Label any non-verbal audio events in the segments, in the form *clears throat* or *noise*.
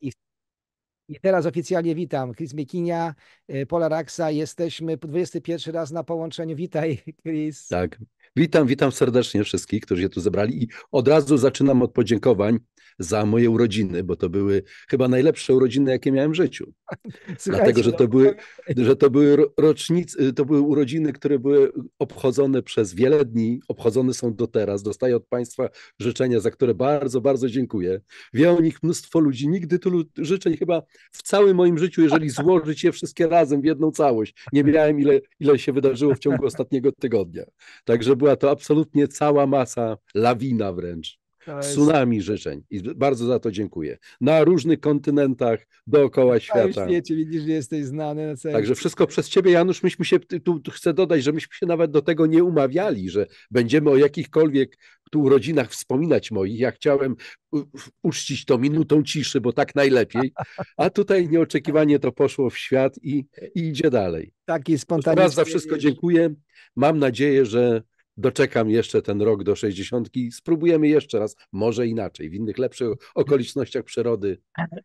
i i teraz oficjalnie witam. Chris Miekinia, y, Pola Raksa. Jesteśmy 21 raz na połączeniu. Witaj, Chris. Tak, Witam, witam serdecznie wszystkich, którzy się tu zebrali i od razu zaczynam od podziękowań za moje urodziny, bo to były chyba najlepsze urodziny, jakie miałem w życiu. *laughs* Słuchajcie, Dlatego, że to były, no, że to były rocznice, y, to były urodziny, które były obchodzone przez wiele dni, obchodzone są do teraz. Dostaję od Państwa życzenia, za które bardzo, bardzo dziękuję. Wie o nich mnóstwo ludzi. Nigdy tylu życzeń chyba w całym moim życiu, jeżeli *laughs* złożyć je wszystkie razem w jedną całość, nie miałem ile, ile się wydarzyło w ciągu ostatniego tygodnia. Także była to absolutnie cała masa, lawina wręcz. Jest... Tsunami życzeń i bardzo za to dziękuję. Na różnych kontynentach dookoła świata. Na wiecie, świecie widzisz, że jesteś znany. Na Także wszystko przez ciebie, Janusz, myśmy się, tu, tu chcę dodać, że myśmy się nawet do tego nie umawiali, że będziemy o jakichkolwiek tu rodzinach wspominać moich. Ja chciałem uczcić to minutą ciszy, bo tak najlepiej. A tutaj nieoczekiwanie to poszło w świat i, i idzie dalej. Taki spontaniczny. Raz za wszystko dziękuję. Mam nadzieję, że doczekam jeszcze ten rok do 60 i spróbujemy jeszcze raz, może inaczej, w innych lepszych okolicznościach przyrody.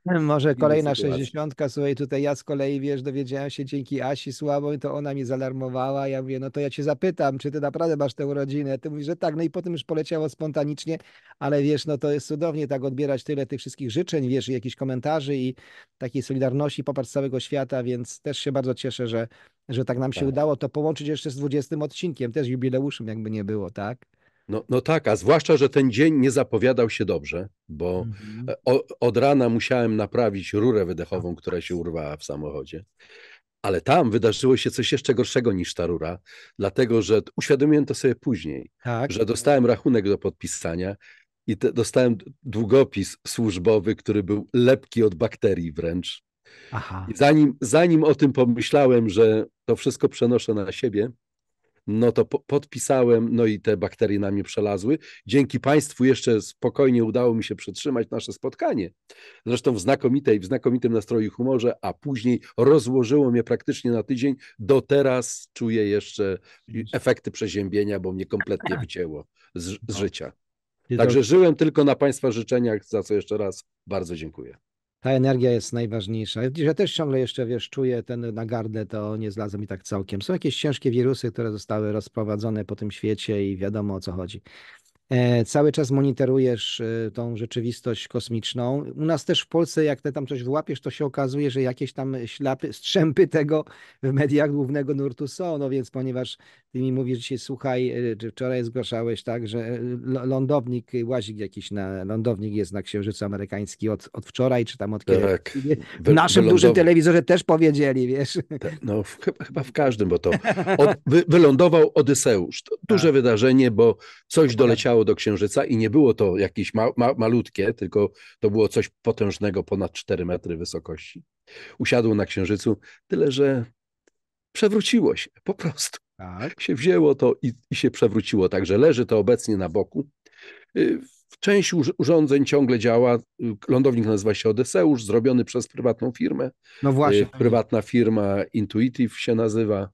E, może kolejna 60. Słuchaj, tutaj ja z kolei, wiesz, dowiedziałem się dzięki Asi i to ona mi zalarmowała. Ja mówię, no to ja cię zapytam, czy ty naprawdę masz tę urodzinę? Ty mówisz, że tak, no i potem już poleciało spontanicznie, ale wiesz, no to jest cudownie tak odbierać tyle tych wszystkich życzeń, wiesz, i jakichś komentarzy i takiej solidarności poparć całego świata, więc też się bardzo cieszę, że że tak nam się tak. udało to połączyć jeszcze z 20 odcinkiem, też jubileuszem jakby nie było, tak? No, no tak, a zwłaszcza, że ten dzień nie zapowiadał się dobrze, bo mhm. E, o, od rana musiałem naprawić rurę wydechową, która tak. się urwała w samochodzie. Ale tam wydarzyło się coś jeszcze gorszego niż ta rura, dlatego że uświadomiłem to sobie później, tak. że dostałem rachunek do podpisania i te, dostałem długopis służbowy, który był lepki od bakterii wręcz. Aha. I zanim, zanim o tym pomyślałem, że to wszystko przenoszę na siebie, no to po, podpisałem, no i te bakterie na mnie przelazły. Dzięki Państwu jeszcze spokojnie udało mi się przetrzymać nasze spotkanie. Zresztą w znakomitej, w znakomitym nastroju i humorze, a później rozłożyło mnie praktycznie na tydzień. Do teraz czuję jeszcze efekty przeziębienia, bo mnie kompletnie wycięło z, z no. życia. Także żyłem tylko na Państwa życzeniach, za co jeszcze raz bardzo dziękuję ta energia jest najważniejsza. Ja też ciągle jeszcze, wiesz, czuję ten na gardle, to nie zlazłem i tak całkiem. Są jakieś ciężkie wirusy, które zostały rozprowadzone po tym świecie i wiadomo o co chodzi. E, cały czas monitorujesz e, tą rzeczywistość kosmiczną. U nas też w Polsce, jak te tam coś wyłapiesz, to się okazuje, że jakieś tam ślapy, strzępy tego w mediach głównego nurtu są. No więc, ponieważ ty mi mówisz dzisiaj, słuchaj, e, czy wczoraj zgłaszałeś, tak, że lądownik, łazik jakiś na lądownik jest na Księżycu Amerykański od, od wczoraj, czy tam od kiedy. Tak. W naszym dużym telewizorze też powiedzieli, wiesz. No, w, chyba w każdym, bo to od, wy, wylądował Odyseusz. Duże tak. wydarzenie, bo coś tak. doleciało do Księżyca i nie było to jakieś ma, ma, malutkie, tylko to było coś potężnego ponad 4 metry wysokości. Usiadło na Księżycu, tyle że przewróciło się po prostu. Tak. Się wzięło to i, i się przewróciło, także leży to obecnie na boku. Y, część urządzeń ciągle działa. Lądownik nazywa się Odyseusz, zrobiony przez prywatną firmę. No właśnie. Y, prywatna firma Intuitive się nazywa.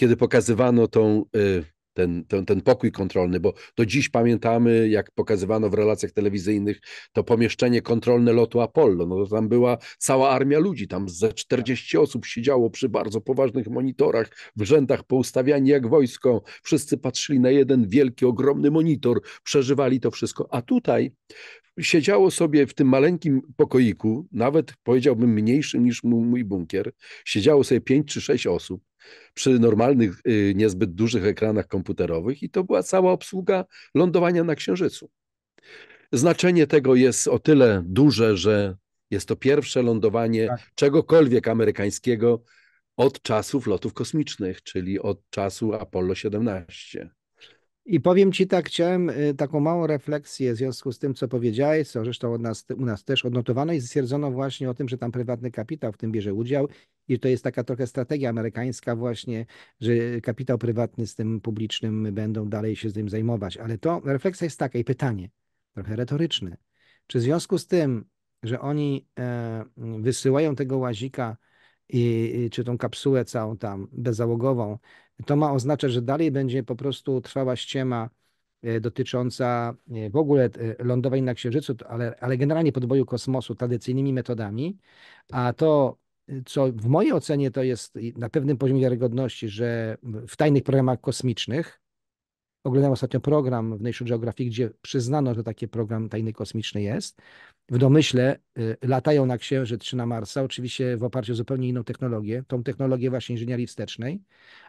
Kiedy pokazywano tą y, ten, ten, ten pokój kontrolny, bo do dziś pamiętamy, jak pokazywano w relacjach telewizyjnych, to pomieszczenie kontrolne lotu Apollo. No to tam była cała armia ludzi, tam ze 40 osób siedziało przy bardzo poważnych monitorach, w rzędach poustawiani jak wojsko. Wszyscy patrzyli na jeden wielki, ogromny monitor, przeżywali to wszystko. A tutaj siedziało sobie w tym maleńkim pokoiku, nawet powiedziałbym mniejszym niż mój bunkier, siedziało sobie 5 czy 6 osób przy normalnych, y, niezbyt dużych ekranach komputerowych i to była cała obsługa lądowania na Księżycu. Znaczenie tego jest o tyle duże, że jest to pierwsze lądowanie tak. czegokolwiek amerykańskiego od czasów lotów kosmicznych, czyli od czasu Apollo 17. I powiem Ci tak, chciałem y, taką małą refleksję w związku z tym, co powiedziałeś, co zresztą od nas, u nas też odnotowano i stwierdzono właśnie o tym, że tam prywatny kapitał w tym bierze udział i to jest taka trochę strategia amerykańska właśnie, że kapitał prywatny z tym publicznym będą dalej się z tym zajmować. Ale to refleksja jest taka i pytanie, trochę retoryczne. Czy w związku z tym, że oni e, wysyłają tego łazika i, czy tą kapsułę całą tam bezzałogową to ma oznaczać, że dalej będzie po prostu trwała ściema e, dotycząca e, w ogóle e, lądowań na Księżycu, ale, ale generalnie podboju kosmosu tradycyjnymi metodami, a to co w mojej ocenie to jest na pewnym poziomie wiarygodności, że w tajnych programach kosmicznych Oglądałem ostatnio program w National Geographic, gdzie przyznano, że taki program tajny kosmiczny jest. W domyśle y, latają na Księżyc czy na Marsa, oczywiście w oparciu o zupełnie inną technologię, tą technologię właśnie inżynierii wstecznej,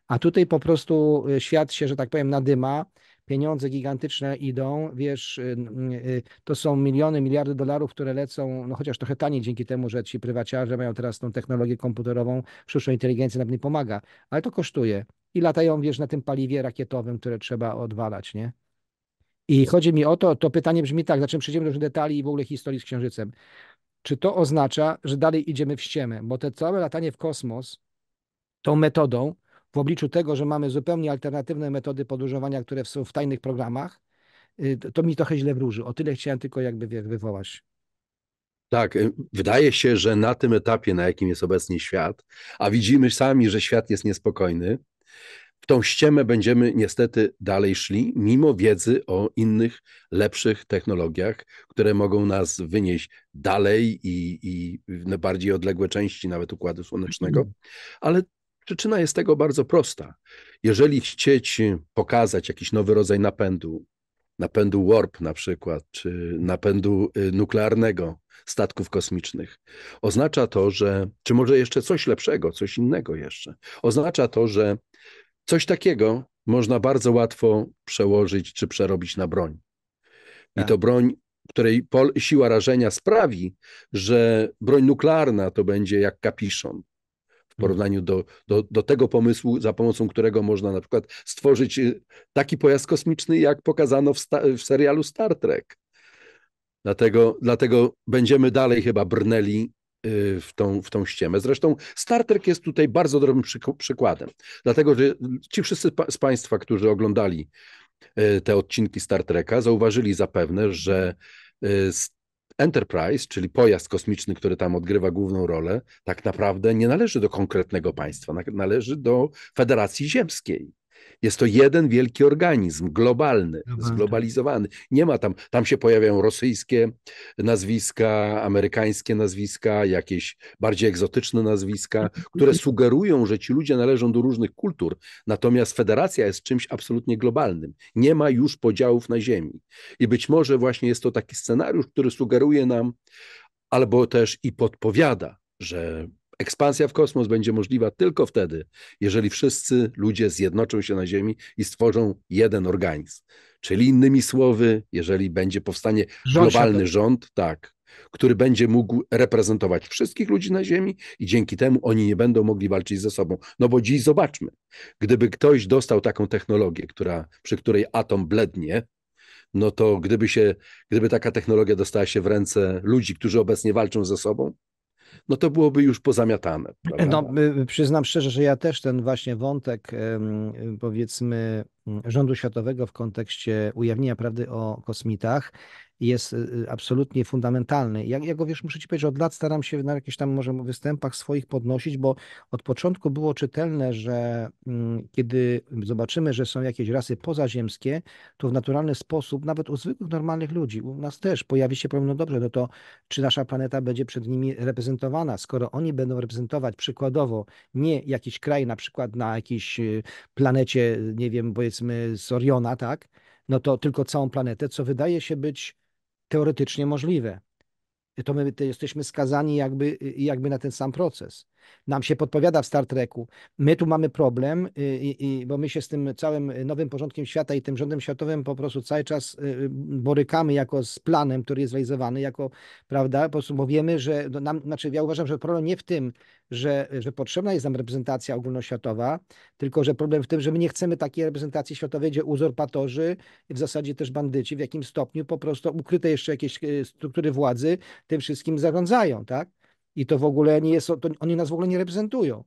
a tutaj po prostu y, świat się, że tak powiem, nadyma pieniądze gigantyczne idą, wiesz, y, y, to są miliony, miliardy dolarów, które lecą, no chociaż trochę taniej dzięki temu, że ci prywaciarze mają teraz tą technologię komputerową, sztuczna inteligencję nam nie pomaga, ale to kosztuje. I latają, wiesz, na tym paliwie rakietowym, które trzeba odwalać, nie? I chodzi mi o to, to pytanie brzmi tak, znaczy przejdziemy do detali i w ogóle historii z Księżycem. Czy to oznacza, że dalej idziemy w ściemę? Bo te całe latanie w kosmos tą metodą w obliczu tego, że mamy zupełnie alternatywne metody podróżowania, które są w tajnych programach, y, to mi trochę źle wróży. O tyle chciałem tylko jakby wywołać. Tak, y, wydaje się, że na tym etapie, na jakim jest obecnie świat, a widzimy sami, że świat jest niespokojny, w tą ściemę będziemy niestety dalej szli, mimo wiedzy o innych, lepszych technologiach, które mogą nas wynieść dalej i, i na bardziej odległe części nawet układu słonecznego. Mhm. Ale Przyczyna jest tego bardzo prosta. Jeżeli chcieć pokazać jakiś nowy rodzaj napędu, napędu warp na przykład, czy napędu y, nuklearnego statków kosmicznych, oznacza to, że, czy może jeszcze coś lepszego, coś innego jeszcze, oznacza to, że coś takiego można bardzo łatwo przełożyć czy przerobić na broń. I tak. to broń której siła rażenia sprawi, że broń nuklearna to będzie jak kapiszon, w porównaniu do, do, do tego pomysłu, za pomocą którego można na przykład stworzyć y, taki pojazd kosmiczny, jak pokazano w, w serialu Star Trek. Dlatego, dlatego będziemy dalej chyba brnęli y, w tą, w tą ściemę. Zresztą Star Trek jest tutaj bardzo dobrym przykładem, dlatego że ci wszyscy z Państwa, którzy oglądali y, te odcinki Star Treka, zauważyli zapewne, że Enterprise, czyli pojazd kosmiczny, który tam odgrywa główną rolę, tak naprawdę nie należy do konkretnego państwa, należy do Federacji Ziemskiej. Jest to jeden wielki organizm, globalny, tak. zglobalizowany. Nie ma tam, tam się pojawiają rosyjskie nazwiska, amerykańskie nazwiska, jakieś bardziej egzotyczne nazwiska, tak, tak. które sugerują, że ci ludzie należą do różnych kultur. Natomiast federacja jest czymś absolutnie globalnym. Nie ma już podziałów na ziemi. I być może właśnie jest to taki scenariusz, który sugeruje nam albo też i podpowiada, że Ekspansja w kosmos będzie możliwa tylko wtedy, jeżeli wszyscy ludzie zjednoczą się na Ziemi i stworzą jeden organizm. Czyli innymi słowy, jeżeli będzie powstanie globalny rząd, tak, który będzie mógł reprezentować wszystkich ludzi na Ziemi i dzięki temu oni nie będą mogli walczyć ze sobą. No bo dziś zobaczmy, gdyby ktoś dostał taką technologię, która, przy której atom blednie, no to gdyby, się, gdyby taka technologia dostała się w ręce ludzi, którzy obecnie walczą ze sobą, no to byłoby już pozamiatane. Prawda? No, przyznam szczerze, że ja też ten właśnie wątek, powiedzmy, mm, rządu światowego w kontekście ujawnienia prawdy o kosmitach, jest y, y, absolutnie fundamentalny. Ja, ja go wiesz, muszę ci powiedzieć, że od lat staram się na jakichś tam może występach swoich podnosić, bo od początku było czytelne, że mm, kiedy zobaczymy, że są jakieś rasy pozaziemskie, to w naturalny sposób, nawet u zwykłych, normalnych ludzi, u nas też pojawi się problem, no dobrze, no to czy nasza planeta będzie przed nimi reprezentowana? Skoro oni będą reprezentować przykładowo nie jakiś kraj, na przykład na jakiejś y, planecie, nie wiem, powiedzmy z Oriona, tak? No to tylko całą planetę, co wydaje się być teoretycznie możliwe. To my jesteśmy skazani jakby, jakby na ten sam proces nam się podpowiada w Star Treku. My tu mamy problem, y, i, i, bo my się z tym całym nowym porządkiem świata i tym rządem światowym po prostu cały czas y, y, borykamy jako z planem, który jest realizowany, jako, prawda, po prostu, mówimy, że nam, znaczy ja uważam, że problem nie w tym, że, że potrzebna jest nam reprezentacja ogólnoświatowa, tylko że problem w tym, że my nie chcemy takiej reprezentacji światowej, gdzie uzurpatorzy, w zasadzie też bandyci w jakim stopniu po prostu ukryte jeszcze jakieś struktury władzy tym wszystkim zarządzają, tak? I to w ogóle nie jest, to oni nas w ogóle nie reprezentują.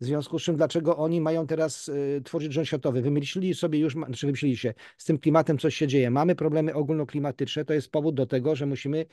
W związku z czym, dlaczego oni mają teraz y, tworzyć rząd światowy? Wymyślili sobie już, znaczy wymyślili się, z tym klimatem coś się dzieje. Mamy problemy ogólnoklimatyczne, to jest powód do tego, że musimy y,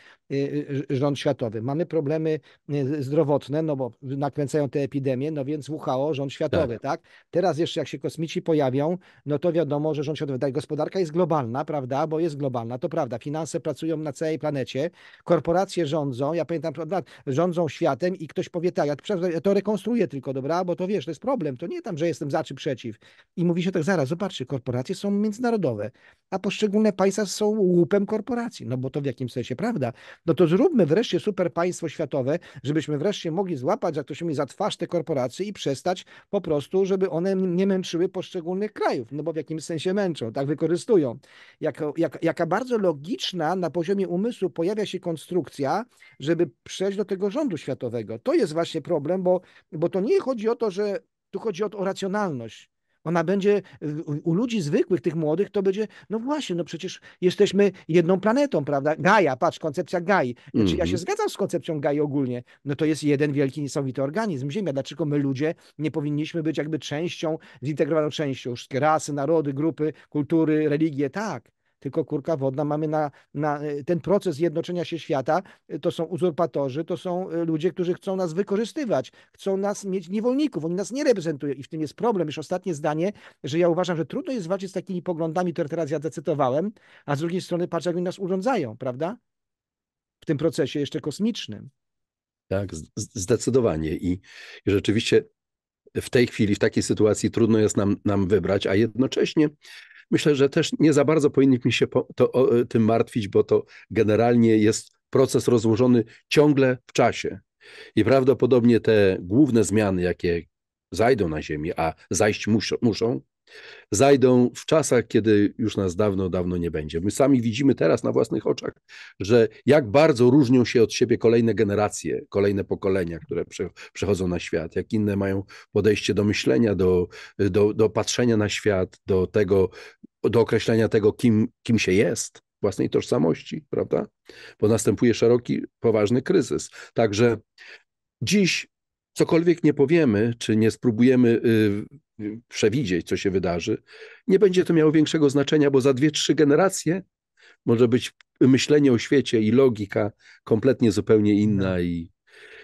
y rząd światowy. Mamy problemy y, zdrowotne, no bo nakręcają te epidemie, no więc WHO, rząd światowy, tak. tak? Teraz jeszcze jak się kosmici pojawią, no to wiadomo, że rząd światowy, tak, gospodarka jest globalna, prawda, bo jest globalna, to prawda. Finanse pracują na całej planecie, korporacje rządzą, ja pamiętam, prawda, rządzą światem i ktoś powie tak, ja to rekonstruuję tylko, dobra, bo to wiesz, to jest problem, to nie tam, że jestem za czy przeciw. I mówi się tak, zaraz, zobaczcie, korporacje są międzynarodowe, a poszczególne państwa są łupem korporacji, no bo to w jakimś sensie prawda. No to zróbmy wreszcie super państwo światowe, żebyśmy wreszcie mogli złapać, jak to się mi za twarz te korporacje i przestać po prostu, żeby one nie męczyły poszczególnych krajów, no bo w jakimś sensie męczą, tak wykorzystują. jak jak, jaka bardzo logiczna na poziomie umysłu pojawia się konstrukcja, żeby przejść do tego rządu światowego. To jest właśnie problem, bo, bo to nie chodzi o to, to, że tu chodzi o, o racjonalność. Ona będzie y, u ludzi zwykłych, tych młodych, to będzie, no właśnie, no przecież jesteśmy jedną planetą, prawda? Gaja, patrz, koncepcja Gai. Znaczy, mm -hmm. ja się mhm. zgadzam z koncepcją Gai ogólnie. No to jest jeden wielki, niesamowity organizm, Ziemia. Dlaczego my ludzie nie powinniśmy być jakby częścią, zintegrowaną częścią? Wszystkie rasy, narody, grupy, kultury, religie, tak tylko kurka wodna. Mamy na, na y, ten proces jednoczenia się świata, y, to są uzurpatorzy, to są y, ludzie, którzy chcą nas wykorzystywać, chcą nas mieć niewolników, oni nas nie reprezentują i w tym jest problem. Już ostatnie zdanie, że ja uważam, że trudno jest walczyć z takimi poglądami, które teraz ja zacytowałem, a z drugiej strony patrz, jak oni nas urządzają, prawda? W tym procesie jeszcze kosmicznym. Tak, zdecydowanie. I, rzeczywiście w tej chwili, w takiej sytuacji trudno jest nam, nam wybrać, a jednocześnie Myślę, że też nie za bardzo powinniśmy się po, to, o, tym martwić, bo to generalnie jest proces rozłożony ciągle w czasie. I prawdopodobnie te główne zmiany, jakie zajdą na Ziemi, a zajść muszą, muszą zajdą w czasach, kiedy już nas dawno, dawno nie będzie. My sami widzimy teraz na własnych oczach, że jak bardzo różnią się od siebie kolejne generacje, kolejne pokolenia, które przechodzą na świat, jak inne mają podejście do myślenia, do, do, do patrzenia na świat, do tego, do określenia tego, kim, kim się jest, własnej tożsamości, prawda? Bo następuje szeroki, poważny kryzys. Także dziś cokolwiek nie powiemy, czy nie spróbujemy y, przewidzieć, co się wydarzy, nie będzie to miało większego znaczenia, bo za dwie, trzy generacje może być myślenie o świecie i logika kompletnie zupełnie no. inna i,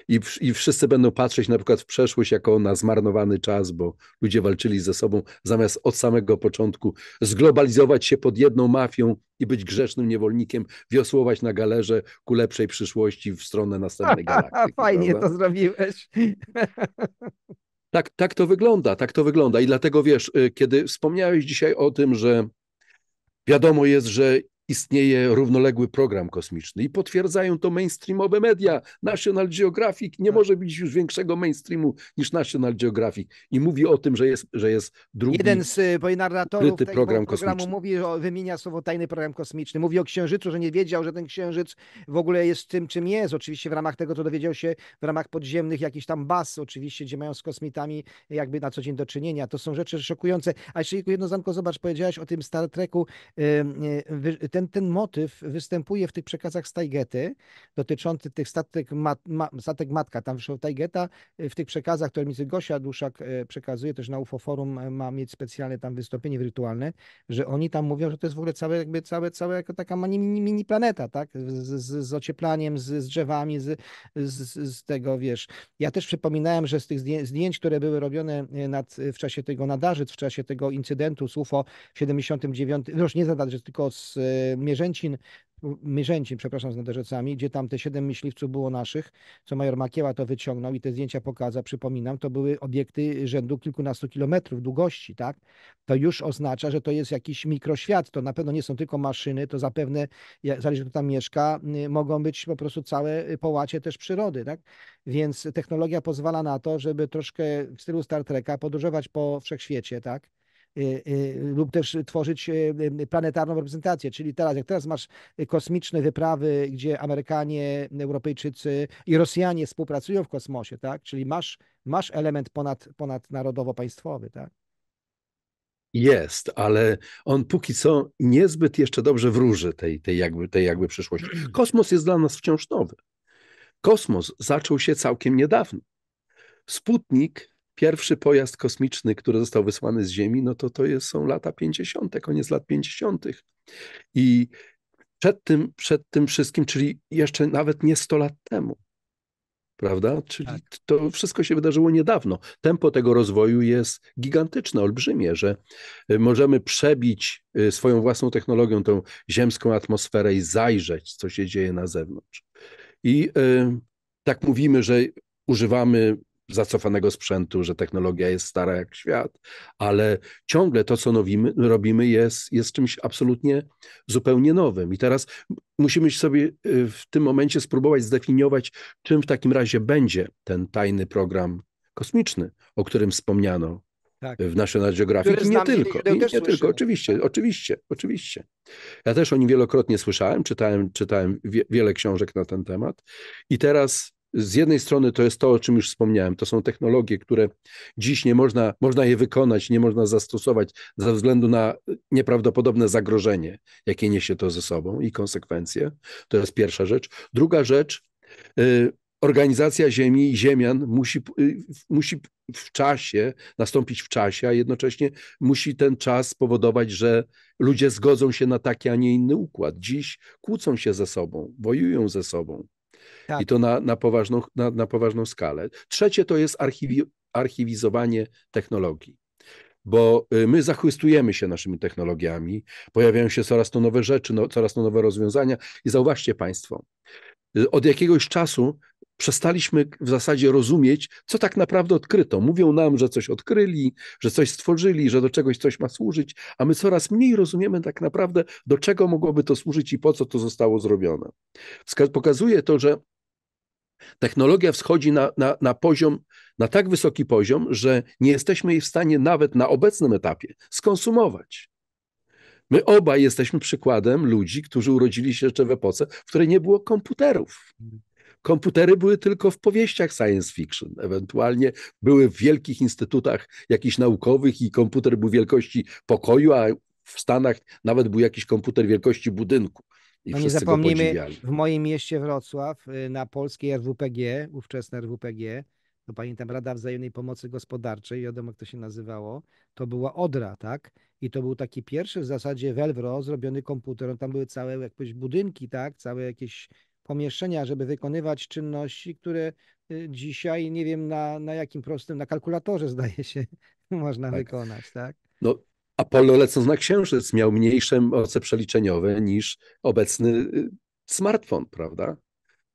i, i wszyscy będą patrzeć na przykład w przeszłość jako na zmarnowany czas, bo ludzie walczyli ze sobą, zamiast od samego początku zglobalizować się pod jedną mafią i być grzecznym niewolnikiem, wiosłować na galerze ku lepszej przyszłości w stronę następnej *laughs* galaktyki. Fajnie prawda? to zrobiłeś. Tak, tak to wygląda, tak to wygląda. I dlatego wiesz, y, kiedy wspomniałeś dzisiaj o tym, że wiadomo jest, że istnieje równoległy program kosmiczny i potwierdzają to mainstreamowe media. National Geographic nie tak. może być już większego mainstreamu niż National Geographic i mówi o tym, że jest, że jest drugi Jeden z e, narratorów tego program programu mówi, o, wymienia słowo tajny program kosmiczny. Mówi o Księżycu, że nie wiedział, że ten Księżyc w ogóle jest tym, czym jest. Oczywiście w ramach tego, co dowiedział się w ramach podziemnych jakichś tam bas oczywiście, gdzie mają z kosmitami jakby na co dzień do czynienia. To są rzeczy szokujące. A jeszcze jedno, Zanko, zobacz, powiedziałaś o tym Star Treku. E, ten ten, ten motyw występuje w tych przekazach z Tajgety, dotyczący tych statek, mat, ma, statek matka, tam wyszło Tajgeta, e, w tych przekazach, które mi Gosia Duszak e, przekazuje, też na UFO Forum e, ma mieć specjalne tam wystąpienie wirtualne, że oni tam mówią, że to jest w ogóle całe, jakby całe, całe jako taka mini, mini planeta, tak, z, z, z ocieplaniem, z, z drzewami, z, z, tego, wiesz, ja też przypominałem, że z tych zdjęć, które były robione nad, w czasie tego nadarzyc, w czasie tego incydentu z UFO w no już nie z tylko z Mierzęcin Mierzęcin, przepraszam, z Naderzecami, gdzie tam te siedem myśliwców było naszych, co major Makieła to wyciągnął i te zdjęcia pokazał, przypominam, to były obiekty rzędu kilkunastu kilometrów długości, tak? To już oznacza, że to jest jakiś mikroświat, to na pewno nie są tylko maszyny, to zapewne, zależy kto tam mieszka, mogą być po prostu całe y, połacie też przyrody, tak? Więc technologia pozwala na to, żeby troszkę w stylu Star Treka podróżować po wszechświecie, tak? Y, y, lub też tworzyć y, planetarną reprezentację. Czyli teraz, jak teraz masz kosmiczne wyprawy, gdzie Amerykanie, Europejczycy i Rosjanie współpracują w kosmosie, tak? Czyli masz, masz element ponad, ponadnarodowo-państwowy, tak? Jest, ale on póki co niezbyt jeszcze dobrze wróży tej, tej, jakby, tej jakby przyszłości. *clears throat* Kosmos jest dla nas wciąż nowy. Kosmos zaczął się całkiem niedawno. Sputnik pierwszy pojazd kosmiczny, który został wysłany z Ziemi, no to to jest, są lata 50., koniec lat 50. I przed tym, przed tym wszystkim, czyli jeszcze nawet nie 100 lat temu, prawda? Czyli tak. to wszystko się wydarzyło niedawno. Tempo tego rozwoju jest gigantyczne, olbrzymie, że y, możemy przebić y, swoją własną technologią tą ziemską atmosferę i zajrzeć, co się dzieje na zewnątrz. I y, tak mówimy, że używamy zacofanego sprzętu, że technologia jest stara jak świat, ale ciągle to, co nowimy, robimy, jest, jest czymś absolutnie zupełnie nowym. I teraz musimy sobie y, w tym momencie spróbować zdefiniować, czym w takim razie będzie ten tajny program kosmiczny, o którym wspomniano tak. w National Geographic. nie tylko. I nie słyszymy. tylko, oczywiście, tak. oczywiście, oczywiście. Ja też o nim wielokrotnie słyszałem, czytałem, czytałem wie, wiele książek na ten temat. I teraz z jednej strony to jest to, o czym już wspomniałem, to są technologie, które dziś nie można, można je wykonać, nie można zastosować ze względu na y, nieprawdopodobne zagrożenie, jakie niesie to ze sobą i konsekwencje. To jest pierwsza rzecz. Druga rzecz, y, organizacja ziemi i ziemian musi, y, musi w czasie, nastąpić w czasie, a jednocześnie musi ten czas spowodować, że ludzie zgodzą się na taki, a nie inny układ. Dziś kłócą się ze sobą, wojują ze sobą. Tak. I to na, na, poważną, na, na poważną skalę. Trzecie to jest archiwi, archiwizowanie technologii bo y, my zachwystujemy się naszymi technologiami, pojawiają się coraz to nowe rzeczy, no, coraz to nowe rozwiązania i zauważcie Państwo, Y, od jakiegoś czasu przestaliśmy w zasadzie rozumieć, co tak naprawdę odkryto. Mówią nam, że coś odkryli, że coś stworzyli, że do czegoś coś ma służyć, a my coraz mniej rozumiemy tak naprawdę, do czego mogłoby to służyć i po co to zostało zrobione. Pokazuje to, że technologia wschodzi na, na, na poziom, na tak wysoki poziom, że nie jesteśmy jej w stanie nawet na obecnym etapie skonsumować. My obaj jesteśmy przykładem ludzi, którzy urodzili się jeszcze w epoce, w której nie było komputerów. Komputery były tylko w powieściach science fiction, ewentualnie były w wielkich instytutach jakichś naukowych i komputer był wielkości pokoju, a w Stanach nawet był jakiś komputer wielkości budynku. I no nie zapomnijmy, w moim mieście Wrocław y, na polskiej RWPG, ówczesne RWPG, no pamiętam Rada Wzajemnej Pomocy Gospodarczej, wiadomo jak to się nazywało, to była Odra, tak? I to był taki pierwszy w zasadzie welwro zrobiony komputer, tam były całe jakieś budynki, tak? Całe jakieś pomieszczenia, żeby wykonywać czynności, które y, dzisiaj nie wiem na, na jakim prostym, na kalkulatorze *laughs* zdaje się można tak. wykonać, tak? No. Apollo lecąc na Księżyc miał mniejsze moce przeliczeniowe niż obecny y, smartfon, prawda?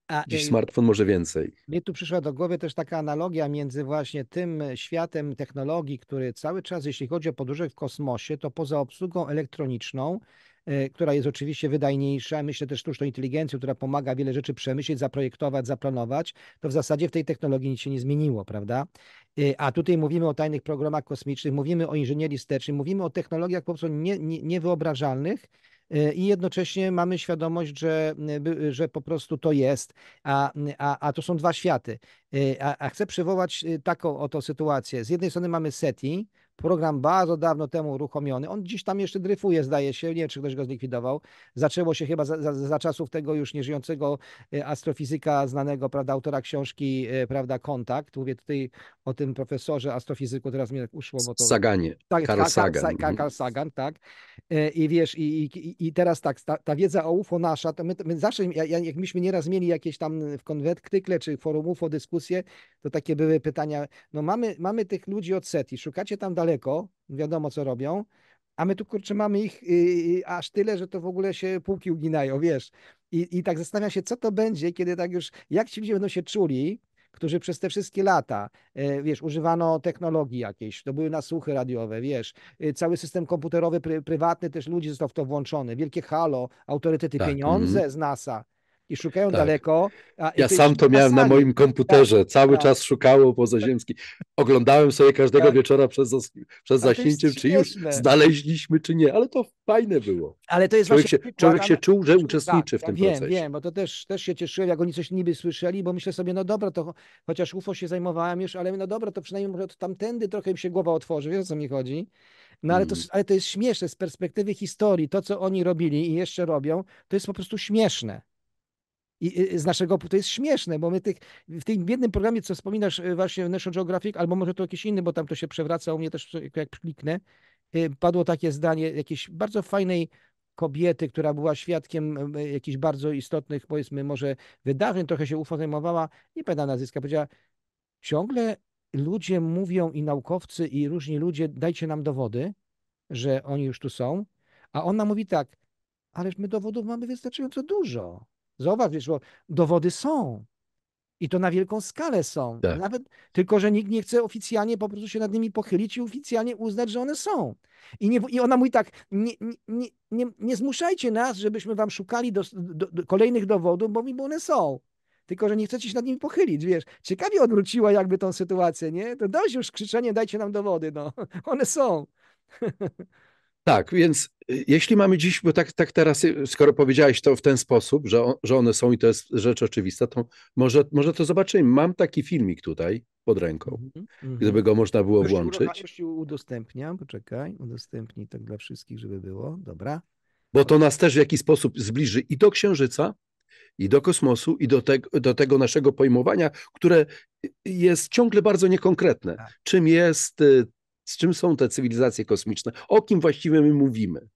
A, Dziś smartfon może więcej. Mnie tu przyszła do głowy też taka analogia między właśnie tym światem technologii, który cały czas, jeśli chodzi o podróże w kosmosie, to poza obsługą elektroniczną, e, która jest oczywiście wydajniejsza, myślę też sztuczną inteligencją, która pomaga wiele rzeczy przemyśleć, zaprojektować, zaplanować, to w zasadzie w tej technologii nic się nie zmieniło, prawda? E, a tutaj mówimy o tajnych programach kosmicznych, mówimy o inżynierii stecznej, mówimy o technologiach po prostu nie, nie, niewyobrażalnych, Y, i jednocześnie mamy świadomość, że, y, że po prostu to jest, a, y, a, a to są dwa światy. A, a chcę przywołać taką oto sytuację. Z jednej strony mamy SETI, program bardzo dawno temu uruchomiony. On gdzieś tam jeszcze dryfuje, zdaje się. Nie wiem, czy ktoś go zlikwidował. Zaczęło się chyba za, za, za czasów tego już nieżyjącego e, astrofizyka, znanego, prawda, autora książki, e, prawda, Kontakt. Mówię tutaj o tym profesorze astrofizyku, teraz mi tak uszło, bo to... Saganie, tak, Carl tak, tak, Sagan. Carl, Sagan, tak. E, I wiesz, i, i, i teraz tak, ta, ta, wiedza o UFO nasza, to my, my zawsze, jak myśmy nieraz mieli jakieś tam w konwertkykle czy forum UFO dyskusje, to takie były pytania, no mamy, mamy tych ludzi od SETI, szukacie tam dalej daleko, wiadomo co robią, a my tu kurczę mamy ich yy, aż tyle, że to w ogóle się półki uginają, wiesz. I, I tak zastanawiam się, co to będzie, kiedy tak już, jak ci ludzie będą się czuli, którzy przez te wszystkie lata, e, wiesz, używano technologii jakiejś, to były nasłuchy radiowe, wiesz, y, cały system komputerowy pr prywatny też ludzi został w to włączony, wielkie halo, autorytety, tak, pieniądze mm. z NASA, i szukają tak. daleko. ja sam to miałem na moim komputerze, tak, cały tak. czas szukało pozaziemski. Oglądałem sobie każdego tak. wieczora przez, przez czy już znaleźliśmy, czy nie, ale to fajne było. Ale to jest człowiek właśnie się, Człowiek się czuł, że tak, uczestniczy w tak, tym wiem, procesie. Wiem, bo to też, też się cieszyłem, jak oni coś niby słyszeli, bo myślę sobie, no dobra, to chociaż UFO się zajmowałem już, ale no dobra, to przynajmniej może od tamtędy trochę im się głowa otworzy, wiesz o co mi chodzi? No ale to, mm. ale to jest śmieszne z perspektywy historii. To, co oni robili i jeszcze robią, to jest po prostu śmieszne. I z naszego, to jest śmieszne, bo my tych, w tym jednym programie, co wspominasz y, właśnie National Geographic, albo może to jakiś inny, bo tam to się przewraca u mnie też, jak kliknę, y, padło takie zdanie jakiejś bardzo fajnej kobiety, która była świadkiem y, jakichś bardzo istotnych, powiedzmy, może wydarzeń, trochę się UFO zajmowała, nie pamiętam nazwiska, powiedziała, ciągle ludzie mówią i naukowcy i różni ludzie, dajcie nam dowody, że oni już tu są, a ona mówi tak, ależ my dowodów mamy wystarczająco dużo. Zobacz, wiesz, bo dowody są. I to na wielką skalę są. Tak. Nawet tylko, że nikt nie chce oficjalnie po prostu się nad nimi pochylić i oficjalnie uznać, że one są. I, nie, i ona mówi tak, nie, nie, nie, nie zmuszajcie nas, żebyśmy wam szukali do, do, do kolejnych dowodów, bo mi bo one są. Tylko, że nie chcecie się nad nimi pochylić, wiesz. Ciekawie odwróciła jakby tą sytuację, nie? To dość już krzyczenie, dajcie nam dowody, no. *laughs* One są. *laughs* Tak, więc jeśli mamy dziś, bo tak, tak teraz, y, skoro powiedziałeś to w ten sposób, że, on, że one są i to jest rzecz oczywista, to może, może to zobaczymy. Mam taki filmik tutaj pod ręką, mm-hmm. gdyby go można było już włączyć. Już udostępniam, poczekaj, udostępnij tak dla wszystkich, żeby było, dobra. Bo to nas też w jakiś sposób zbliży i do Księżyca, i do kosmosu, i do, te, do tego naszego pojmowania, które jest ciągle bardzo niekonkretne. Tak. Czym jest, y, z czym są te cywilizacje kosmiczne, o kim właściwie my mówimy.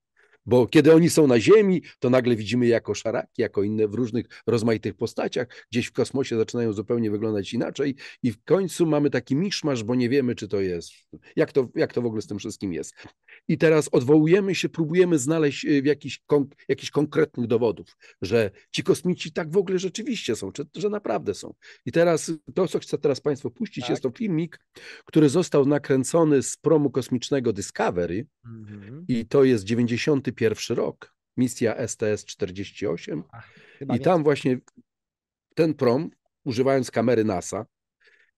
Bo kiedy oni są na Ziemi, to nagle widzimy je jako szaraki, jako inne w różnych rozmaitych postaciach. Gdzieś w kosmosie zaczynają zupełnie wyglądać inaczej i w końcu mamy taki miszmasz, bo nie wiemy, czy to jest, jak to, jak to w ogóle z tym wszystkim jest i teraz odwołujemy się, próbujemy znaleźć y, jakiś, konk jakiś konkretnych dowodów, że ci kosmici tak w ogóle rzeczywiście są, czy, że naprawdę są. I teraz to, co chcę teraz Państwu puścić, tak. jest to filmik, który został nakręcony z promu kosmicznego Discovery mhm. i to jest 91 rok, misja STS-48 Ach, i tam nie. właśnie ten prom, używając kamery NASA,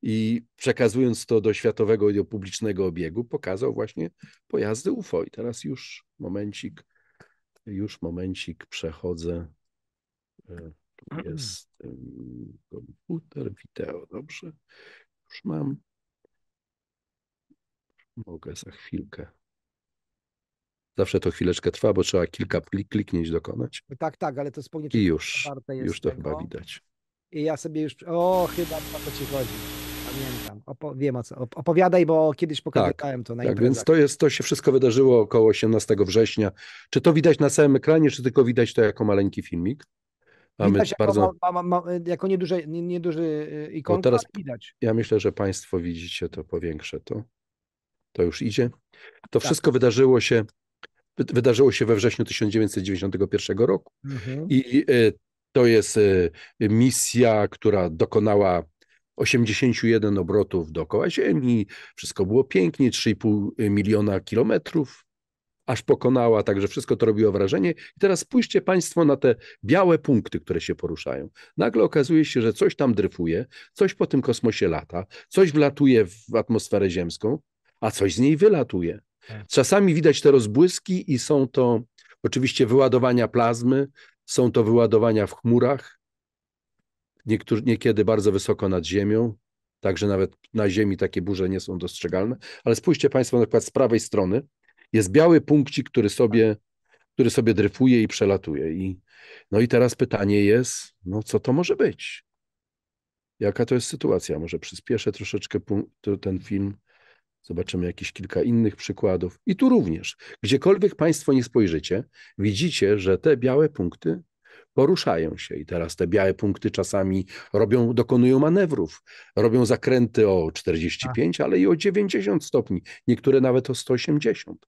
i przekazując to do światowego i do publicznego obiegu, pokazał właśnie pojazdy UFO. I teraz już momencik, już momencik przechodzę. E, tu mhm. jest komputer, wideo, dobrze. Już mam. Mogę za chwilkę. Zawsze to chwileczkę trwa, bo trzeba kilka klik, kliknięć dokonać. Tak, tak, ale to jest I już, już to tego. chyba widać. I ja sobie już. O, chyba o to ci chodzi pamiętam. Opo wiem o co. Opowiadaj, bo kiedyś pokazywałem tak, to na Tak, więc to, jest, to się wszystko wydarzyło około 18 września. Czy to widać na całym ekranie, czy tylko widać to jako maleńki filmik? Mamy widać bardzo... jako, ma, ma, ma, jako nieduży, nieduży ikonka, teraz widać. Ja myślę, że Państwo widzicie to, powiększę to. To już idzie. To tak. wszystko wydarzyło się wydarzyło się we wrześniu 1991 roku mhm. i y, to jest y, misja, która dokonała 81 obrotów dookoła Ziemi, wszystko było pięknie, 3,5 miliona kilometrów aż pokonała, także wszystko to robiło wrażenie. I teraz spójrzcie Państwo na te białe punkty, które się poruszają. Nagle okazuje się, że coś tam dryfuje, coś po tym kosmosie lata, coś wlatuje w atmosferę ziemską, a coś z niej wylatuje. Tak. Czasami widać te rozbłyski i są to oczywiście wyładowania plazmy, są to wyładowania w chmurach, niekiedy bardzo wysoko nad ziemią, także nawet na ziemi takie burze nie są dostrzegalne. Ale spójrzcie Państwo na przykład z prawej strony, jest biały punkcik, który sobie, który sobie dryfuje i przelatuje. I, no i teraz pytanie jest, no co to może być? Jaka to jest sytuacja? Może przyspieszę troszeczkę ten film. Zobaczymy jakieś kilka innych przykładów. I tu również, gdziekolwiek Państwo nie spojrzycie, widzicie, że te białe punkty poruszają się. I teraz te białe punkty czasami robią, dokonują manewrów, robią zakręty o 45, tak. ale i o 90 stopni, niektóre nawet o 180.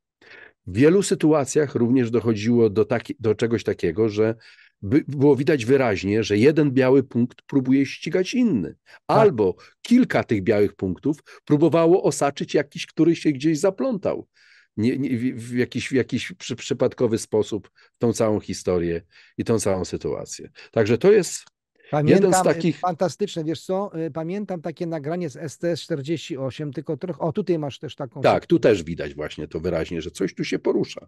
W wielu sytuacjach również dochodziło do, taki, do czegoś takiego, że by, było widać wyraźnie, że jeden biały punkt próbuje ścigać inny, tak. albo kilka tych białych punktów próbowało osaczyć jakiś, który się gdzieś zaplątał nie, nie, w jakiś, w jakiś przy, przypadkowy sposób tą całą historię i tą całą sytuację. Także to jest Pamiętam, jeden z y, takich... Fantastyczne, wiesz co, y, pamiętam takie nagranie z STS-48, tylko trochę... O, tutaj masz też taką... Tak, tu też widać właśnie to wyraźnie, że coś tu się porusza.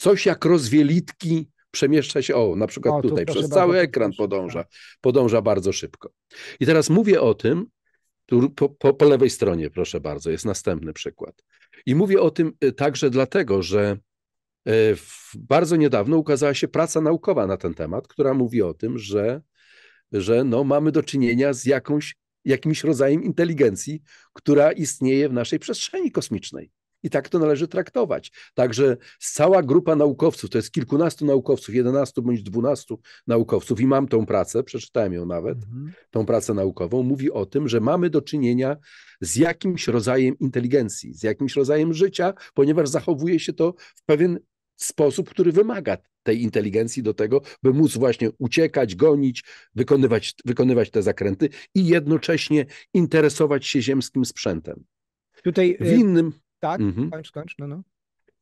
Coś jak rozwielitki przemieszcza się, o, na przykład o, tutaj, przez cały ekran podąża, podąża bardzo szybko. I teraz mówię o tym, tu po, po, po lewej stronie, proszę bardzo, jest następny przykład. I mówię o tym y, także dlatego, że y, bardzo niedawno ukazała się praca naukowa na ten temat, która mówi o tym, że, że no, mamy do czynienia z jakąś, jakimś rodzajem inteligencji, która istnieje w naszej przestrzeni kosmicznej. I tak to należy traktować. Także cała grupa naukowców, to jest kilkunastu naukowców, jedenastu bądź dwunastu naukowców, i mam tą pracę, przeczytałem ją nawet, mhm. tą pracę naukową, mówi o tym, że mamy do czynienia z jakimś rodzajem inteligencji, z jakimś rodzajem życia, ponieważ zachowuje się to w pewien sposób, który wymaga tej inteligencji do tego, by móc właśnie uciekać, gonić, wykonywać, wykonywać te zakręty i jednocześnie interesować się ziemskim sprzętem. Tutaj w y, innym tak, mhm. kończ, kończ, no, no.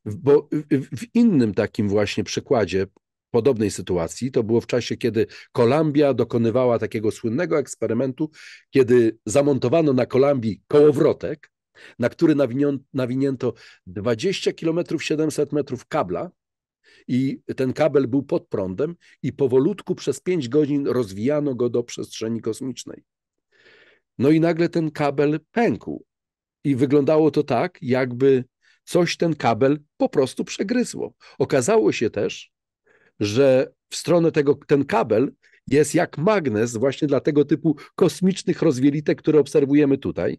Bo w, w innym takim właśnie przykładzie podobnej sytuacji. To było w czasie, kiedy Kolumbia dokonywała takiego słynnego eksperymentu, kiedy zamontowano na Kolumbii kołowrotek, na który nawinią, nawinięto 20 km 700 metrów kabla i ten kabel był pod prądem i powolutku przez 5 godzin rozwijano go do przestrzeni kosmicznej. No i nagle ten kabel pękł i wyglądało to tak, jakby coś ten kabel po prostu przegryzło. Okazało się też, że w stronę tego ten kabel jest jak magnes właśnie dla tego typu kosmicznych rozwielitek, które obserwujemy tutaj.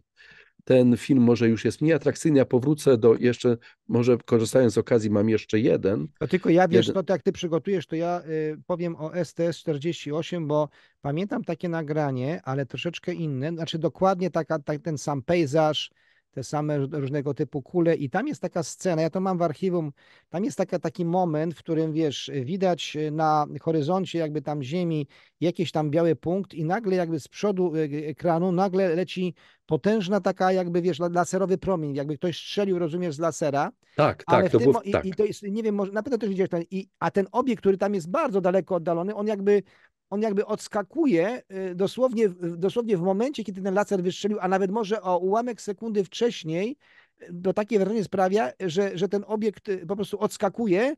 Ten film może już jest mniej atrakcyjny, ja powrócę do jeszcze, może korzystając z okazji mam jeszcze jeden. No tylko ja wiesz, jeden... no to jak ty przygotujesz, to ja y, powiem o STS-48, bo pamiętam takie nagranie, ale troszeczkę inne, znaczy dokładnie taka, tak, ten sam pejzaż, te same różnego typu kule i tam jest taka scena, ja to mam w archiwum, tam jest taka, taki moment, w którym wiesz, widać e, na horyzoncie jakby tam ziemi jakiś tam biały punkt i nagle jakby z przodu e, e, ekranu nagle leci potężna taka jakby wiesz, laserowy promień, jakby ktoś strzelił, rozumiesz, z lasera. Tak, tak ale tak, to tym, było, i, tak. I to jest, nie wiem, może, na pewno też widziałeś ten, i, a ten obiekt, który tam jest bardzo daleko oddalony, on jakby on jakby odskakuje y, dosłownie, dosłownie w momencie, kiedy ten laser wystrzelił, a nawet może o ułamek sekundy wcześniej, y, bo takie wrażenie sprawia, że, że ten obiekt y, po prostu odskakuje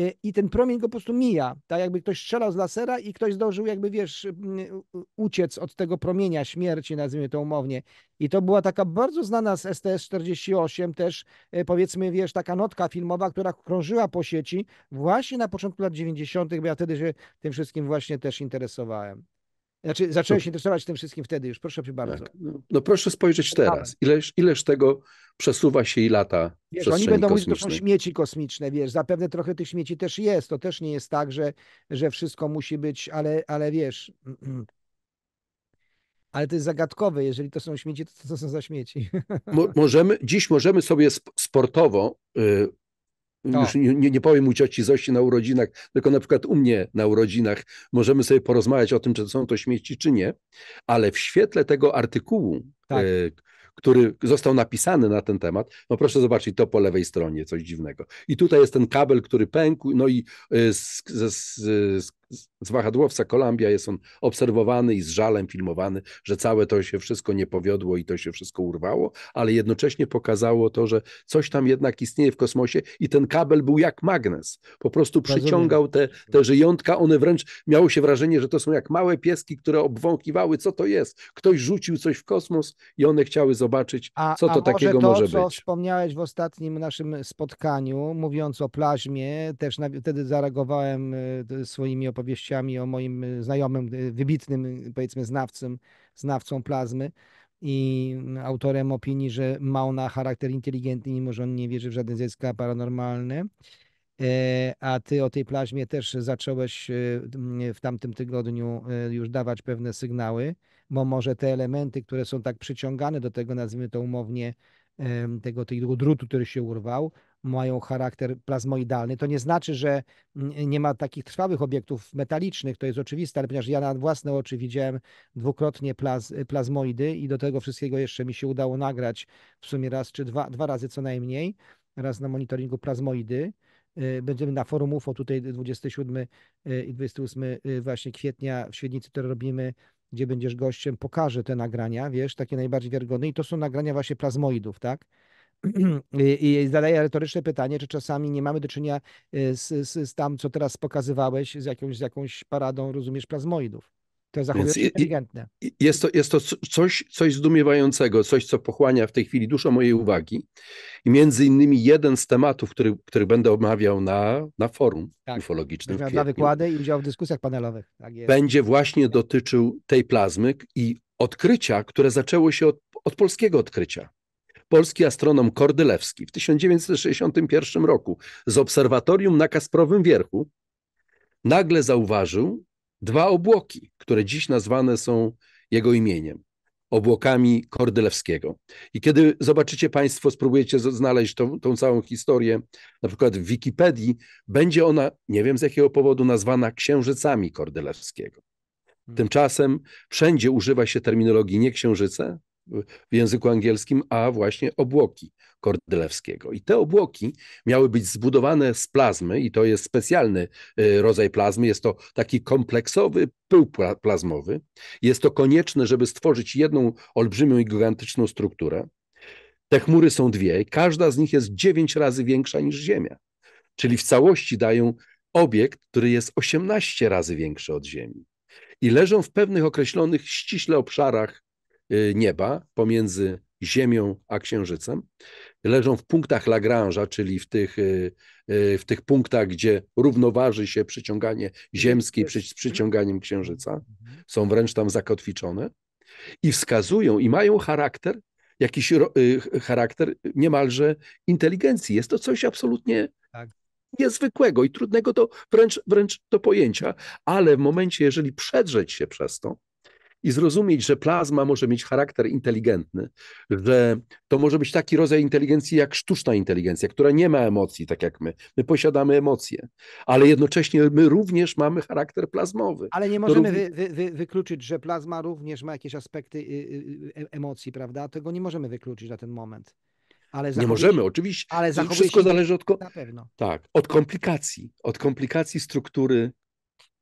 Y, i ten promień go po prostu mija, tak jakby ktoś strzelał z lasera i ktoś zdążył jakby, wiesz, mm, uciec od tego promienia śmierci, nazwijmy to umownie. I to była taka bardzo znana z STS-48 też, y, powiedzmy, wiesz, taka notka filmowa, która krążyła po sieci właśnie na początku lat 90., bo ja wtedy się tym wszystkim właśnie też interesowałem. Znaczy, zacząłem no. się interesować tym wszystkim wtedy już, proszę bardzo. Tak. No, no, proszę spojrzeć teraz. Ileż, ileż tego przesuwa się i lata. Wiesz, oni będą mówić, że to są śmieci kosmiczne, wiesz, zapewne trochę tych śmieci też jest. To też nie jest tak, że, że wszystko musi być, ale, ale wiesz. *clears throat* Ale to jest zagadkowe, jeżeli to są śmieci, to co są za śmieci? *laughs* możemy, dziś możemy sobie sportowo, yy, już nie, nie powiem u cioci Zosi na urodzinach, tylko na przykład u mnie na urodzinach, możemy sobie porozmawiać o tym, czy są to śmieci, czy nie, ale w świetle tego artykułu, tak. yy, który został napisany na ten temat, no proszę zobaczyć, to po lewej stronie coś dziwnego. I tutaj jest ten kabel, który pękł, no i y, z, z, z z wahadłowca Columbia jest on obserwowany i z żalem filmowany, że całe to się wszystko nie powiodło i to się wszystko urwało, ale jednocześnie pokazało to, że coś tam jednak istnieje w kosmosie i ten kabel był jak magnes. Po prostu przyciągał te, te żyjątka, one wręcz miało się wrażenie, że to są jak małe pieski, które obwąchiwały, co to jest. Ktoś rzucił coś w kosmos i one chciały zobaczyć, a, co to a takiego to, może być. co wspomniałeś w ostatnim naszym spotkaniu, mówiąc o plaźmie, też na, wtedy zareagowałem y, swoimi opowiadaniami, opowieściami o moim y, znajomym, y, wybitnym, y, powiedzmy, znawcym, znawcą plazmy i mm, autorem opinii, że ma ona charakter inteligentny, mimo że on nie wierzy w żadne zjawiska paranormalne. E, a ty o tej plaźmie też zacząłeś w tamtym tygodniu już dawać pewne sygnały, bo może te elementy, które są tak przyciągane do tego, nazwijmy to umownie, tego, tego drutu, który się urwał, mają charakter plazmoidalny. To nie znaczy, że mm, nie ma takich trwałych obiektów metalicznych, to jest oczywiste, ale ponieważ ja na własne oczy widziałem dwukrotnie plaz, plazmoidy i do tego wszystkiego jeszcze mi się udało nagrać w sumie raz czy dwa, dwa razy co najmniej, raz na monitoringu plazmoidy. Y, będziemy na forum UFO tutaj 27 y, i 28 y, właśnie kwietnia w Świdnicy. które robimy gdzie będziesz gościem, pokażę te nagrania, wiesz, takie najbardziej wiarygodne i to są nagrania właśnie plazmoidów, tak? *clears throat* I, I zadaję retoryczne pytanie, czy czasami nie mamy do czynienia y, z, z, z tam, co teraz pokazywałeś, z jakąś, z jakąś paradą, rozumiesz, plazmoidów. To zachowuje inteligentne. Jest to, jest to coś, coś zdumiewającego, coś, co pochłania w tej chwili dużo mojej uwagi. I między innymi jeden z tematów, który, który będę omawiał na, na forum tak. ufologicznym. Kwietniu, na wykłady i udział w dyskusjach panelowych. Tak będzie właśnie dotyczył tej plazmy i odkrycia, które zaczęło się od, od polskiego odkrycia polski astronom Kordylewski w 1961 roku z obserwatorium na Kasprowym Wierchu nagle zauważył, dwa obłoki, które dziś nazwane są jego imieniem obłokami Kordylewskiego. I kiedy zobaczycie Państwo, spróbujecie znaleźć tą, tą, całą historię, na przykład w Wikipedii, będzie ona, nie wiem z jakiego powodu, nazwana księżycami Kordylewskiego. Hmm. Tymczasem wszędzie używa się terminologii nie księżyce, w języku angielskim, a właśnie obłoki Kordylewskiego. I te obłoki miały być zbudowane z plazmy, i to jest specjalny e, rodzaj plazmy. Jest to taki kompleksowy pył plazmowy. Jest to konieczne, żeby stworzyć jedną olbrzymią i gigantyczną strukturę. Te chmury są dwie, każda z nich jest dziewięć razy większa niż Ziemia. Czyli w całości dają obiekt, który jest 18 razy większy od Ziemi. I leżą w pewnych określonych ściśle obszarach Y, nieba pomiędzy Ziemią a Księżycem. Leżą w punktach Lagrange'a, czyli w tych, y, y, w tych punktach, gdzie równoważy się przyciąganie ziemskie z przyciąganiem Księżyca. Są wręcz tam zakotwiczone i wskazują, i mają charakter, jakiś charakter niemalże inteligencji. Jest to coś absolutnie tak. niezwykłego i trudnego do, wręcz, wręcz do pojęcia, ale w momencie, jeżeli przedrzeć się przez to, i zrozumieć, że plazma może mieć charakter inteligentny, że to może być taki rodzaj inteligencji jak sztuczna inteligencja, która nie ma emocji, tak jak my. My posiadamy emocje, ale jednocześnie my również mamy charakter plazmowy. Ale nie możemy również... wy, wy, wykluczyć, że plazma również ma jakieś aspekty y, y, y, e, emocji, prawda? Tego nie możemy wykluczyć na ten moment. Ale nie możemy, oczywiście. Ale wszystko zależy od, tak, od komplikacji, od komplikacji struktury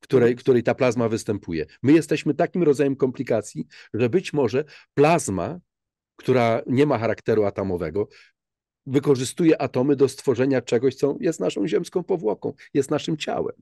której, mhm. której ta plazma występuje. My jesteśmy takim rodzajem komplikacji, że być może plazma, która nie ma charakteru atomowego, wykorzystuje atomy do stworzenia czegoś, co jest naszą ziemską powłoką, jest naszym ciałem.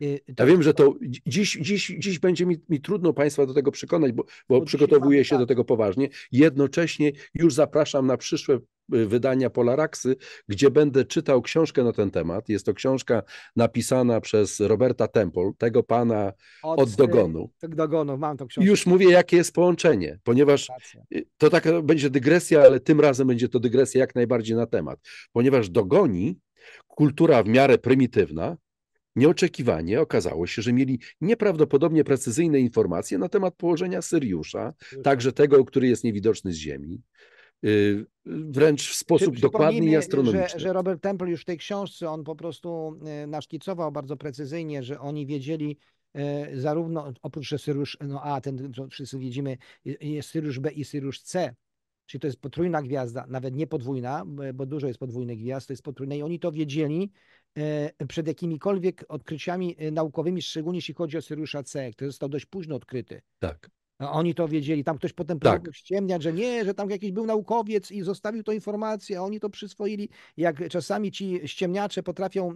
Ja tak. wiem, że to dziś, dziś, dziś będzie mi, mi trudno Państwa do tego przekonać, bo, bo przygotowuję się tak. do tego poważnie. Jednocześnie już zapraszam na przyszłe y, wydania Polaraxy, gdzie będę czytał książkę na ten temat. Jest to książka napisana przez Roberta Temple, tego pana od, od dogonu. Tak dogonu, mam tą książkę. Już mówię, jakie jest połączenie, ponieważ y, to taka będzie dygresja, ale tym razem będzie to dygresja jak najbardziej na temat, ponieważ dogoni kultura w miarę prymitywna, Nieoczekiwanie okazało się, że mieli nieprawdopodobnie precyzyjne informacje na temat położenia Syriusza, także tego, który jest niewidoczny z Ziemi, yy, wręcz w sposób dokładny i astronomiczny. Że, że Robert Temple już w tej książce, on po prostu y, naszkicował bardzo precyzyjnie, że oni wiedzieli, y, zarówno oprócz że Syriusz no A, ten co wszyscy widzimy, y, jest Syriusz B i Syriusz C, czyli to jest potrójna gwiazda, nawet nie podwójna, bo dużo jest podwójnych gwiazd, to jest potrójna i oni to wiedzieli, E, przed jakimikolwiek odkryciami e, naukowymi, szczególnie jeśli chodzi o Syriusza C, który został dość późno odkryty. Tak. Oni to wiedzieli. Tam ktoś potem tak. ściemniać, że nie, że tam jakiś był naukowiec i zostawił tą informację, a oni to przyswoili. Jak czasami ci ściemniacze potrafią e,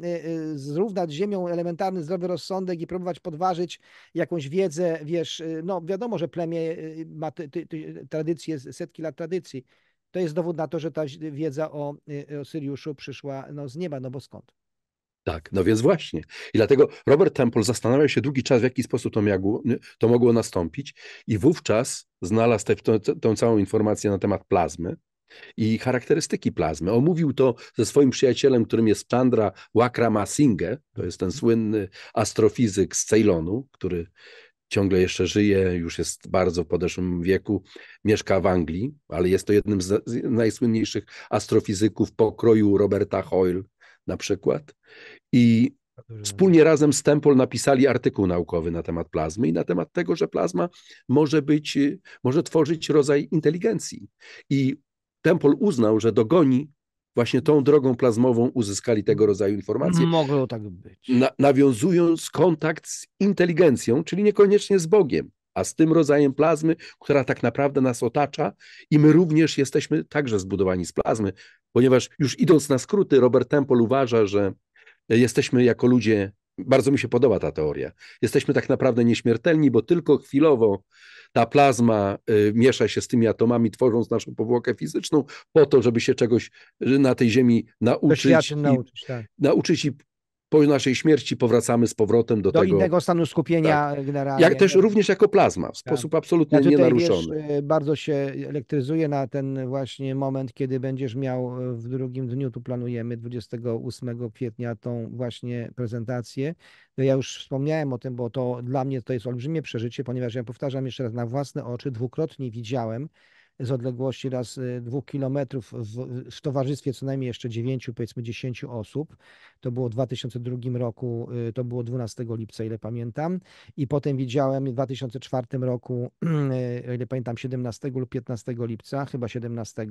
zrównać z ziemią elementarny zdrowy rozsądek i próbować podważyć jakąś wiedzę, wiesz, no wiadomo, że plemię ma ty, ty, ty, tradycję, setki lat tradycji. To jest dowód na to, że ta wiedza o, o Syriuszu przyszła no, z nieba, no bo skąd? Tak, no więc właśnie. I dlatego Robert Temple zastanawiał się długi czas, w jaki sposób to, miało, to mogło nastąpić, i wówczas znalazł tę, całą informację na temat plazmy i charakterystyki plazmy. Omówił to ze swoim przyjacielem, którym jest Chandra Wakramasinghe, to jest ten słynny astrofizyk z Ceylonu, który ciągle jeszcze żyje, już jest bardzo w podeszłym wieku, mieszka w Anglii, ale jest to jednym z najsłynniejszych astrofizyków pokroju Roberta Hoyle na przykład. I wspólnie razem z Tempol napisali artykuł naukowy na temat plazmy i na temat tego, że plazma może być, y, może tworzyć rodzaj inteligencji. I Tempol uznał, że dogoni właśnie tą drogą plazmową uzyskali tego rodzaju informacje. Mogło tak być. Na, nawiązując kontakt z inteligencją, czyli niekoniecznie z Bogiem, a z tym rodzajem plazmy, która tak naprawdę nas otacza i my również jesteśmy także zbudowani z plazmy, ponieważ już idąc na skróty, Robert Temple uważa, że jesteśmy jako ludzie, bardzo mi się podoba ta teoria, jesteśmy tak naprawdę nieśmiertelni, bo tylko chwilowo ta plazma y, miesza się z tymi atomami, tworząc naszą powłokę fizyczną, po to, żeby się czegoś y, na tej Ziemi nauczyć. Nauczyć, tak. nauczyć i po naszej śmierci powracamy z powrotem do, do tego. innego stanu skupienia tak. generalnie. Jak też również jako plazma, w tak. sposób tak. absolutnie znaczy, ja nienaruszony. Wiesz, y, bardzo się elektryzuje na ten właśnie moment, kiedy będziesz miał y, w drugim dniu, tu planujemy 28 kwietnia tą właśnie prezentację. No, ja już wspomniałem o tym, bo to dla mnie to jest olbrzymie przeżycie, ponieważ ja powtarzam jeszcze raz, na własne oczy dwukrotnie widziałem z odległości raz y, dwóch kilometrów w, w towarzystwie co najmniej jeszcze dziewięciu, powiedzmy dziesięciu osób. To było w 2002 roku, y, to było 12 lipca, ile pamiętam. I potem widziałem w 2004 roku, y, ile pamiętam, 17 lub 15 lipca, chyba 17,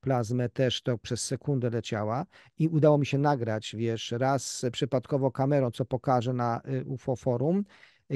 plazmę też to przez sekundę leciała i udało mi się nagrać, wiesz, raz przypadkowo kamerą, co pokażę na UFO Forum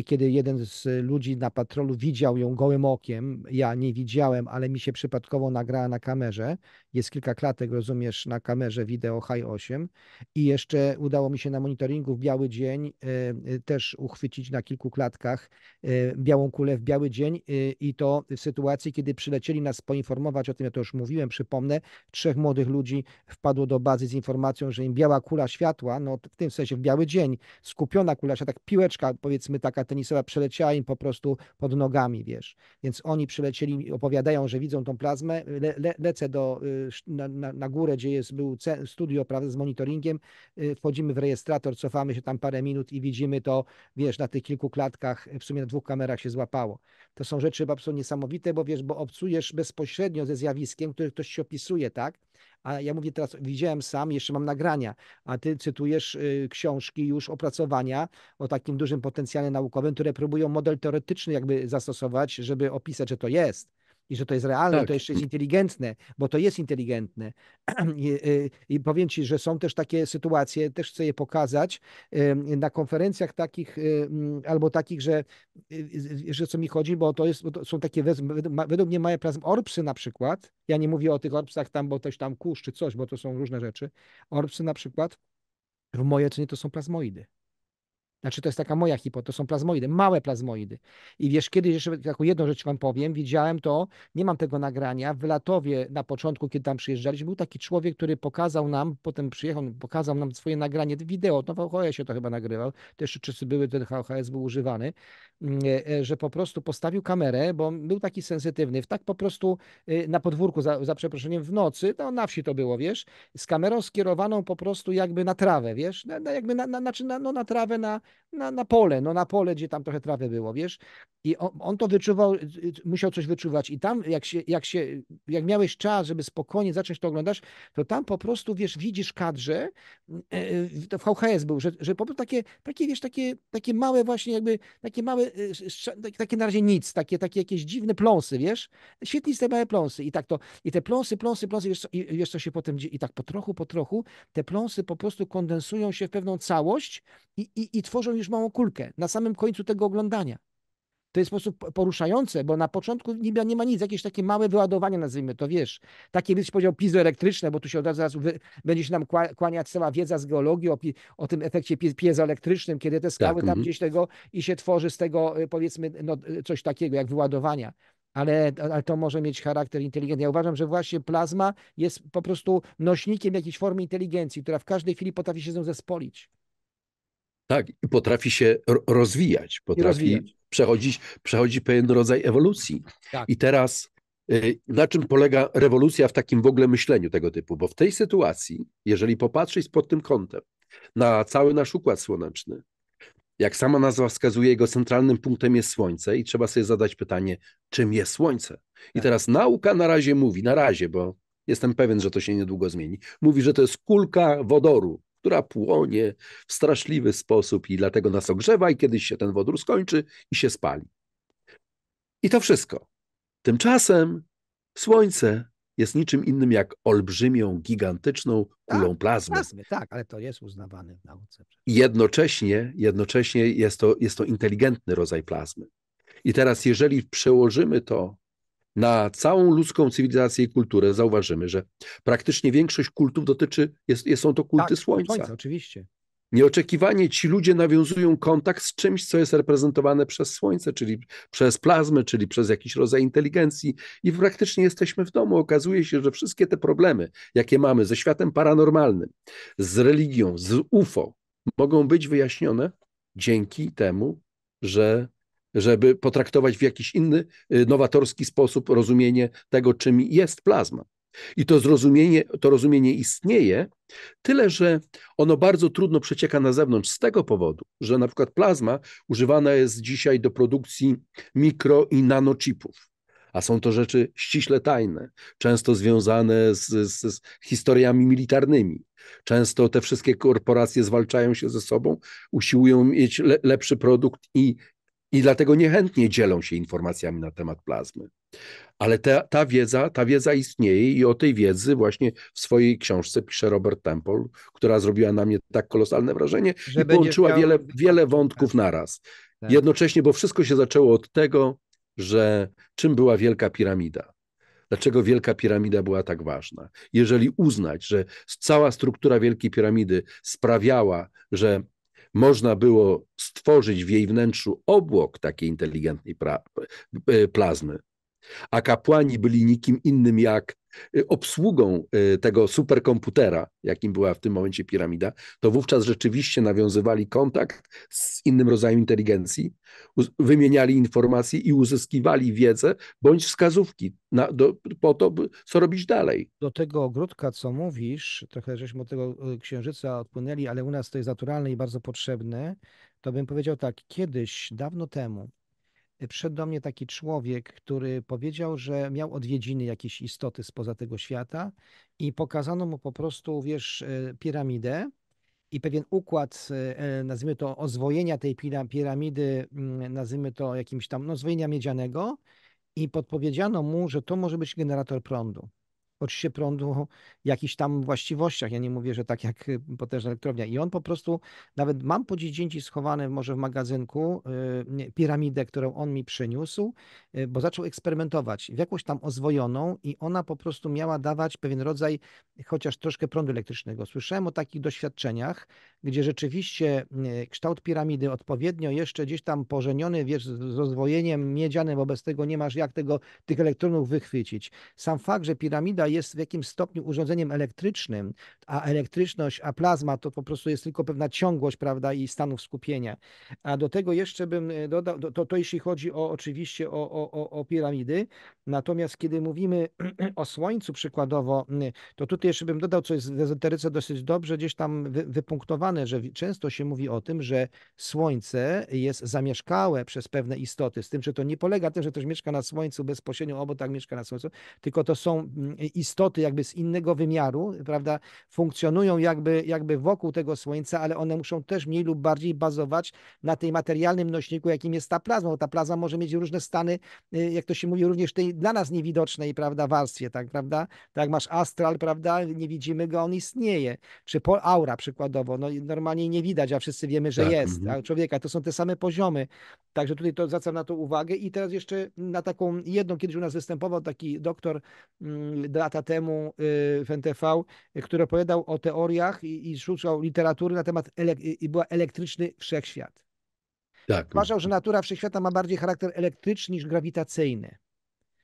kiedy jeden z ludzi na patrolu widział ją gołym okiem. Ja nie widziałem, ale mi się przypadkowo nagrała na kamerze jest kilka klatek, rozumiesz, na kamerze wideo High 8 i jeszcze udało mi się na monitoringu w biały dzień e, e, też uchwycić na kilku klatkach e, białą kulę w biały dzień i to w sytuacji, kiedy przylecieli nas poinformować o tym, ja to już mówiłem, przypomnę, trzech młodych ludzi wpadło do bazy z informacją, że im biała kula światła, no w tym sensie w biały dzień, skupiona kula światła, tak piłeczka powiedzmy taka tenisowa przeleciała im po prostu pod nogami, wiesz. Więc oni przylecieli, opowiadają, że widzą tą plazmę, le, le, lecę do y, na, na, na górę, gdzie jest, był studio prawda, z monitoringiem, y, wchodzimy w rejestrator, cofamy się tam parę minut i widzimy to, wiesz, na tych kilku klatkach, w sumie na dwóch kamerach się złapało. To są rzeczy absolutnie niesamowite, bo wiesz, bo obcujesz bezpośrednio ze zjawiskiem, które ktoś ci opisuje, tak? A ja mówię teraz, widziałem sam, jeszcze mam nagrania, a ty cytujesz y, książki, już opracowania o takim dużym potencjale naukowym, które próbują model teoretyczny jakby zastosować, żeby opisać, że to jest i że to jest realne, tak. to jeszcze jest inteligentne, bo to jest inteligentne. *clears throat* I, y, I, powiem Ci, że są też takie sytuacje, też chcę je pokazać na konferencjach takich y, mm, albo takich, że, y, że co mi chodzi, bo to, jest, bo to są takie, według mnie mają plazm orpsy na przykład, ja nie mówię o tych orpsach tam, bo coś tam kurz czy coś, bo to są różne rzeczy, orpsy na przykład, w mojej ocenie to są plazmoidy. Znaczy, to jest taka moja hipoteza, to są plazmoidy, małe plazmoidy. I wiesz, kiedyś jeszcze taką jedną rzecz wam powiem, widziałem to, nie mam tego nagrania, w Latowie na początku, kiedy tam przyjeżdżaliśmy, był taki człowiek, który pokazał nam, potem przyjechał, pokazał nam swoje nagranie, wideo, no w się, to chyba nagrywał, to jeszcze czasy były, ten HHS był używany Mm, e, e, że po prostu postawił kamerę, bo był taki sensytywny, w tak po prostu y, na podwórku, za, za przeproszeniem, w nocy, no na wsi to było, wiesz, z kamerą skierowaną po prostu jakby na trawę, wiesz, na, na jakby na, na, znaczy na, no, na trawę, na, na, na pole, no na pole, gdzie tam trochę trawy było, wiesz, i on, on to wyczuwał, y, y, musiał coś wyczuwać i tam jak się, jak się, jak miałeś czas, żeby spokojnie zacząć to oglądać, to tam po prostu, wiesz, widzisz kadrze, mm, e, to VHS był, że, że po prostu takie, takie, wiesz, takie, takie małe właśnie jakby, takie małe Y, y, no, takie na razie nic, takie, takie jakieś dziwne pląsy, wiesz? Świetliste małe pląsy i tak to, i te pląsy, pląsy, pląsy, wiesz co, i, wiesz co się potem dzieje, i tak po trochu, po trochu te pląsy po prostu kondensują się w pewną całość i, i, i tworzą już małą kulkę na samym końcu tego oglądania to jest sposób poruszające, bo na początku niby nie ma nic, jakieś takie małe wyładowania nazwijmy to, wiesz, takie, byś powiedział, piezoelektryczne, bo tu się od razu, wy, będzie się nam kłaniać cała wiedza z geologii o, o tym efekcie piezoelektrycznym, kiedy te skały tak, tam mhm. gdzieś tego i się tworzy z tego, y, powiedzmy, no, y, coś takiego jak wyładowania. Ale, ale, to może mieć charakter inteligentny. Ja uważam, że właśnie plazma jest po prostu nośnikiem jakiejś formy inteligencji, która w każdej chwili potrafi się z nią zespolić. Tak, i potrafi się rozwijać, potrafi rozwijać. Przechodzić, przechodzi pewien rodzaj ewolucji. Tak. I teraz y, na czym polega rewolucja w takim w ogóle myśleniu tego typu? Bo w tej sytuacji, jeżeli popatrzeć pod tym kątem na cały nasz układ słoneczny, jak sama nazwa wskazuje, jego centralnym punktem jest Słońce i trzeba sobie zadać pytanie, czym jest Słońce? I tak. teraz nauka na razie mówi, na razie, bo jestem pewien, że to się niedługo zmieni, mówi, że to jest kulka wodoru, która płonie w straszliwy sposób i dlatego nas ogrzewa i kiedyś się ten wodór skończy i się spali. I to wszystko. Tymczasem słońce jest niczym innym jak olbrzymią, gigantyczną kulą tak, plazmy. plazmy. Tak, ale to jest uznawane w nauce. Jednocześnie, jednocześnie jest, to, jest to inteligentny rodzaj plazmy. I teraz, jeżeli przełożymy to na całą ludzką cywilizację i kulturę zauważymy, że praktycznie większość kultów dotyczy, jest, są to kulty tak, słońca. słońca. Oczywiście. Nieoczekiwanie ci ludzie nawiązują kontakt z czymś, co jest reprezentowane przez słońce, czyli przez plazmę, czyli przez jakiś rodzaj inteligencji, i praktycznie jesteśmy w domu. Okazuje się, że wszystkie te problemy, jakie mamy ze światem paranormalnym, z religią, z UFO, mogą być wyjaśnione dzięki temu, że żeby potraktować w jakiś inny, y, nowatorski sposób rozumienie tego, czym jest plazma. I to zrozumienie, to rozumienie istnieje, tyle że ono bardzo trudno przecieka na zewnątrz z tego powodu, że na przykład plazma używana jest dzisiaj do produkcji mikro i nanochipów a są to rzeczy ściśle tajne, często związane z, z, z, historiami militarnymi. Często te wszystkie korporacje zwalczają się ze sobą, usiłują mieć le, lepszy produkt i i dlatego niechętnie dzielą się informacjami na temat plazmy. Ale ta, ta, wiedza, ta wiedza istnieje i o tej wiedzy właśnie w swojej książce pisze Robert Temple, która zrobiła na mnie tak kolosalne wrażenie i połączyła wiele, wiele wątków tak. naraz. Tak. Jednocześnie, bo wszystko się zaczęło od tego, że czym była Wielka Piramida. Dlaczego Wielka Piramida była tak ważna? Jeżeli uznać, że cała struktura Wielkiej Piramidy sprawiała, że można było stworzyć w jej wnętrzu obłok takiej inteligentnej e, plazmy, a kapłani byli nikim innym jak y, obsługą y, tego superkomputera, jakim była w tym momencie piramida, to wówczas rzeczywiście nawiązywali kontakt z innym rodzajem inteligencji, wymieniali informacje i uzyskiwali wiedzę bądź wskazówki na, do, po to, co robić dalej. Do tego ogródka, co mówisz, trochę żeśmy od tego y, księżyca odpłynęli, ale u nas to jest naturalne i bardzo potrzebne, to bym powiedział tak, kiedyś, dawno temu, przyszedł do mnie taki człowiek, który powiedział, że miał odwiedziny jakiejś istoty spoza tego świata i pokazano mu po prostu, wiesz, e, piramidę i pewien układ, e, e, nazwijmy to, ozwojenia tej piramidy, mm, nazwijmy to jakimś tam, no, zwojenia miedzianego i podpowiedziano mu, że to może być generator prądu oczywiście prądu jakichś tam właściwościach. Ja nie mówię, że tak jak y, potężna elektrownia. I on po prostu, nawet mam po dziedzinci schowane może w magazynku yy, piramidę, którą on mi przyniósł, yy, bo zaczął eksperymentować w jakąś tam ozwojoną i ona po prostu miała dawać pewien rodzaj chociaż troszkę prądu elektrycznego. Słyszałem o takich doświadczeniach, gdzie rzeczywiście yy, kształt piramidy odpowiednio jeszcze gdzieś tam pożeniony, wiesz, z rozwojeniem miedzianym, wobec tego nie masz jak tego, tych elektronów wychwycić. Sam fakt, że piramida jest w jakimś stopniu urządzeniem elektrycznym, a elektryczność, a plazma to po prostu jest tylko pewna ciągłość, prawda, i stanów skupienia. A do tego jeszcze bym e, dodał, to, to jeśli chodzi o oczywiście o, o, o piramidy, natomiast kiedy mówimy *clears throat* o Słońcu przykładowo, to tutaj jeszcze bym dodał, co jest w ezoteryce dosyć dobrze gdzieś tam wy, wypunktowane, że często się mówi o tym, że Słońce jest zamieszkałe przez pewne istoty, z tym, że to nie polega na tym, że ktoś mieszka na Słońcu bezpośrednio, obok tak mieszka na Słońcu, tylko to są istoty jakby z innego wymiaru, prawda, funkcjonują jakby, jakby wokół tego Słońca, ale one muszą też mniej lub bardziej bazować na tej materialnym nośniku, jakim jest ta plazma, bo ta plazma może mieć różne stany, y, jak to się mówi, również tej dla nas niewidocznej, prawda, warstwie, tak, prawda, tak masz astral, prawda, nie widzimy go, on istnieje, czy aura przykładowo, no normalnie nie widać, a wszyscy wiemy, że tak, jest, mhm. tak, człowieka, to są te same poziomy, także tutaj to zwracam na to uwagę i teraz jeszcze na taką jedną, kiedyś u nas występował taki doktor, mm, lata temu y, w NTV, y, który opowiadał o teoriach i, i szukał literatury na temat elek y, i była elektryczny wszechświat. Tak, tak. Uważał, że natura wszechświata ma bardziej charakter elektryczny niż grawitacyjny,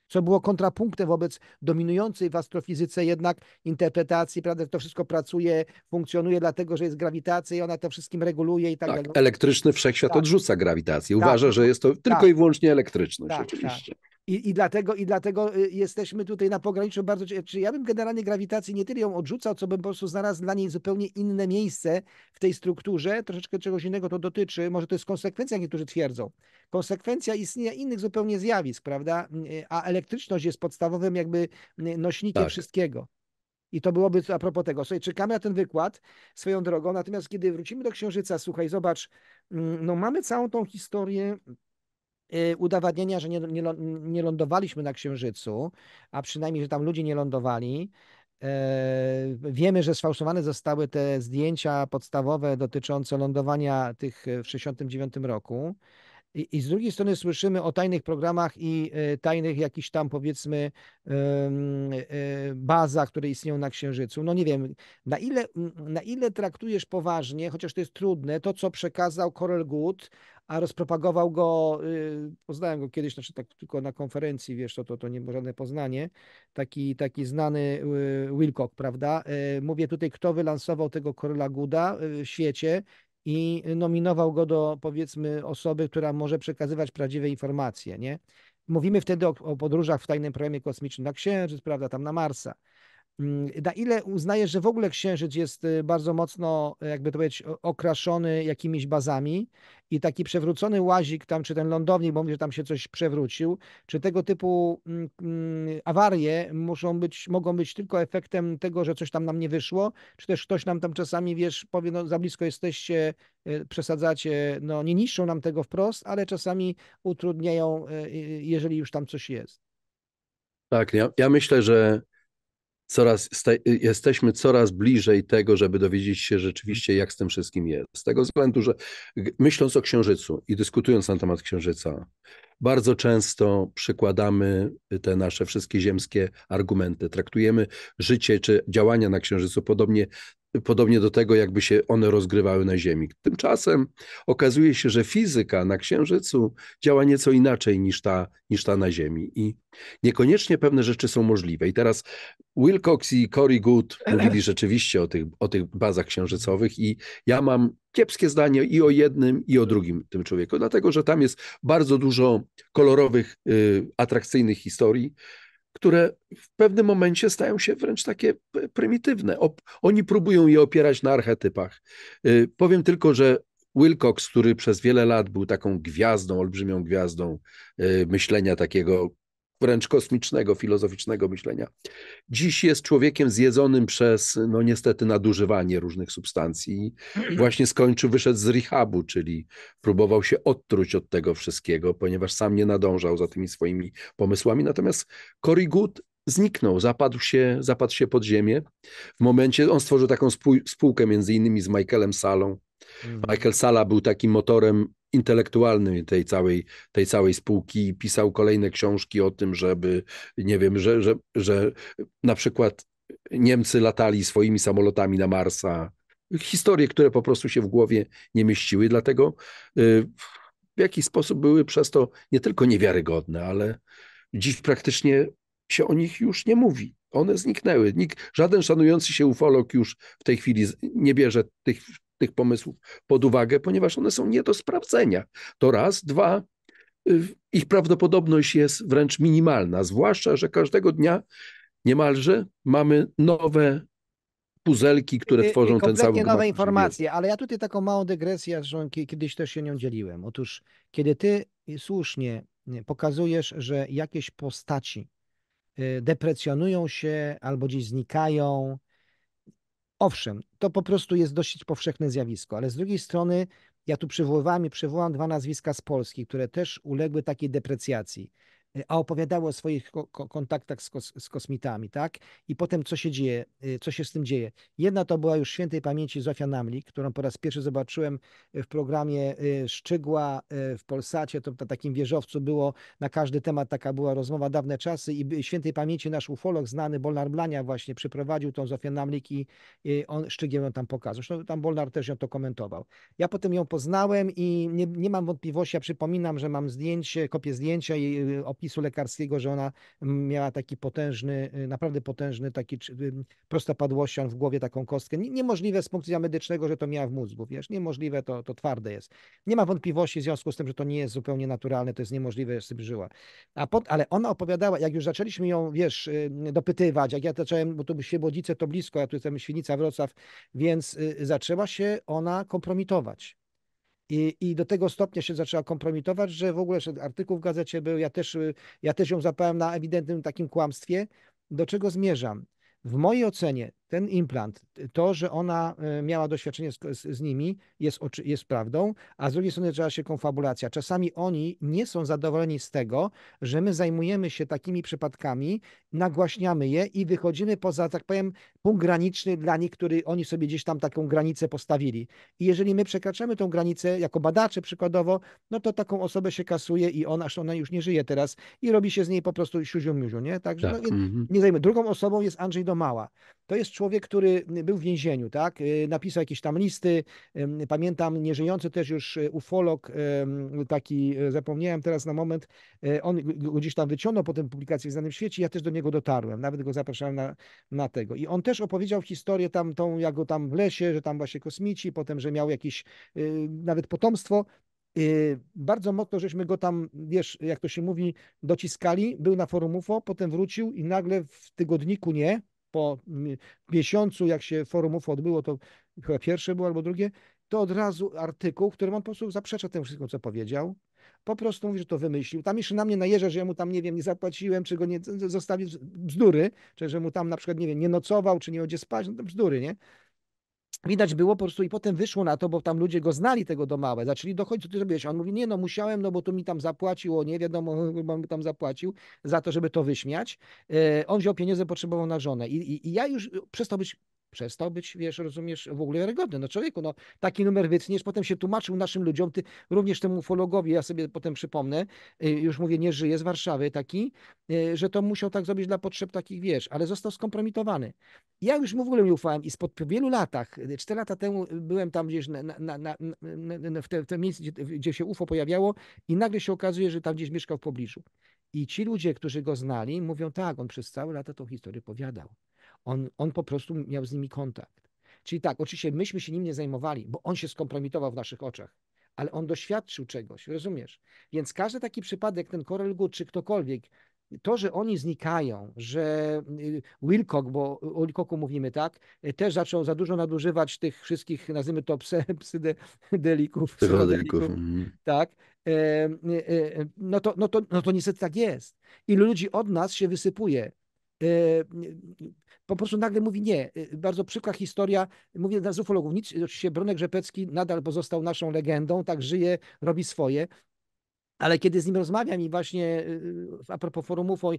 co było kontrapunktem wobec dominującej w astrofizyce jednak interpretacji, prawda, to wszystko pracuje, funkcjonuje dlatego, że jest grawitacja i ona to wszystkim reguluje i tak, tak. dalej. Elektryczny wszechświat tak. odrzuca grawitację, tak. uważa, że jest to tylko tak. i wyłącznie elektryczność oczywiście. I, I, dlatego, I dlatego y, jesteśmy tutaj na pograniczu bardzo. Czy ja bym generalnie grawitacji nie tyle ją odrzucał, co bym po prostu znalazł dla niej zupełnie inne miejsce w tej strukturze. Troszeczkę czegoś innego to dotyczy. Może to jest konsekwencja, jak niektórzy twierdzą. Konsekwencja istnienia innych zupełnie zjawisk, prawda? Mm, y, a elektryczność jest podstawowym jakby mm, nośnikiem tak. wszystkiego. I to byłoby a propos tego. Słuchaj, czekamy na ten wykład swoją drogą. Natomiast kiedy wrócimy do Księżyca, słuchaj, zobacz, mm, no mamy całą tą historię Y, udowadnienia, że nie, nie, nie lądowaliśmy na Księżycu, a przynajmniej, że tam ludzie nie lądowali, e, Wiemy, że sfałszowane zostały te zdjęcia podstawowe dotyczące lądowania tych w 1969 roku. I, I, z drugiej strony słyszymy o tajnych programach i e, tajnych jakichś tam powiedzmy e, bazach, które istnieją na Księżycu. No nie wiem, na ile, na ile traktujesz poważnie, chociaż to jest trudne, to co przekazał Corel Good, a rozpropagował go, y, poznałem go kiedyś, znaczy tak tylko na konferencji, wiesz, to, to, to nie było żadne poznanie, taki, taki znany y, Wilcock, prawda? E, mówię tutaj, kto wylansował tego Corela Gooda y, w świecie, i nominował go do powiedzmy osoby, która może przekazywać prawdziwe informacje, nie? Mówimy wtedy o, o podróżach w tajnym programie kosmicznym na Księżyc, prawda, tam na Marsa. Mm, na ile uznajesz, że w ogóle Księżyc jest y, bardzo mocno, y, jakby to powiedzieć, okraszony jakimiś bazami i taki przewrócony łazik tam, czy ten lądownik, bo mówisz, że tam się coś przewrócił, czy tego typu mm, mm, awarie muszą być, mogą być tylko efektem tego, że coś tam nam nie wyszło, czy też ktoś nam tam czasami, wiesz, powie, no za blisko jesteście, y, przesadzacie, no nie niszczą nam tego wprost, ale czasami utrudniają, jeżeli już tam coś jest. Tak, ja, ja myślę, że coraz, y, jesteśmy coraz bliżej tego, żeby dowiedzieć się rzeczywiście, jak z tym wszystkim jest. Z tego względu, że myśląc o Księżycu i dyskutując na temat Księżyca, bardzo często przykładamy y, te nasze wszystkie ziemskie argumenty. Traktujemy życie czy działania na Księżycu podobnie podobnie do tego, jakby się one rozgrywały na Ziemi. Tymczasem okazuje się, że fizyka na Księżycu działa nieco inaczej niż ta, niż ta na Ziemi i niekoniecznie pewne rzeczy są możliwe. I teraz Wilcox i Cory Good *laughs* mówili rzeczywiście o tych, o tych bazach księżycowych i ja mam kiepskie zdanie i o jednym, i o drugim tym człowieku, dlatego że tam jest bardzo dużo kolorowych, y, atrakcyjnych historii, które w pewnym momencie stają się wręcz takie prymitywne. oni próbują je opierać na archetypach. Y, powiem tylko, że Wilcox, który przez wiele lat był taką gwiazdą, olbrzymią gwiazdą y, myślenia takiego wręcz kosmicznego, filozoficznego myślenia. Dziś jest człowiekiem zjedzonym przez, no niestety, nadużywanie różnych substancji. Mhm. Właśnie skończył, wyszedł z rehabu, czyli próbował się odtruć od tego wszystkiego, ponieważ sam nie nadążał za tymi swoimi pomysłami. Natomiast Cory Good zniknął, zapadł się, zapadł się pod ziemię. W momencie on stworzył taką spółkę między innymi z Michaelem Salą, Mhm. Michael Sala był takim motorem intelektualnym tej całej, tej całej spółki i pisał kolejne książki o tym, żeby, nie wiem, że, że, że na przykład Niemcy latali swoimi samolotami na Marsa. Historie, które po prostu się w głowie nie mieściły, dlatego y, w jakiś sposób były przez to nie tylko niewiarygodne, ale dziś praktycznie się o nich już nie mówi. One zniknęły. Nikt, żaden szanujący się ufolog już w tej chwili nie bierze tych, tych pomysłów pod uwagę, ponieważ one są nie do sprawdzenia. To raz, dwa, ich prawdopodobność jest wręcz minimalna, zwłaszcza, że każdego dnia niemalże mamy nowe puzelki, które I, tworzą i ten cały nowe informacje, ale ja tutaj taką małą dygresję, że kiedyś też się nią dzieliłem. Otóż, kiedy ty słusznie y, pokazujesz, że jakieś postaci y, deprecjonują się albo gdzieś znikają, Owszem, to po prostu jest dosyć powszechne zjawisko, ale z drugiej strony ja tu przywoływałem i przywołam dwa nazwiska z Polski, które też uległy takiej deprecjacji. Y, a opowiadały o swoich ko kontaktach z, kos z, kosmitami, tak? I potem co się dzieje, y, co się z tym dzieje. Jedna to była już świętej pamięci Zofia Namlik, którą po raz pierwszy zobaczyłem y, w programie Szczygła w Polsacie, to na takim wieżowcu było, na każdy temat taka była rozmowa dawne czasy i świętej pamięci nasz ufolog znany, Bolnar Blania właśnie przeprowadził tą Zofię Namlik i on Szczygiem ją tam pokazał. Zresztą tam Bolnar też ją to komentował. Ja potem ją poznałem i nie, nie mam wątpliwości, ja przypominam, że mam zdjęcie, kopię zdjęcia i opis przepisu lekarskiego, że ona miała taki potężny, y, naprawdę potężny taki prostopadłościan w głowie, taką kostkę. Niemożliwe z punktu widzenia medycznego, że to miała w mózgu, wiesz, niemożliwe, to, to twarde jest. Nie ma wątpliwości w związku z tym, że to nie jest zupełnie naturalne, to jest niemożliwe, że z żyła. A pod, ale ona opowiadała, jak już zaczęliśmy ją, wiesz, dopytywać, jak ja zacząłem, bo tu Świebodzice to blisko, ja tu jestem Świnica, Wrocław, więc y, zaczęła się ona kompromitować. I, I do tego stopnia się zaczęła kompromitować, że w ogóle artykuł w gazecie był, ja też, ja też ją zapałem na ewidentnym takim kłamstwie. Do czego zmierzam? W mojej ocenie ten implant, to, że ona e, miała doświadczenie z, z, z nimi, jest, jest prawdą, a z drugiej strony zaczęła się konfabulacja. Czasami oni nie są zadowoleni z tego, że my zajmujemy się takimi przypadkami, nagłaśniamy je i wychodzimy poza, tak powiem, punkt graniczny dla nich, który oni sobie gdzieś tam taką granicę postawili. I jeżeli my przekraczamy tą granicę, jako badacze przykładowo, no to taką osobę się kasuje i ona, ona już nie żyje teraz i robi się z niej po prostu siuziu-miuziu, nie? Także no tak. no, nie, mhm. nie zajmę. Drugą osobą jest Andrzej Domała to jest człowiek, który był w więzieniu, tak? Y, napisał jakieś tam listy. Pamiętam nieżyjący też już y, ufolog, taki, y, zapomniałem teraz na moment, on gdzieś tam wyciągnął potem publikacji w Znanym Świecie, ja też do niego dotarłem, nawet go zapraszałem na, na tego. I on też opowiedział historię tam tą, jak go tam w lesie, że tam właśnie kosmici, potem, że miał jakieś nawet potomstwo, bardzo mocno żeśmy go tam, wiesz, jak to się mówi, dociskali. Był na forum UFO, potem wrócił i nagle w tygodniku nie, po miesiącu, jak się forum UFO odbyło, to chyba pierwsze było albo drugie, to od razu artykuł, który on po prostu zaprzecza temu wszystkiemu, co powiedział. Po prostu mówi, że to wymyślił. Tam jeszcze na mnie najeżdża, że ja mu tam, nie wiem, nie zapłaciłem, czy go nie zostawił, bzdury, czy że mu tam na przykład, nie wiem, nie nocował, czy nie będzie spać, no to bzdury, nie? widać było po prostu i potem wyszło na to, bo tam ludzie go znali tego domałe, zaczęli dochodzić, co ty zrobiłeś? On mówi, nie no musiałem, no bo tu mi tam zapłacił, o nie wiadomo, *laughs* bo mi tam zapłacił za to, żeby to wyśmiać. E, on wziął pieniądze, potrzebował na żonę I, i, i ja już y, przestał być przestał być, wiesz, rozumiesz, w ogóle wiarygodny. No człowieku, no taki numer wytniesz, potem się tłumaczył naszym ludziom, ty również temu ufologowi, ja sobie potem przypomnę, y, już mówię, nie żyje z Warszawy taki, y, że to musiał tak zrobić dla potrzeb takich, wiesz, ale został skompromitowany. Ja już mu w ogóle nie ufałem i spod wielu latach, y, cztery lata temu byłem tam gdzieś na, na, na, w tym te, miejscu, gdzie, gdzie się UFO pojawiało i nagle się okazuje, że tam gdzieś mieszkał w pobliżu. I ci ludzie, którzy go znali, mówią tak, on przez całe lata tą historię powiadał. On, on po prostu miał z nimi kontakt. Czyli tak, oczywiście myśmy się nim nie zajmowali, bo on się skompromitował w naszych oczach, ale on doświadczył czegoś, rozumiesz? Więc każdy taki przypadek, ten Corel Gut czy ktokolwiek, to, że oni znikają, że y, Wilcock, bo o Wilcocku mówimy tak, y, też zaczął za dużo nadużywać tych wszystkich, nazwijmy to psy, *laughs* Psychodelików. Mhm. Tak. Y, no, to, no, to, no to niestety tak jest. Ilu ludzi od nas się wysypuje Y, po prostu nagle mówi nie. Y, bardzo przykra historia, mówię na ufologów, nic, oczywiście Bronek Rzepecki nadal pozostał naszą legendą, tak żyje, robi swoje, ale kiedy z nim rozmawiam i właśnie y, a propos forum UFO,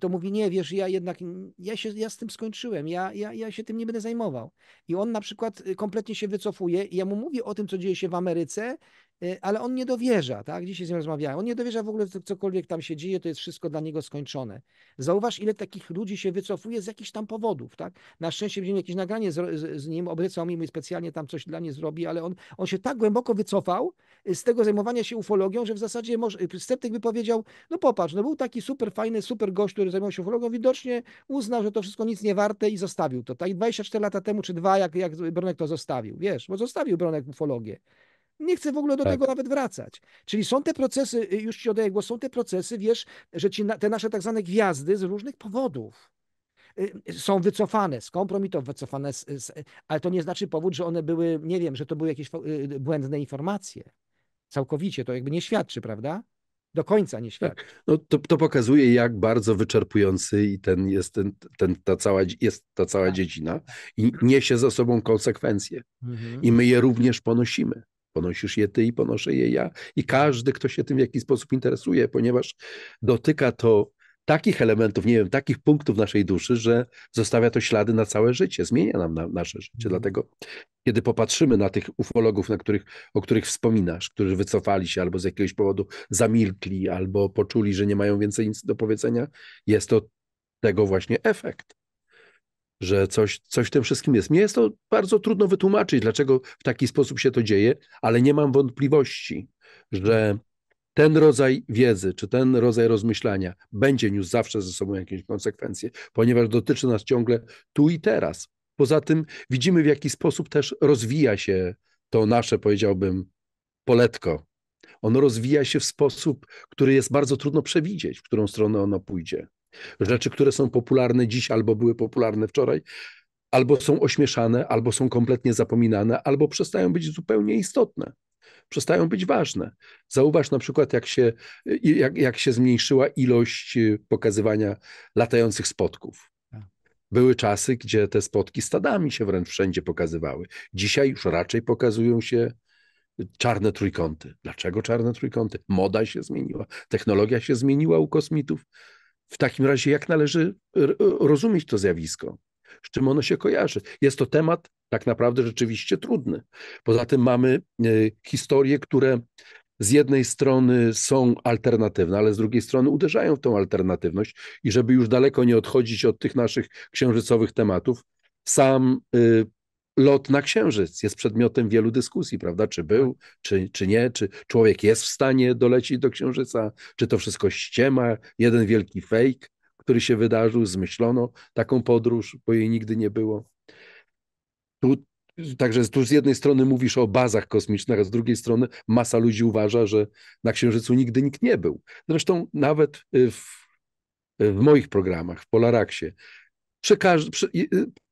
to mówi, nie, wiesz, ja jednak, mm, ja, się, ja z tym skończyłem, ja, ja, ja się tym nie będę zajmował. I on na przykład kompletnie się wycofuje i ja mu mówię o tym, co dzieje się w Ameryce Y, ale on nie dowierza, tak? Dzisiaj z nim rozmawiałem. On nie dowierza w ogóle, cokolwiek tam się dzieje, to jest wszystko dla niego skończone. Zauważ, ile takich ludzi się wycofuje z jakichś tam powodów, tak? Na szczęście widziałem jakieś nagranie z, z, z nim, obiecał mi, mówi, specjalnie tam coś dla mnie zrobi, ale on, on się tak głęboko wycofał y, z tego zajmowania się ufologią, że w zasadzie może, y, sceptyk by powiedział, no popatrz, no był taki super fajny, super gość, który zajmował się ufologią, widocznie uznał, że to wszystko nic nie warte i zostawił to, tak? 24 lata temu, czy dwa, jak, jak Bronek to zostawił, wiesz, bo zostawił Bronek ufologię. Nie chcę w ogóle do tak. tego nawet wracać. Czyli są te procesy, y, już ci oddaję głos, są te procesy, wiesz, że ci, te nasze tak zwane gwiazdy z różnych powodów y, są wycofane, skompromitowane, wycofane, z, z, ale to nie znaczy powód, że one były, nie wiem, że to były jakieś y, błędne informacje. Całkowicie to jakby nie świadczy, prawda? do końca nie tak. świadczy. Tak. No, to, to pokazuje, jak bardzo wyczerpujący i ten jest ten, ten, ta cała, jest ta cała tak. dziedzina tak. i niesie za sobą konsekwencje. Mhm. I my je również ponosimy. Ponosisz je ty i ponoszę je ja. I każdy, kto się tym w jakiś sposób interesuje, ponieważ dotyka to takich elementów, nie wiem, takich punktów naszej duszy, że zostawia to ślady na całe życie, zmienia nam na, nasze życie. Mhm. Dlatego, kiedy popatrzymy na tych ufologów, na których, o których wspominasz, którzy wycofali się albo z jakiegoś powodu zamilkli, albo poczuli, że nie mają więcej nic do powiedzenia, jest to tego właśnie efekt że coś, coś w tym wszystkim jest. Mnie jest to bardzo trudno wytłumaczyć, dlaczego w taki sposób się to dzieje, ale nie mam wątpliwości, że ten rodzaj wiedzy, czy ten rodzaj rozmyślania będzie niósł zawsze ze sobą jakieś konsekwencje, ponieważ dotyczy nas ciągle tu i teraz. Poza tym widzimy, w jaki sposób też rozwija się to nasze, powiedziałbym, poletko. Ono rozwija się w sposób, który jest bardzo trudno przewidzieć, w którą stronę ono pójdzie. Rzeczy, które są popularne dziś albo były popularne wczoraj, albo są ośmieszane, albo są kompletnie zapominane, albo przestają być zupełnie istotne przestają być ważne. Zauważ na przykład, jak się, jak, jak się zmniejszyła ilość y, pokazywania latających spotków. Tak. Były czasy, gdzie te spotki stadami się wręcz wszędzie pokazywały. Dzisiaj już raczej pokazują się czarne trójkąty. Dlaczego czarne trójkąty? Moda się zmieniła, technologia się zmieniła u kosmitów. W takim razie, jak należy e, rozumieć to zjawisko? Z czym ono się kojarzy? Jest to temat tak naprawdę rzeczywiście trudny. Poza tym mamy e, historie, które z jednej strony są alternatywne, ale z drugiej strony uderzają w tą alternatywność. I żeby już daleko nie odchodzić od tych naszych księżycowych tematów, sam e, lot na Księżyc jest przedmiotem wielu dyskusji, prawda? Czy był, tak. czy, czy nie, czy człowiek jest w stanie dolecieć do Księżyca, czy to wszystko ściema, jeden wielki fake, który się wydarzył, zmyślono taką podróż, bo jej nigdy nie było. Tu, także tu z jednej strony mówisz o bazach kosmicznych, a z drugiej strony masa ludzi uważa, że na Księżycu nigdy nikt nie był. Zresztą nawet y, w, y, w moich programach, w Polaraksie, przy, przy, y,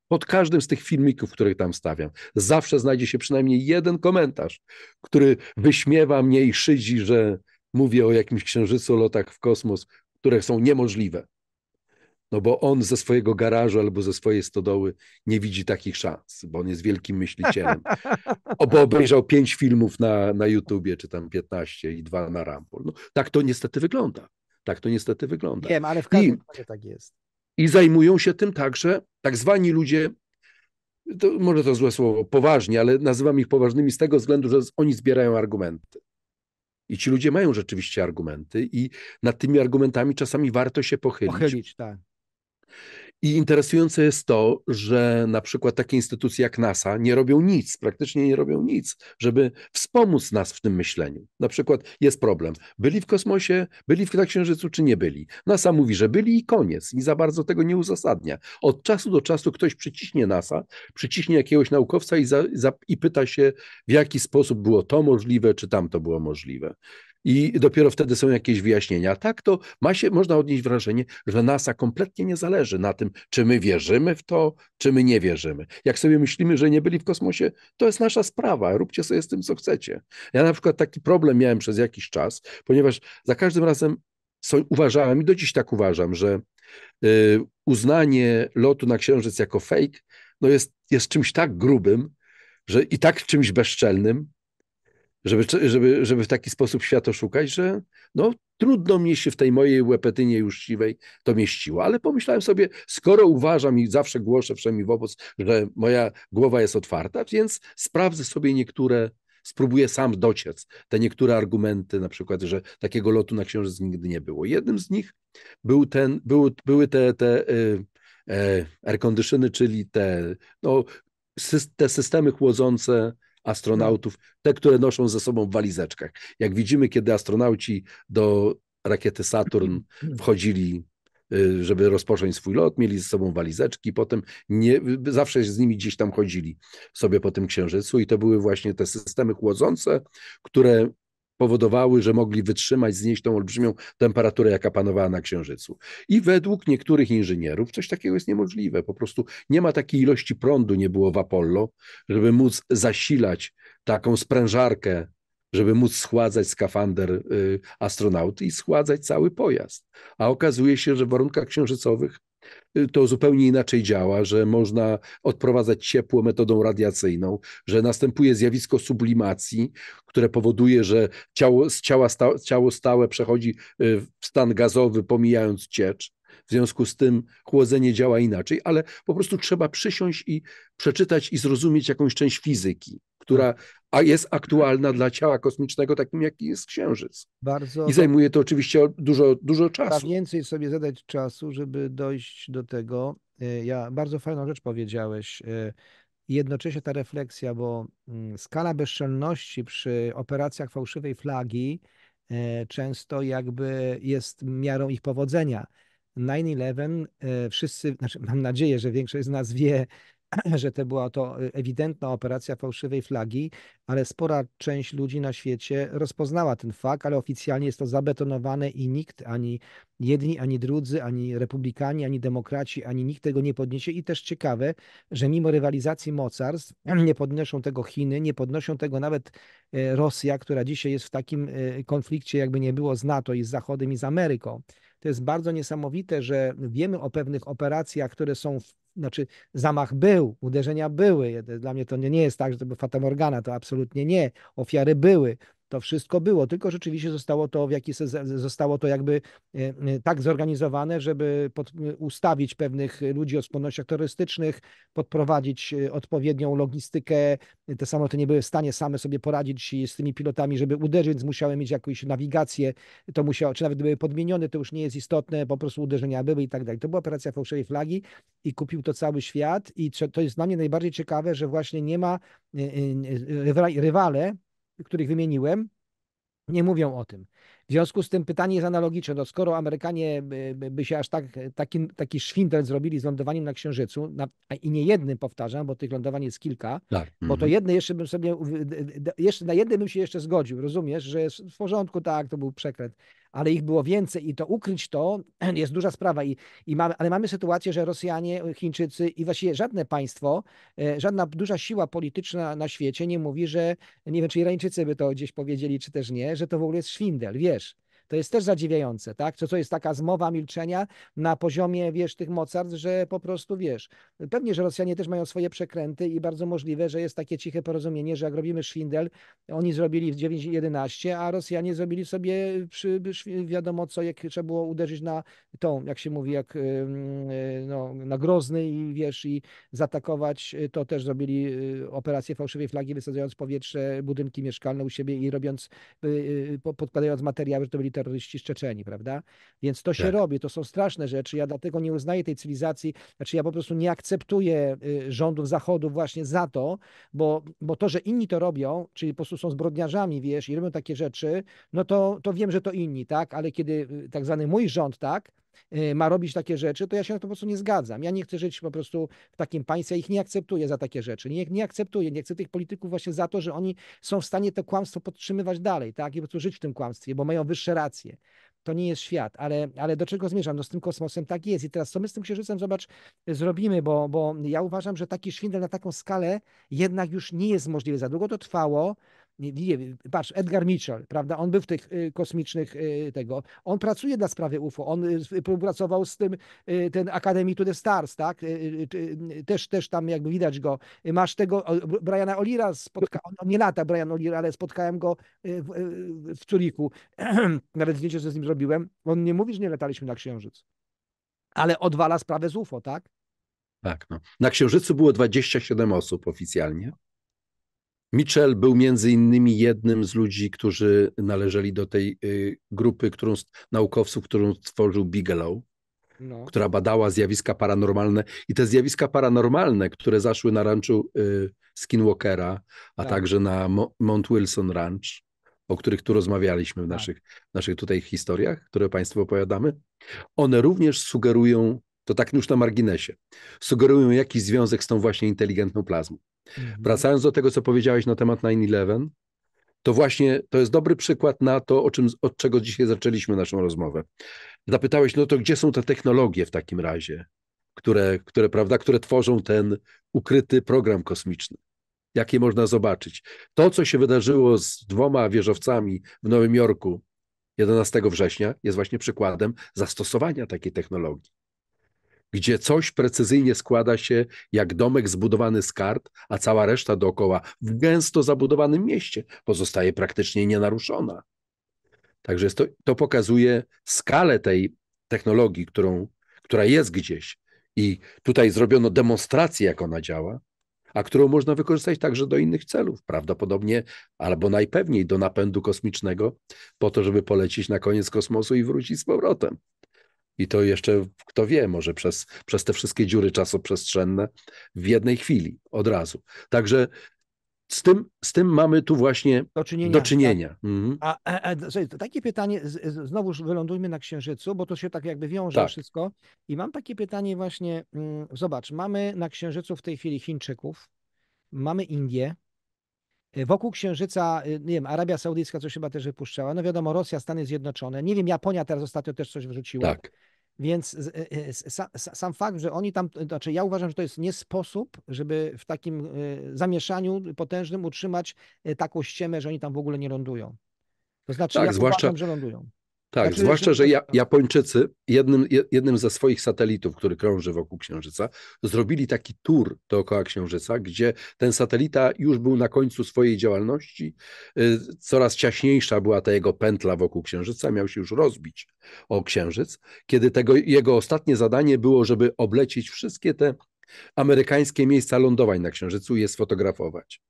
pod każdym z tych filmików, które tam stawiam, zawsze znajdzie się przynajmniej jeden komentarz, który wyśmiewa mnie i szydzi, że mówię o jakimś księżycu, lotach w kosmos, które są niemożliwe. No bo on ze swojego garażu albo ze swojej stodoły nie widzi takich szans, bo on jest wielkim myślicielem. Obo obejrzał pięć filmów na, na YouTubie, czy tam 15 i dwa na Rampol. No, tak to niestety wygląda. Tak to niestety wygląda. Wiem, ale w każdym razie tak jest. I zajmują się tym także tak zwani ludzie, to może to złe słowo, poważni, ale nazywam ich poważnymi z tego względu, że oni zbierają argumenty. I ci ludzie mają rzeczywiście argumenty, i nad tymi argumentami czasami warto się pochylić. pochylić tak. I interesujące jest to, że na przykład takie instytucje jak NASA nie robią nic, praktycznie nie robią nic, żeby wspomóc nas w tym myśleniu. Na przykład jest problem. Byli w kosmosie, byli na Księżycu, czy nie byli? NASA mówi, że byli i koniec, i za bardzo tego nie uzasadnia. Od czasu do czasu ktoś przyciśnie NASA, przyciśnie jakiegoś naukowca i, za, i pyta się, w jaki sposób było to możliwe, czy tamto było możliwe i dopiero wtedy są jakieś wyjaśnienia. Tak to ma się, można odnieść wrażenie, że NASA kompletnie nie zależy na tym, czy my wierzymy w to, czy my nie wierzymy. Jak sobie myślimy, że nie byli w kosmosie, to jest nasza sprawa, róbcie sobie z tym, co chcecie. Ja na przykład taki problem miałem przez jakiś czas, ponieważ za każdym razem uważałem i do dziś tak uważam, że y, uznanie lotu na Księżyc jako fake no jest, jest czymś tak grubym, że i tak czymś bezczelnym, żeby, żeby, żeby w taki sposób świat oszukać, że no, trudno mi się w tej mojej łepetynie już to mieściło. Ale pomyślałem sobie, skoro uważam i zawsze głoszę wszemi wobec, że moja głowa jest otwarta, więc sprawdzę sobie niektóre, spróbuję sam dociec te niektóre argumenty, na przykład, że takiego lotu na Księżyc nigdy nie było. Jednym z nich był ten, był, były te, te yy, air conditiony, czyli te, no, sy te systemy chłodzące astronautów, te, które noszą ze sobą w walizeczkach. Jak widzimy, kiedy astronauci do rakiety Saturn *clears throat* wchodzili y, żeby rozpocząć swój lot, mieli ze sobą walizeczki, potem nie, zawsze z nimi gdzieś tam chodzili sobie po tym księżycu i to były właśnie te systemy chłodzące, które powodowały, że mogli wytrzymać, znieść tą olbrzymią temperaturę, jaka panowała na Księżycu. I według niektórych inżynierów coś takiego jest niemożliwe. Po prostu nie ma takiej ilości prądu, nie było w Apollo, żeby móc zasilać taką sprężarkę żeby móc schładzać skafander y, astronauty i schładzać cały pojazd. A okazuje się, że w warunkach księżycowych to zupełnie inaczej działa, że można odprowadzać ciepło metodą radiacyjną, że następuje zjawisko sublimacji, które powoduje, że ciało, ciała sta, ciało stałe przechodzi y, w stan gazowy, pomijając ciecz. W związku z tym chłodzenie działa inaczej, ale po prostu trzeba przysiąść i przeczytać i zrozumieć jakąś część fizyki, która tak a jest aktualna dla ciała kosmicznego, takim jaki jest Księżyc. Bardzo I zajmuje to oczywiście dużo, dużo czasu. Trzeba więcej sobie zadać czasu, żeby dojść do tego. E, ja bardzo fajną rzecz powiedziałeś. E, jednocześnie ta refleksja, bo mm, skala bezczelności przy operacjach fałszywej flagi e, często jakby jest miarą ich powodzenia. 9-11, wszyscy, znaczy mam nadzieję, że większość z nas wie, *clears throat* że to była to y, ewidentna operacja fałszywej flagi, ale spora część ludzi na świecie rozpoznała ten fakt, ale oficjalnie jest to zabetonowane i nikt, ani jedni, ani drudzy, ani republikanie, ani demokraci, ani nikt tego nie podniesie. I też ciekawe, że mimo rywalizacji mocarstw *clears throat* nie podnoszą tego Chiny, nie podnoszą tego nawet y, Rosja, która dzisiaj jest w takim y, konflikcie, jakby nie było z NATO i z Zachodem i z Ameryką. To jest bardzo niesamowite, że wiemy o pewnych operacjach, które są w znaczy zamach był, uderzenia były. Dla mnie to nie, nie jest tak, że to była Morgana, to absolutnie nie. Ofiary były, to wszystko było, tylko rzeczywiście zostało to w jakiś zostało to jakby e, e, tak zorganizowane, żeby pod, ustawić pewnych ludzi o skłonnościach turystycznych, podprowadzić e, odpowiednią logistykę. Te samoloty nie były w stanie same sobie poradzić z tymi pilotami, żeby uderzyć, więc musiały mieć jakąś nawigację. To musiało, czy nawet były podmienione, to już nie jest istotne, po prostu uderzenia były i tak dalej. To była operacja fałszywej flagi i kupił to cały świat i to jest dla mnie najbardziej ciekawe, że właśnie nie ma rywale których wymieniłem, nie mówią o tym. W związku z tym pytanie jest analogiczne. No skoro Amerykanie e, by, by się aż tak, e, taki, taki szwindel zrobili z lądowaniem na Księżycu, na, i nie jednym powtarzam, bo tych lądowań jest kilka, tak. bo to mhm. jedne jeszcze bym sobie, jeszcze na jednym bym się jeszcze zgodził, rozumiesz, że jest w porządku, tak, to był przekręt ale ich było więcej i to ukryć to *clears throat* jest duża sprawa. I, i mamy, ale mamy sytuację, że Rosjanie, Chińczycy i właściwie żadne państwo, e, żadna duża siła polityczna na świecie nie mówi, że nie wiem, czy Irańczycy by to gdzieś powiedzieli, czy też nie, że to w ogóle jest szwindel, wiesz. To jest też zadziwiające, tak? Co, co jest taka zmowa milczenia na poziomie, wiesz, tych mocarstw, że po prostu, wiesz, pewnie, że Rosjanie też mają swoje przekręty i bardzo możliwe, że jest takie ciche porozumienie, że jak robimy szwindel, oni zrobili w 9.11, a Rosjanie zrobili sobie przy, wiadomo co, jak trzeba było uderzyć na tą, jak się mówi, jak y, no, na Grozny i wiesz, i zaatakować, y, to też zrobili y, operację fałszywej flagi, wysadzając powietrze budynki mieszkalne u siebie i robiąc, podkładając materiały, że to byli terroryści z Czeczeni, prawda? Więc to się tak. robi, to są straszne rzeczy. Ja dlatego nie uznaję tej cywilizacji, znaczy ja po prostu nie akceptuję y, rządów Zachodu właśnie za to, bo, bo to, że inni to robią, czyli po prostu są zbrodniarzami, wiesz, i robią takie rzeczy, no to, to wiem, że to inni, tak? Ale kiedy y, tak zwany mój rząd, tak? Y, ma robić takie rzeczy, to ja się na to po prostu nie zgadzam. Ja nie chcę żyć po prostu w takim państwie, ja ich nie akceptuję za takie rzeczy. Nie, nie akceptuję, nie chcę tych polityków właśnie za to, że oni są w stanie to kłamstwo podtrzymywać dalej, tak? I po prostu żyć w tym kłamstwie, bo mają wyższe racje. To nie jest świat, ale, ale do czego zmierzam? No z tym kosmosem tak jest. I teraz co my z tym księżycem, zobacz, zrobimy, bo, bo ja uważam, że taki szwindel na taką skalę jednak już nie jest możliwy. Za długo to trwało, nie, nie, patrz, Edgar Mitchell, prawda, on był w tych y, kosmicznych y, tego, on pracuje dla sprawy UFO, on y, współpracował z tym, ten Academy to the Stars, tak, też, też tam jakby widać go, masz tego, Briana Olira, spotka, on nie lata Brian Olira, ale spotkałem go w, w Curiku, *clears throat* nawet zdjęcie co z nim zrobiłem, on nie mówi, że nie lataliśmy na Księżyc, ale odwala sprawę z UFO, tak? Tak, no. Na Księżycu było 27 osób oficjalnie. Mitchell był między innymi jednym z ludzi, którzy należeli do tej y, grupy którą, naukowców, którą stworzył Bigelow, no. która badała zjawiska paranormalne. I te zjawiska paranormalne, które zaszły na ranczu y, Skinwalkera, a tak. także na Mount Wilson Ranch, o których tu rozmawialiśmy w tak. naszych, tak. naszych tutaj historiach, które Państwu opowiadamy, one również sugerują, to tak już na marginesie, sugerują jakiś związek z tą właśnie inteligentną plazmą. Mhm. Wracając do tego, co powiedziałeś na temat 9-11, to właśnie to jest dobry przykład na to, o czym, od czego dzisiaj zaczęliśmy naszą rozmowę. Zapytałeś, no to gdzie są te technologie w takim razie, które, które, prawda, które tworzą ten ukryty program kosmiczny? Jakie można zobaczyć? To, co się wydarzyło z dwoma wieżowcami w Nowym Jorku 11 września, jest właśnie przykładem zastosowania takiej technologii gdzie coś precyzyjnie składa się jak domek zbudowany z kart, a cała reszta dookoła w gęsto zabudowanym mieście pozostaje praktycznie nienaruszona. Także to, to pokazuje skalę tej technologii, którą, która jest gdzieś. I tutaj zrobiono demonstrację, jak ona działa, a którą można wykorzystać także do innych celów, prawdopodobnie albo najpewniej do napędu kosmicznego, po to, żeby polecieć na koniec kosmosu i wrócić z powrotem. I to jeszcze, kto wie, może przez, przez te wszystkie dziury czasoprzestrzenne w jednej chwili, od razu. Także z tym, z tym mamy tu właśnie do czynienia. Do czynienia. Mhm. A, e, e, a, a takie pytanie, znowu wylądujmy na Księżycu, bo to się tak jakby wiąże tak. wszystko. I mam takie pytanie właśnie, mm, zobacz, mamy na Księżycu w tej chwili Chińczyków, mamy Indię, E, wokół Księżyca, e, nie wiem, Arabia Saudyjska coś chyba też wypuszczała. No wiadomo, Rosja, Stany Zjednoczone. Nie wiem, Japonia teraz ostatnio też coś wyrzuciła. Tak. Więc e, sam fakt, że oni tam, znaczy ja uważam, że to jest nie sposób, żeby w takim zamieszaniu potężnym utrzymać taką ściemę, że oni tam w ogóle nie lądują. To znaczy, tak, ja zwłaszcza, uważam, że lądują. Tak, znaczy, zwłaszcza, że Japończycy jednym, jednym ze swoich satelitów, który krąży wokół Księżyca, zrobili taki tour dookoła Księżyca, gdzie ten satelita już był na końcu swojej działalności. Y, coraz ciaśniejsza była ta jego pętla wokół Księżyca, miał się już rozbić o Księżyc, kiedy tego, jego ostatnie zadanie było, żeby oblecieć wszystkie te amerykańskie miejsca lądowań na Księżycu i je sfotografować.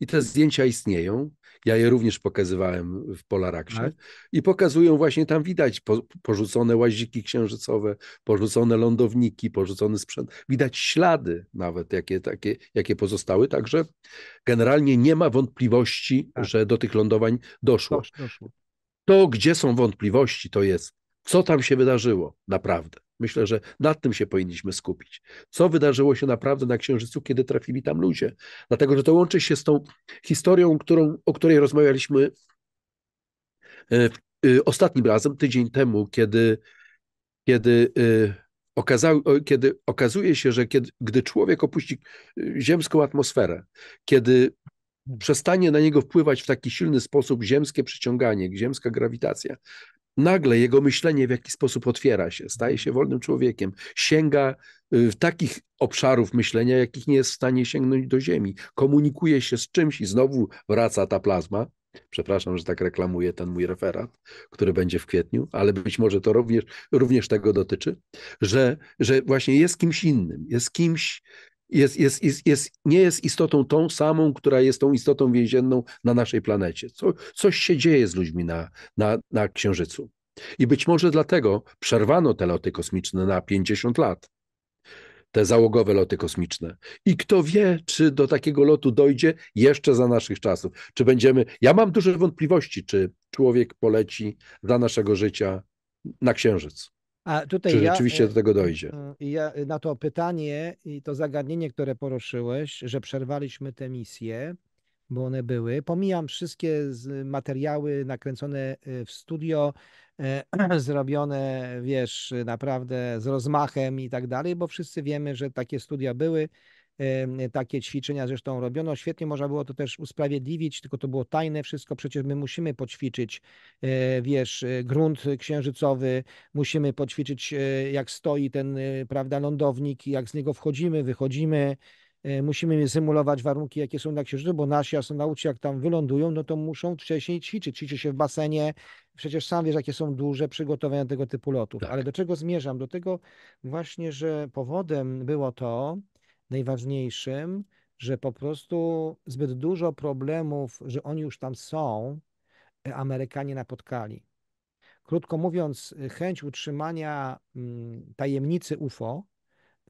I te zdjęcia istnieją. Ja je również pokazywałem w Polaraksie. Tak. I pokazują właśnie tam widać po, porzucone łaziki księżycowe, porzucone lądowniki, porzucony sprzęt. Widać ślady nawet, jakie, takie, jakie pozostały. Także generalnie nie ma wątpliwości, tak. że do tych lądowań doszło. doszło. To, gdzie są wątpliwości, to jest, co tam się wydarzyło naprawdę. Myślę, że nad tym się powinniśmy skupić. Co wydarzyło się naprawdę na Księżycu, kiedy trafili tam ludzie? Dlatego, że to łączy się z tą historią, którą, o której rozmawialiśmy e, e, ostatnim razem, tydzień temu, kiedy, kiedy, e, okazał, kiedy okazuje się, że kiedy, gdy człowiek opuści ziemską atmosferę, kiedy przestanie na niego wpływać w taki silny sposób ziemskie przyciąganie, ziemska grawitacja, nagle jego myślenie w jakiś sposób otwiera się, staje się wolnym człowiekiem, sięga y, takich obszarów myślenia, jakich nie jest w stanie sięgnąć do ziemi, komunikuje się z czymś i znowu wraca ta plazma. Przepraszam, że tak reklamuję ten mój referat, który będzie w kwietniu, ale być może to również, również tego dotyczy, że, że właśnie jest kimś innym, jest kimś, jest, jest, jest, jest, nie jest istotą tą samą, która jest tą istotą więzienną na naszej planecie. Co, coś się dzieje z ludźmi na, na, na Księżycu. I być może dlatego przerwano te loty kosmiczne na 50 lat, te załogowe loty kosmiczne. I kto wie, czy do takiego lotu dojdzie jeszcze za naszych czasów. Czy będziemy. Ja mam duże wątpliwości, czy człowiek poleci za naszego życia na Księżyc. A tutaj Czy rzeczywiście e, do tego dojdzie? Mm, mm, ja y, na to pytanie i to zagadnienie, które poruszyłeś, że przerwaliśmy te misje, bo one były. Pomijam wszystkie materiały nakręcone y, w studio, e, *clears throat* zrobione, wiesz, y, naprawdę z rozmachem i tak dalej, bo wszyscy wiemy, że takie studia były takie ćwiczenia zresztą robiono. Świetnie można było to też usprawiedliwić, tylko to było tajne wszystko. Przecież my musimy poćwiczyć, e, wiesz, e, grunt księżycowy, musimy poćwiczyć, e, jak stoi ten, prawda, lądownik, jak z niego wchodzimy, wychodzimy musimy symulować warunki, jakie są na Księżycu, bo nasi astronauci, jak tam wylądują, no to muszą wcześniej ćwiczyć. Ćwiczy się w basenie. Przecież sam wiesz, jakie są duże przygotowania tego typu lotów. Tak. Ale do czego zmierzam? Do tego właśnie, że powodem było to, najważniejszym, że po prostu zbyt dużo problemów, że oni już tam są, e, Amerykanie napotkali. Krótko mówiąc, e, chęć utrzymania mm, tajemnicy UFO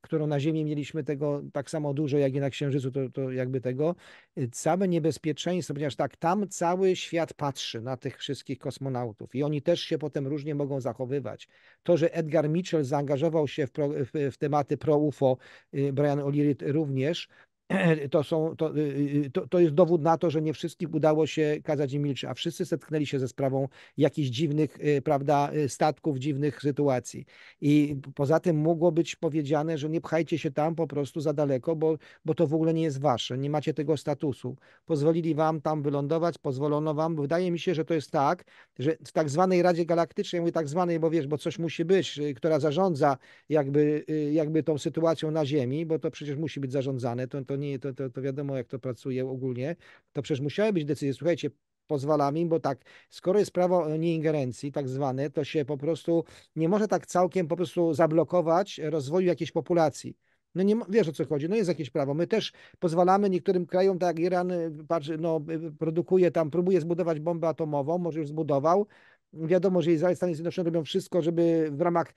którą na Ziemi mieliśmy tego tak samo dużo, jak i na Księżycu, to, to jakby tego, y, same niebezpieczeństwo, ponieważ tak, tam cały świat patrzy na tych wszystkich kosmonautów i oni też się potem różnie mogą zachowywać. To, że Edgar Mitchell zaangażował się w, pro, w, w tematy pro-UFO, y, Brian O'Leary również, *clears throat* to, są, to, y, y, to, to, jest dowód na to, że nie wszystkich udało się kazać im a wszyscy setknęli się ze sprawą jakichś dziwnych y, prawda, statków, dziwnych sytuacji. I poza tym mogło być powiedziane, że nie pchajcie się tam po prostu za daleko, bo, bo to w ogóle nie jest wasze, nie macie tego statusu. Pozwolili wam tam wylądować, pozwolono wam. Wydaje mi się, że to jest tak, że w tak zwanej Radzie Galaktycznej, mówię tak zwanej, bo wiesz, bo coś musi być, która zarządza jakby, jakby tą sytuacją na Ziemi, bo to przecież musi być zarządzane, to, to nie, to, to, to wiadomo, jak to pracuje ogólnie, to przecież musiały być decyzje, słuchajcie, pozwalam im, bo tak, skoro jest prawo nieingerencji, tak zwane, to się po prostu nie może tak całkiem po prostu zablokować rozwoju jakiejś populacji. No nie wiesz o co chodzi, no jest jakieś prawo. My też pozwalamy niektórym krajom, tak jak Iran y, patrz, no, y, y, produkuje tam, próbuje zbudować bombę atomową, może już zbudował, wiadomo, że i Stany Zjednoczone robią wszystko, żeby w ramach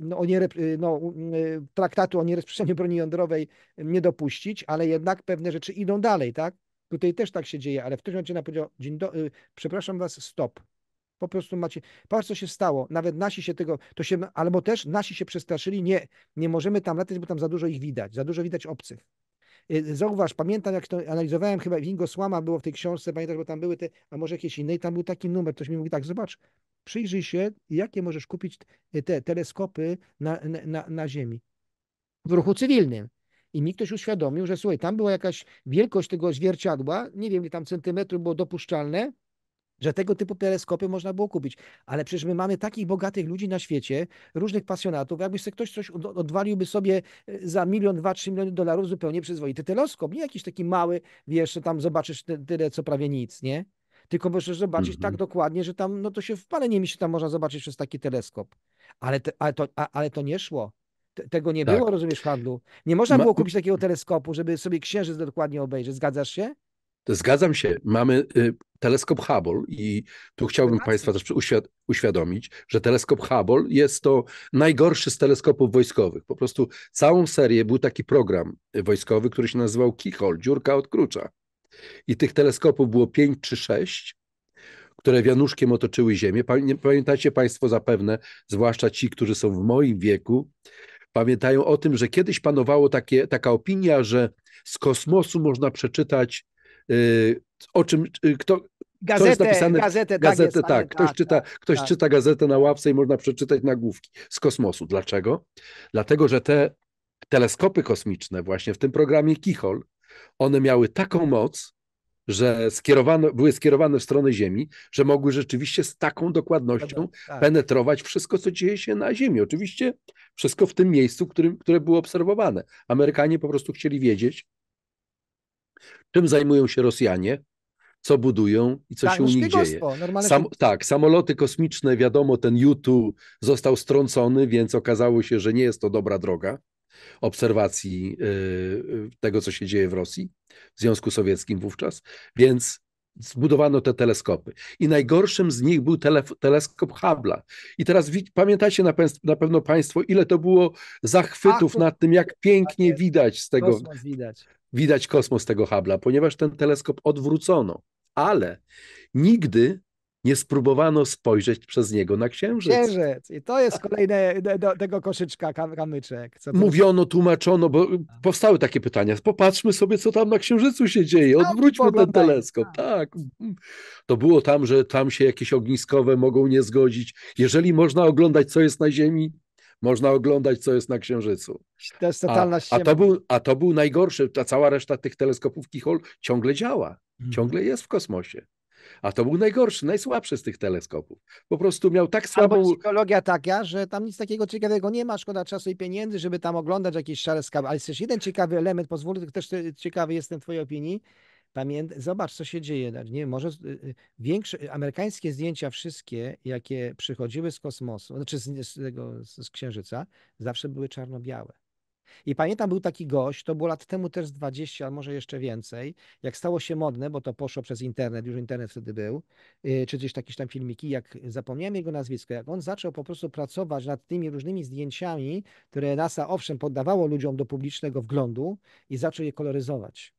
no, o nie, no, e, traktatu o nierozprzestrzenianiu broni jądrowej nie dopuścić, ale jednak pewne rzeczy idą dalej, tak? Tutaj też tak się dzieje, ale w którymś momencie na powiedział, dzień do, y, przepraszam was, stop. Po prostu macie, patrz co się stało, nawet nasi się tego, to się, albo też nasi się przestraszyli, nie, nie możemy tam latać, bo tam za dużo ich widać, za dużo widać obcych. Y, zauważ, pamiętam jak to analizowałem, chyba Słama było w tej książce, pamiętasz, bo tam były te, a może jakieś inne i tam był taki numer, ktoś mi mówi tak, zobacz, przyjrzyj się, jakie możesz kupić y, te teleskopy na, na, na Ziemi w ruchu cywilnym. I mi ktoś uświadomił, że słuchaj, tam była jakaś wielkość tego zwierciadła, nie wiem, ile tam centymetrów było dopuszczalne, że tego typu teleskopy można było kupić. Ale przecież my mamy takich bogatych ludzi na świecie, różnych pasjonatów. Jakby sobie ktoś coś odwaliłby sobie e, za milion, dwa, trzy miliony dolarów zupełnie przyzwoity teleskop, nie jakiś taki mały, wiesz, że tam zobaczysz tyle, co prawie nic, nie? Tylko możesz zobaczyć mm -hmm. tak mhm. dokładnie, że tam, no to się w palenie mi się tam można zobaczyć przez taki teleskop. Ale, te, ale, to, a, ale to nie szło. T tego nie tak. było, rozumiesz, handlu. Nie można Ma... było kupić takiego teleskopu, żeby sobie księżyc dokładnie obejrzeć. Zgadzasz się? Zgadzam się. Mamy y, teleskop Hubble i tu chciałbym Państwa też uświad- uświadomić, że teleskop Hubble jest to najgorszy z teleskopów wojskowych. Po prostu całą serię był taki program wojskowy, który się nazywał Keyhole, dziurka od I tych teleskopów było pięć czy sześć, które wianuszkiem otoczyły Ziemię. Pamiętacie Państwo zapewne, zwłaszcza ci, którzy są w moim wieku, pamiętają o tym, że kiedyś panowała taka opinia, że z kosmosu można przeczytać y, o czym, y, kto, tak gazetę, jest napisane, gazetę, gazetę tak, jest, tak. Ktoś, tak, czyta, tak, ktoś tak. czyta gazetę na ławce i można przeczytać nagłówki z kosmosu. Dlaczego? Dlatego, że te teleskopy kosmiczne właśnie w tym programie Kichol, one miały taką moc, że skierowano, były skierowane w stronę Ziemi, że mogły rzeczywiście z taką dokładnością tak. penetrować wszystko, co dzieje się na Ziemi. Oczywiście wszystko w tym miejscu, którym, które było obserwowane. Amerykanie po prostu chcieli wiedzieć, Czym zajmują się Rosjanie? Co budują i co tak, się no u nich dzieje? Sam, tak, samoloty kosmiczne, wiadomo, ten YouTube został strącony, więc okazało się, że nie jest to dobra droga obserwacji yy, tego, co się dzieje w Rosji, w Związku Sowieckim wówczas. Więc zbudowano te teleskopy. I najgorszym z nich był teleskop Hubble'a. I teraz pamiętacie na, pe na, pewno Państwo, ile to było zachwytów no, nad tym, jak tak pięknie widać z tego. Widać widać kosmos tego Habla, ponieważ ten teleskop odwrócono, ale nigdy nie spróbowano spojrzeć przez niego na księżyc. Księżyc. I to jest kolejne do, tego koszyczka, kamyczek. Mówiono, tłumaczono, bo powstały takie pytania. Popatrzmy sobie, co tam na księżycu się dzieje. Odwróćmy ten teleskop. Tak. To było tam, że tam się jakieś ogniskowe mogą nie zgodzić. Jeżeli można oglądać, co jest na Ziemi, można oglądać, co jest na Księżycu. To jest totalna a, a, to był, a to był najgorszy. Ta cała reszta tych teleskopów Keyhole ciągle działa. Mhm. Ciągle jest w kosmosie. A to był najgorszy, najsłabszy z tych teleskopów. Po prostu miał tak słabą... Albo psychologia taka, że tam nic takiego ciekawego nie ma, szkoda czasu i pieniędzy, żeby tam oglądać jakieś szare skały. Ale jest jeszcze jeden ciekawy element, pozwól, też ciekawy jestem twojej opinii, Pamięt, zobacz, co się dzieje. Nie, może y, y, większe, y, amerykańskie zdjęcia, wszystkie, jakie przychodziły z kosmosu, znaczy z, z, tego, z Księżyca, zawsze były czarno-białe. I pamiętam, był taki gość, to było lat temu też 20, a może jeszcze więcej, jak stało się modne, bo to poszło przez internet, już internet wtedy był, czy gdzieś jakieś tam filmiki, jak zapomniałem jego nazwisko, jak on zaczął po prostu pracować nad tymi różnymi zdjęciami, które NASA owszem poddawało ludziom do publicznego wglądu i zaczął je koloryzować.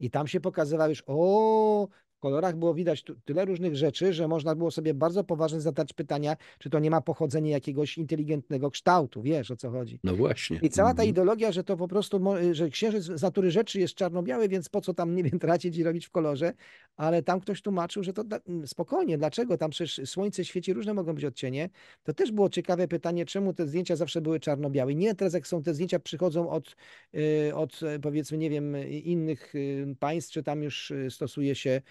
I tam się pokazywał już, o, kolorach było widać tyle różnych rzeczy, że można było sobie bardzo poważnie zadać pytania, czy to nie ma pochodzenia jakiegoś inteligentnego kształtu, wiesz o co chodzi. No właśnie. I cała ta mhm. ideologia, że to po prostu, że księżyc z natury rzeczy jest czarno-biały, więc po co tam, nie wiem, tracić i robić w kolorze, ale tam ktoś tłumaczył, że to da... Mm, spokojnie, dlaczego, tam przecież słońce świeci, różne mogą być odcienie. To też było ciekawe pytanie, czemu te zdjęcia zawsze były czarno-białe. Nie, teraz jak są te zdjęcia, przychodzą od, y, od e, powiedzmy, nie wiem, innych y, państw, czy tam już y, stosuje się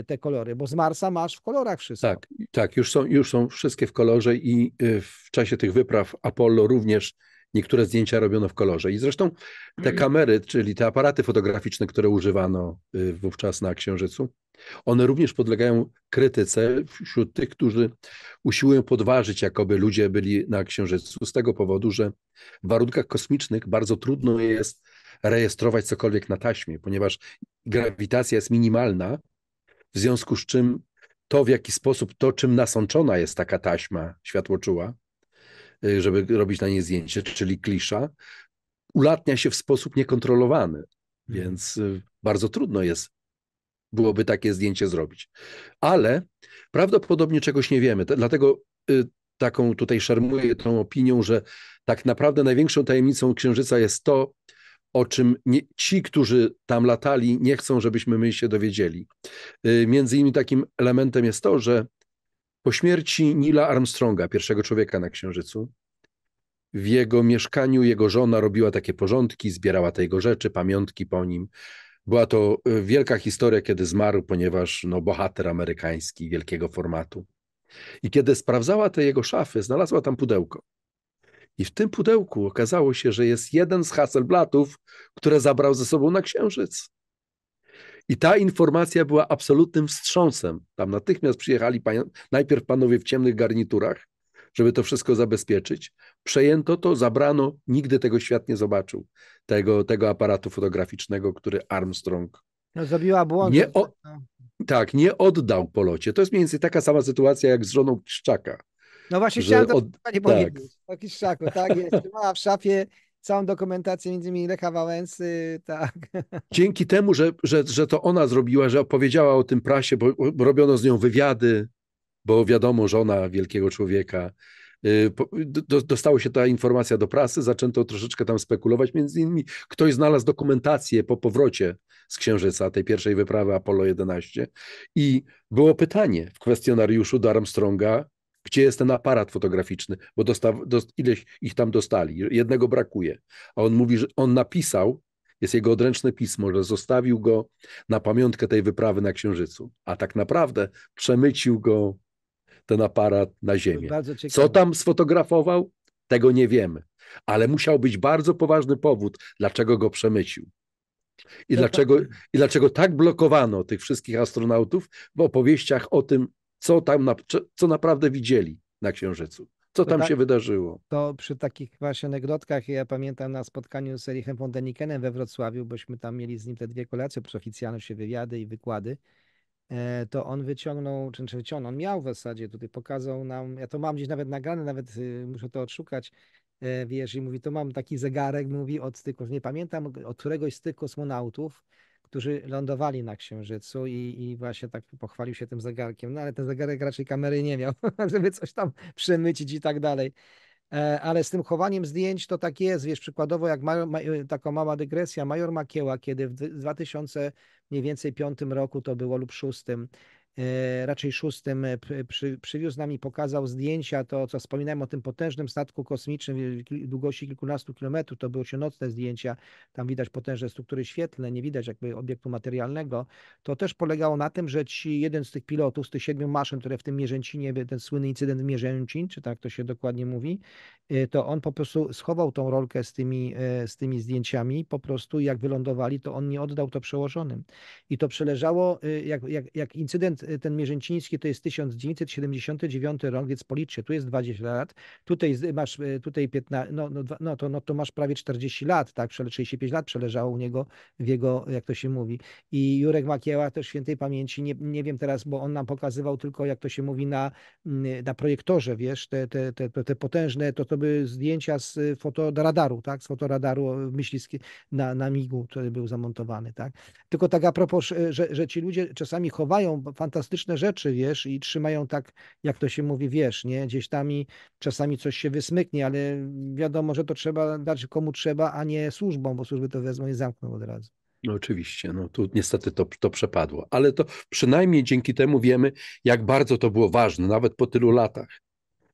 Y, te kolory, bo z Marsa masz w kolorach wszystko. Tak, tak, już są, już są wszystkie w kolorze i y, w czasie tych wypraw Apollo również niektóre zdjęcia robiono w kolorze. I zresztą te mhm. kamery, czyli te aparaty fotograficzne, które używano y, wówczas na Księżycu, one również podlegają krytyce wśród tych, którzy usiłują podważyć, jakoby ludzie byli na Księżycu, z tego powodu, że w warunkach kosmicznych bardzo trudno jest rejestrować cokolwiek na taśmie, ponieważ grawitacja jest minimalna w związku z czym to, w jaki sposób, to czym nasączona jest taka taśma światłoczuła, y, żeby robić na niej zdjęcie, czyli klisza, ulatnia się w sposób niekontrolowany, mhm. więc y, bardzo trudno jest byłoby takie zdjęcie zrobić. Ale prawdopodobnie czegoś nie wiemy, dlatego y, taką tutaj szermuję tą opinią, że tak naprawdę największą tajemnicą Księżyca jest to, o czym nie, ci, którzy tam latali, nie chcą, żebyśmy my się dowiedzieli. Y, między innymi takim elementem jest to, że po śmierci Nila Armstronga, pierwszego człowieka na Księżycu, w jego mieszkaniu jego żona robiła takie porządki, zbierała te jego rzeczy, pamiątki po nim. Była to y, wielka historia, kiedy zmarł, ponieważ no, bohater amerykański wielkiego formatu. I kiedy sprawdzała te jego szafy, znalazła tam pudełko. I w tym pudełku okazało się, że jest jeden z Hasselblatów, które zabrał ze sobą na Księżyc. I ta informacja była absolutnym wstrząsem. Tam natychmiast przyjechali pan, najpierw panowie w ciemnych garniturach, żeby to wszystko zabezpieczyć. Przejęto to, zabrano, nigdy tego świat nie zobaczył, tego, tego aparatu fotograficznego, który Armstrong. No, zrobiła błąd. Nie o... Tak, no. tak, nie oddał po locie. To jest mniej więcej taka sama sytuacja jak z żoną Kiszczaka. No właśnie chciałem to od... Tak. powiedzieć. Tak. Jakiś szaku, tak jest. mała no, w szafie całą dokumentację między innymi Lecha Wałęsy, tak. Dzięki temu, że, że, że to ona zrobiła, że opowiedziała o tym prasie, bo robiono z nią wywiady, bo wiadomo, żona wielkiego człowieka. Y, dostała się ta informacja do prasy, zaczęto troszeczkę tam spekulować. Między innymi ktoś znalazł dokumentację po powrocie z Księżyca, tej pierwszej wyprawy Apollo 11. I było pytanie w kwestionariuszu do Armstronga, gdzie jest ten aparat fotograficzny? Bo dostaw, dost, ileś ich tam dostali, jednego brakuje. A on mówi, że on napisał, jest jego odręczne pismo, że zostawił go na pamiątkę tej wyprawy na Księżycu, a tak naprawdę przemycił go ten aparat na Ziemię. Co tam sfotografował? Tego nie wiemy, ale musiał być bardzo poważny powód, dlaczego go przemycił. I dlaczego, I dlaczego tak blokowano tych wszystkich astronautów w opowieściach o tym, co tam, na, co naprawdę widzieli na Księżycu. Co tam tak- się wydarzyło? To przy takich właśnie anegdotkach, ja pamiętam na spotkaniu z Erichem Denikenem we Wrocławiu, bośmy tam mieli z nim te dwie kolacje, przez oficjalne się wywiady i wykłady, e, to on wyciągnął, czy znaczy wyciągnął, on miał w zasadzie tutaj, pokazał nam, ja to mam gdzieś nawet nagrane, nawet y, muszę to odszukać, e, wiesz, i mówi, to mam taki zegarek, mówi, od tych, nie pamiętam, od któregoś z tych kosmonautów, którzy lądowali na Księżycu i, i właśnie tak pochwalił się tym zegarkiem, no ale ten zegarek raczej kamery nie miał, *laughs* żeby coś tam przemycić i tak dalej. E, ale z tym chowaniem zdjęć to tak jest, wiesz, przykładowo jak major, ma, e, taka mała dygresja, major Makieła, kiedy w 2000 więcej piątym roku to było lub szóstym, E, raczej szóstym e, przy, przywiózł nam i pokazał zdjęcia, to co wspominałem o tym potężnym statku kosmicznym długości kilkunastu kilometrów, to były się nocne zdjęcia, tam widać potężne struktury świetlne, nie widać jakby obiektu materialnego, to też polegało na tym, że ci, jeden z tych pilotów, z tych siedmiu maszyn, które w tym Mierzęcinie, ten słynny incydent w Mierzęcin, czy tak to się dokładnie mówi, e, to on po prostu schował tą rolkę z tymi, z tymi zdjęciami, po prostu jak wylądowali, to on nie oddał to przełożonym. I to przeleżało, jak, jak, jak incydent Y, ten Mierzęciński to jest 1979 rok, więc policzcie, tu jest 20 lat, tutaj masz, y, tutaj 15, no, no, no, to, no to masz prawie 40 lat, tak, 35 lat przeleżało u niego w jego, jak to się mówi. I Jurek Makieła też świętej pamięci, nie, nie wiem teraz, bo on nam pokazywał tylko, jak to się mówi, na, mm, na projektorze, wiesz, te, te, te, te potężne, to to były zdjęcia z y, fotoradaru, tak, z fotoradaru myśliwskiego na, na migu, który był zamontowany, tak. Tylko tak a propos, że, że ci ludzie czasami chowają fantastycznie fantastyczne rzeczy, wiesz, i trzymają tak, jak to się mówi, wiesz, nie? Gdzieś tam i czasami coś się wysmyknie, ale wiadomo, że to trzeba dać komu trzeba, a nie służbom, bo służby to wezmą i zamkną od razu. No oczywiście, no tu niestety to, to przepadło, ale to przynajmniej dzięki temu wiemy, jak bardzo to było ważne, nawet po tylu latach,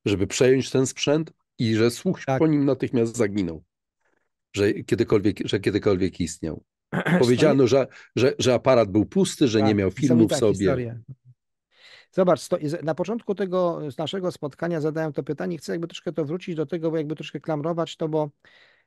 żeby przejąć ten sprzęt i że słuch tak. po nim natychmiast zaginął, że kiedykolwiek, że kiedykolwiek istniał. *clears throat* Powiedziano, że, że, że aparat był pusty, że tak, nie miał filmu w tak sobie. Zobacz, na początku tego naszego spotkania zadałem to pytanie, chcę jakby troszkę to wrócić do tego, bo jakby troszkę klamrować to, bo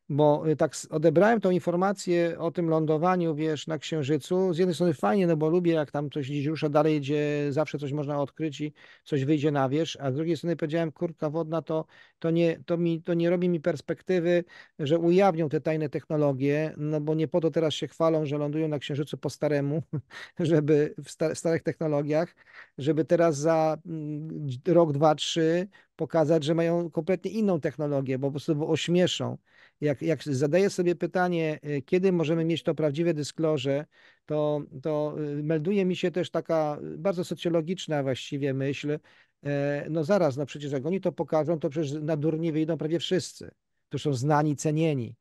bo y, tak odebrałem tą informację o tym lądowaniu, wiesz, na Księżycu. Z jednej strony fajnie, no bo lubię, jak tam coś gdzieś rusza dalej, gdzie zawsze coś można odkryć i coś wyjdzie na wierzch, a z drugiej strony powiedziałem, kurka wodna to, to, nie, to, mi, to nie robi mi perspektywy, że ujawnią te tajne technologie, no bo nie po to teraz się chwalą, że lądują na Księżycu po staremu, *laughs* żeby w starych technologiach, żeby teraz za mm, rok, dwa, trzy pokazać, że mają kompletnie inną technologię, bo po prostu ośmieszą. Jak, jak zadaję sobie pytanie, y, kiedy możemy mieć to prawdziwe disclosure, to, to y, melduje mi się też taka y, bardzo socjologiczna właściwie myśl, e, no zaraz, no przecież jak oni to pokażą, to przecież na durnie wyjdą prawie wszyscy, tu są znani, cenieni.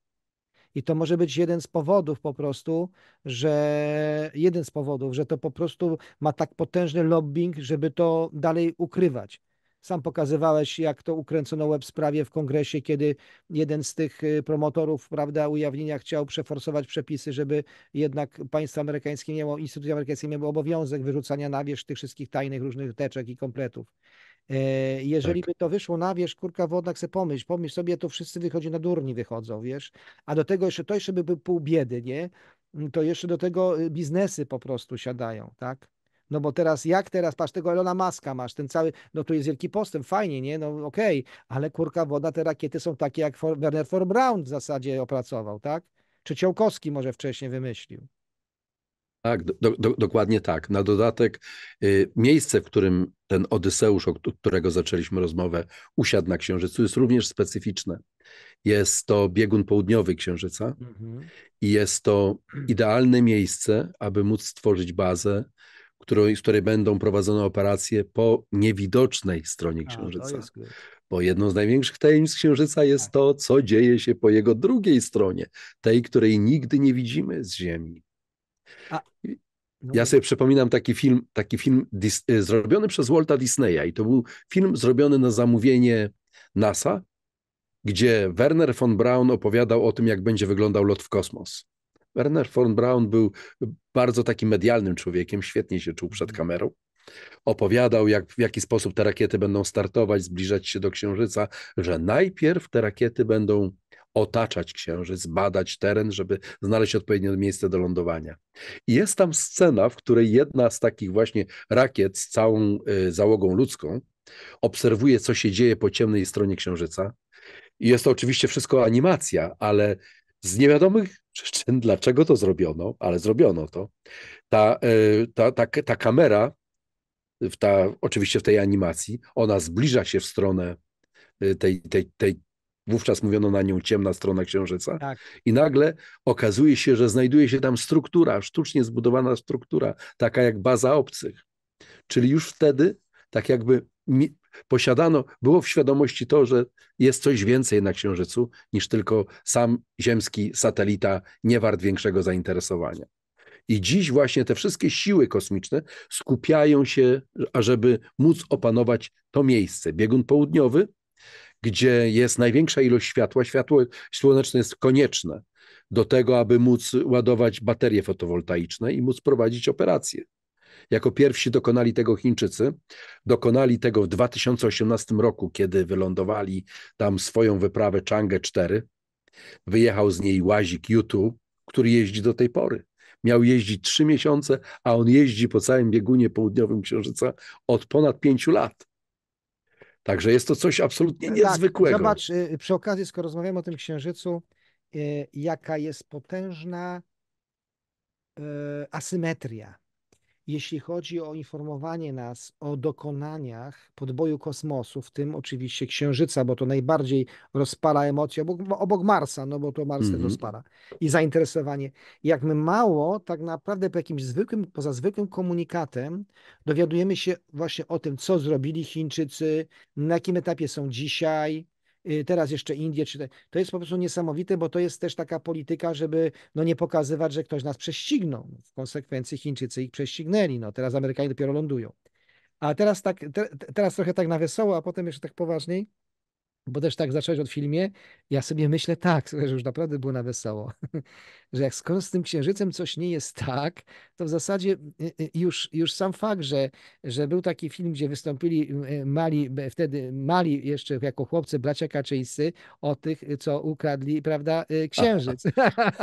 I to może być jeden z powodów po prostu, że jeden z powodów, że to po prostu ma tak potężny lobbying, żeby to dalej ukrywać. Sam pokazywałeś, jak to ukręcono w sprawie w kongresie, kiedy jeden z tych y, promotorów prawda, ujawnienia chciał przeforsować przepisy, żeby jednak państwo amerykańskie miało, instytucje amerykańskie miały obowiązek wyrzucania na wierzch tych wszystkich tajnych różnych teczek i kompletów. E, jeżeli tak. by to wyszło na wierzch, kurka wodna, chcę pomyśl, pomyśl sobie, to wszyscy wychodzi na durni wychodzą, wiesz, a do tego jeszcze to jeszcze by był pół biedy, nie? To jeszcze do tego y, biznesy po prostu siadają, tak? No bo teraz, jak teraz, patrz, tego Elona Maska masz, ten cały, no tu jest wielki postęp, fajnie, nie? No okej, okay, ale kurka woda, te rakiety są takie, jak for, Werner von Braun w zasadzie opracował, tak? Czy Ciołkowski może wcześniej wymyślił? Tak, do, do, dokładnie tak. Na dodatek y, miejsce, w którym ten Odyseusz, od którego zaczęliśmy rozmowę, usiadł na Księżycu, jest również specyficzne. Jest to biegun południowy Księżyca mm -hmm. i jest to idealne miejsce, aby móc stworzyć bazę której, z której będą prowadzone operacje po niewidocznej stronie Księżyca. A, Bo jedną z największych tajemnic Księżyca jest tak. to, co dzieje się po jego drugiej stronie, tej, której nigdy nie widzimy z Ziemi. A, no. Ja sobie przypominam taki film, taki film dis, e, zrobiony przez Walta Disneya i to był film zrobiony na zamówienie NASA, gdzie Werner von Braun opowiadał o tym, jak będzie wyglądał lot w kosmos. Werner von Braun był bardzo takim medialnym człowiekiem, świetnie się czuł przed mhm. kamerą. Opowiadał, jak, w jaki sposób te rakiety będą startować, zbliżać się do Księżyca, że najpierw te rakiety będą otaczać Księżyc, badać teren, żeby znaleźć odpowiednie miejsce do lądowania. I jest tam scena, w której jedna z takich właśnie rakiet z całą y, załogą ludzką obserwuje, co się dzieje po ciemnej stronie Księżyca. I jest to oczywiście wszystko animacja, ale z niewiadomych przyczyn, *laughs* dlaczego to zrobiono, ale zrobiono to, ta, e, ta, ta, ta kamera, ta, oczywiście w tej animacji, ona zbliża się w stronę e, tej, tej, tej wówczas mówiono na nią ciemna strona księżyca, tak. i nagle okazuje się, że znajduje się tam struktura, sztucznie zbudowana struktura, taka jak baza obcych. Czyli już wtedy, tak jakby posiadano, było w świadomości to, że jest coś więcej na Księżycu niż tylko sam ziemski satelita nie wart większego zainteresowania. I dziś właśnie te wszystkie siły kosmiczne skupiają się, ażeby móc opanować to miejsce. Biegun południowy, gdzie jest największa ilość światła, światło słoneczne jest konieczne do tego, aby móc ładować baterie fotowoltaiczne i móc prowadzić operacje. Jako pierwsi dokonali tego Chińczycy. Dokonali tego w 2018 roku, kiedy wylądowali tam swoją wyprawę Chang'e 4. Wyjechał z niej łazik YouTube, który jeździ do tej pory. Miał jeździć trzy miesiące, a on jeździ po całym biegunie południowym Księżyca od ponad pięciu lat. Także jest to coś absolutnie tak, niezwykłego. Tak, zobacz, y, przy okazji, skoro rozmawiamy o tym Księżycu, y, jaka jest potężna y, asymetria jeśli chodzi o informowanie nas o dokonaniach podboju kosmosu, w tym oczywiście Księżyca, bo to najbardziej rozpala emocje, obok, obok Marsa, no bo to Mars mm -hmm. rozpala, i zainteresowanie. Jak my mało, tak naprawdę po jakimś zwykłym, poza zwykłym komunikatem dowiadujemy się właśnie o tym, co zrobili Chińczycy, na jakim etapie są dzisiaj, Y, teraz jeszcze Indie, czy to jest po prostu niesamowite, bo to jest też taka polityka, żeby no nie pokazywać, że ktoś nas prześcignął. No, w konsekwencji Chińczycy ich prześcignęli, no teraz Amerykanie dopiero lądują. A teraz, tak, te, teraz trochę tak na wesoło, a potem jeszcze tak poważniej, bo też tak zacząłeś od filmie. Ja sobie myślę tak, *laughs* że już naprawdę było na wesoło że jak skoro z tym księżycem coś nie jest tak, to w zasadzie y, y, już, już sam fakt, że, że był taki film, gdzie wystąpili y, mali, wtedy mali jeszcze jako chłopcy bracia Kaczyńscy o tych, co ukradli, prawda, księżyc.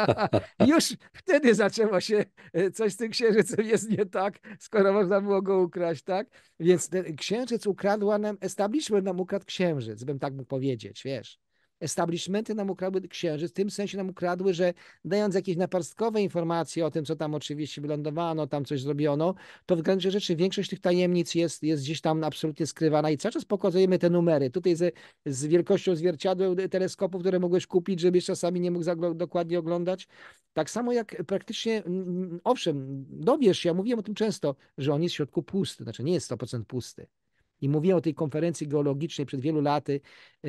*laughs* już wtedy zaczęło się, coś z tym księżycem jest nie tak, skoro można było go ukraść, tak? Więc księżyc ukradła nam, establishment nam ukradł księżyc, bym tak mógł powiedzieć, wiesz establishmenty nam ukradły księżyc, w tym sensie nam ukradły, że dając jakieś naparstkowe informacje o tym, co tam oczywiście wylądowano, tam coś zrobiono, to w gruncie rzeczy większość tych tajemnic jest, jest gdzieś tam absolutnie skrywana i cały czas pokazujemy te numery. Tutaj z, z wielkością zwierciadła y, teleskopów, które mogłeś kupić, żebyś czasami nie mógł dokładnie oglądać. Tak samo jak praktycznie, owszem, dowiesz się, ja mówiłem o tym często, że on jest w środku pusty, znaczy nie jest 100% pusty. I mówiłem o tej konferencji geologicznej przed wielu laty e,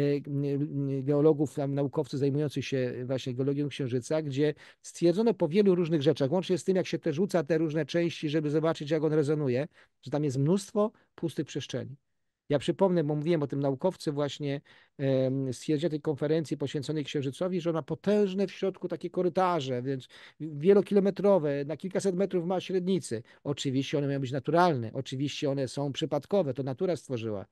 geologów, naukowców zajmujących się właśnie geologią Księżyca, gdzie stwierdzono po wielu różnych rzeczach, łącznie z tym, jak się te rzuca te różne części, żeby zobaczyć, jak on rezonuje, że tam jest mnóstwo pustych przestrzeni. Ja przypomnę, bo mówiłem o tym naukowcy właśnie z stwierdzenia tej konferencji poświęconej Księżycowi, że ona potężne w środku takie korytarze, więc wielokilometrowe, na kilkaset metrów ma średnicy. Oczywiście one mają być naturalne, oczywiście one są przypadkowe, to natura stworzyła,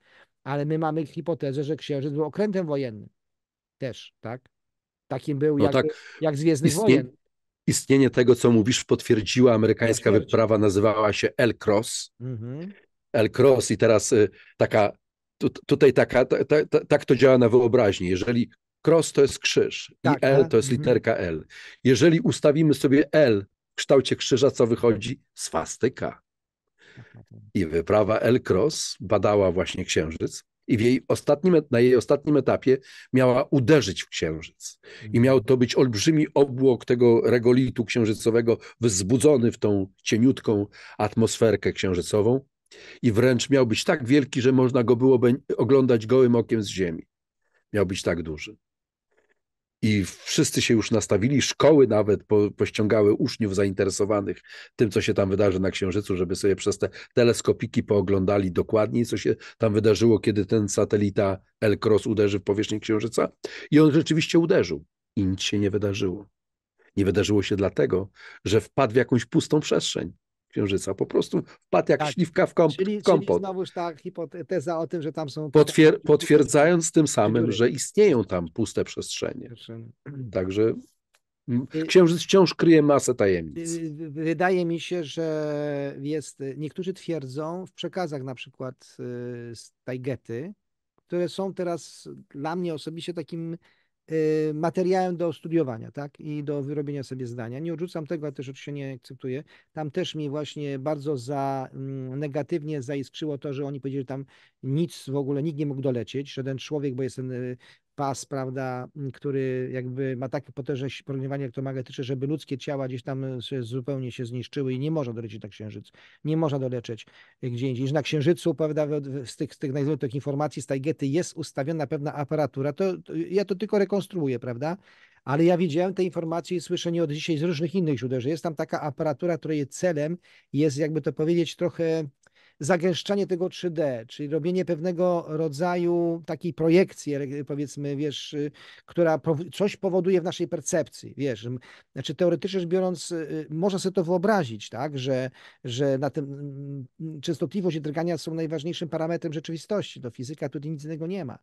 ale my mamy hipotezę, że Księżyc był okrętem wojennym też, tak? Takim był no jak, tak. jak z Istnie... Wojen istnienie tego, co mówisz, potwierdziła amerykańska wyprawa, nazywała się El Cross. Mm -hmm. El Cross i teraz y, taka, tu, tutaj taka, ta, ta, ta, tak to działa na wyobraźni. Jeżeli cross to jest krzyż tak, i L tak. to jest mhm. literka L. Jeżeli ustawimy sobie L w kształcie krzyża, co wychodzi? Swastyka. I wyprawa El Cross badała właśnie księżyc i jej ostatnim, na jej ostatnim etapie miała uderzyć w księżyc. I miał to być olbrzymi obłok tego regolitu księżycowego, wzbudzony w tą cieniutką atmosferkę księżycową i wręcz miał być tak wielki, że można go było oglądać gołym okiem z ziemi. Miał być tak duży. I wszyscy się już nastawili, szkoły nawet po, pościągały uczniów zainteresowanych tym, co się tam wydarzy na Księżycu, żeby sobie przez te teleskopiki pooglądali dokładniej, co się tam wydarzyło, kiedy ten satelita L-Cross uderzy w powierzchnię Księżyca. I on rzeczywiście uderzył. I nic się nie wydarzyło. Nie wydarzyło się dlatego, że wpadł w jakąś pustą przestrzeń. Księżyca. Po prostu wpadł jak tak. śliwka w komp czyli, kompot. Czyli znowuż ta hipoteza o tym, że tam są... Potwier potwierdzając tym samym, że istnieją tam puste przestrzenie. Także Księżyc wciąż kryje masę tajemnic. Wydaje mi się, że jest. Niektórzy twierdzą w przekazach, na przykład y, z Tajgety, które są teraz dla mnie osobiście takim Y, materiałem do studiowania, tak? I do wyrobienia sobie zdania. Nie odrzucam tego, ale też oczywiście nie akceptuję. Tam też mi właśnie bardzo za mm, negatywnie zaiskrzyło to, że oni powiedzieli, że tam nic w ogóle, nikt nie mógł dolecieć, że ten człowiek, bo jest ten y, pas, prawda, który jakby ma takie potężne promieniowanie elektromagnetyczne, żeby ludzkie ciała gdzieś tam e, się zupełnie się zniszczyły i nie można dolecieć na Księżyc. Nie można dolecieć e, gdzie indziej. Na Księżycu, prawda, z tych, z tych najzwyczajniejszych informacji z Tajgety jest ustawiona pewna aparatura. To, to, ja to tylko rekonstruuję, prawda? Ale ja widziałem te informacje i słyszę nie od dzisiaj z różnych innych źródeł, że jest tam taka aparatura, której celem jest, jakby to powiedzieć, trochę zagęszczanie tego 3D, czyli robienie pewnego rodzaju takiej projekcji, powiedzmy, wiesz, y, która coś powoduje w naszej percepcji, wiesz, znaczy teoretycznie rzecz biorąc, y, y, można sobie to wyobrazić, tak, że, że na tym mm, mm, częstotliwość i drgania są najważniejszym parametrem rzeczywistości, Do no, fizyka tutaj nic innego nie ma.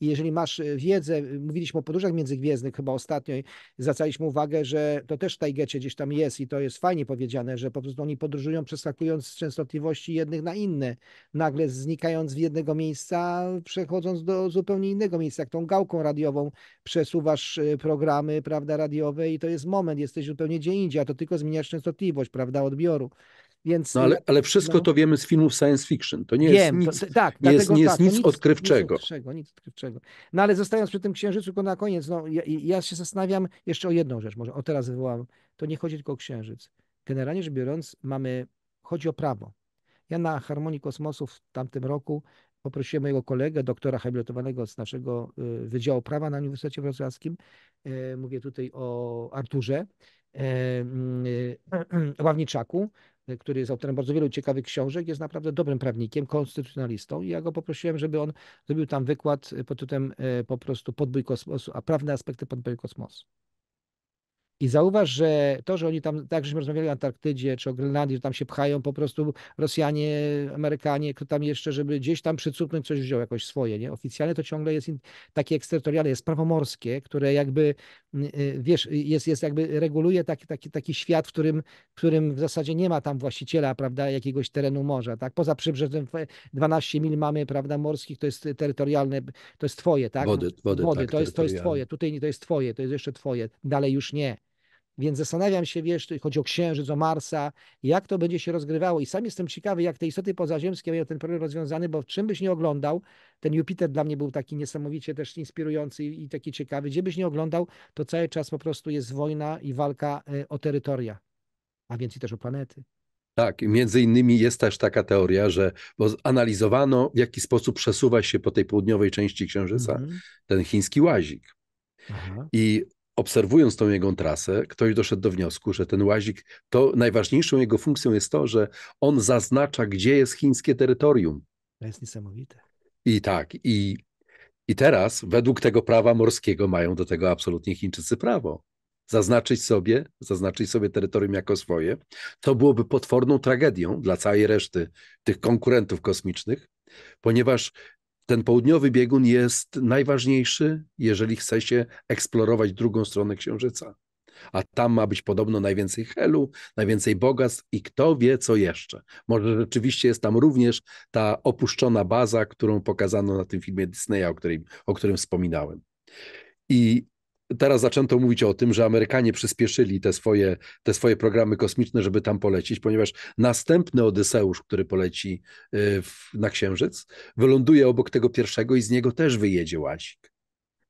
I jeżeli masz wiedzę, mówiliśmy o podróżach międzygwiezdnych chyba ostatnio i zwracaliśmy uwagę, że to też w Tajgecie gdzieś tam jest i to jest fajnie powiedziane, że po prostu oni podróżują przeskakując z częstotliwości jednych na inne, nagle znikając z jednego miejsca, przechodząc do zupełnie innego miejsca, jak tą gałką radiową przesuwasz y, programy, prawda, radiowe i to jest moment, jesteś zupełnie gdzie indziej, a to tylko zmieniasz częstotliwość, prawda, odbioru. Więc, no ale, ale wszystko no, to wiemy z filmów science fiction. To nie wiem, jest nic, to, tak, nie jest, nie jest tak, nic, nic, odkrywczego. Nic odkrywczego, nic odkrywczego. No ale zostając przy tym księżycu, tylko na koniec, no, ja, ja, się zastanawiam jeszcze o jedną rzecz, może o teraz wywołam. To nie chodzi tylko o księżyc. Generalnie rzecz biorąc, mamy, chodzi o prawo. Ja na Harmonii Kosmosu w tamtym roku poprosiłem mojego kolegę, doktora habilitowanego z naszego y, Wydziału Prawa na Uniwersytecie Wrocławskim, y, mówię tutaj o Arturze y, *clears throat* Ławniczaku, który jest autorem bardzo wielu ciekawych książek, jest naprawdę dobrym prawnikiem, konstytucjonalistą i ja go poprosiłem, żeby on zrobił tam wykład pod tytułem po prostu podbój kosmosu, a prawne aspekty podbój kosmosu. I zauważ, że to, że oni tam, tak żeśmy rozmawiali o Antarktydzie czy o Grenlandii, że tam się pchają po prostu Rosjanie, Amerykanie, kto tam jeszcze, żeby gdzieś tam przycupnąć coś wziął, jakoś swoje, nie? Oficjalnie to ciągle jest takie eksterytorialne, jest prawo morskie, które jakby, mm, y, wiesz, y, jest, jest jakby, reguluje taki, taki, taki świat, w którym, w którym w zasadzie nie ma tam właściciela, prawda, jakiegoś terenu morza, tak? Poza przybrzeżem 12 mil mamy, prawda, morskich, to jest terytorialne, to jest twoje, tak? Wody, wody, wody tak, to, jest, to jest twoje, tutaj to jest twoje, to jest jeszcze twoje, dalej już nie. Więc zastanawiam się, wiesz, chodzi o Księżyc, o Marsa, jak to będzie się rozgrywało. I sam jestem ciekawy, jak te istoty pozaziemskie mają ten problem rozwiązany, bo czym byś nie oglądał, ten Jupiter dla mnie był taki niesamowicie też inspirujący i taki ciekawy. Gdzie byś nie oglądał, to cały czas po prostu jest wojna i walka e, o terytoria, a więc i też o planety. Tak, między innymi jest też taka teoria, że bo analizowano, w jaki sposób przesuwa się po tej południowej części Księżyca mm -hmm. ten chiński łazik. Aha. I obserwując tą jego trasę, ktoś doszedł do wniosku, że ten łazik, to najważniejszą jego funkcją jest to, że on zaznacza, gdzie jest chińskie terytorium. To jest niesamowite. I tak, i, i teraz według tego prawa morskiego mają do tego absolutnie Chińczycy prawo. Zaznaczyć sobie, zaznaczyć sobie terytorium jako swoje, to byłoby potworną tragedią dla całej reszty tych konkurentów kosmicznych, ponieważ ten południowy biegun jest najważniejszy, jeżeli chce się eksplorować drugą stronę Księżyca. A tam ma być podobno najwięcej helu, najwięcej bogactw i kto wie co jeszcze. Może rzeczywiście jest tam również ta opuszczona baza, którą pokazano na tym filmie Disneya, o, której, o którym wspominałem. I teraz zaczęto mówić o tym, że Amerykanie przyspieszyli te swoje, te swoje programy kosmiczne, żeby tam polecić, ponieważ następny Odyseusz, który poleci y, na Księżyc, wyląduje obok tego pierwszego i z niego też wyjedzie łazik.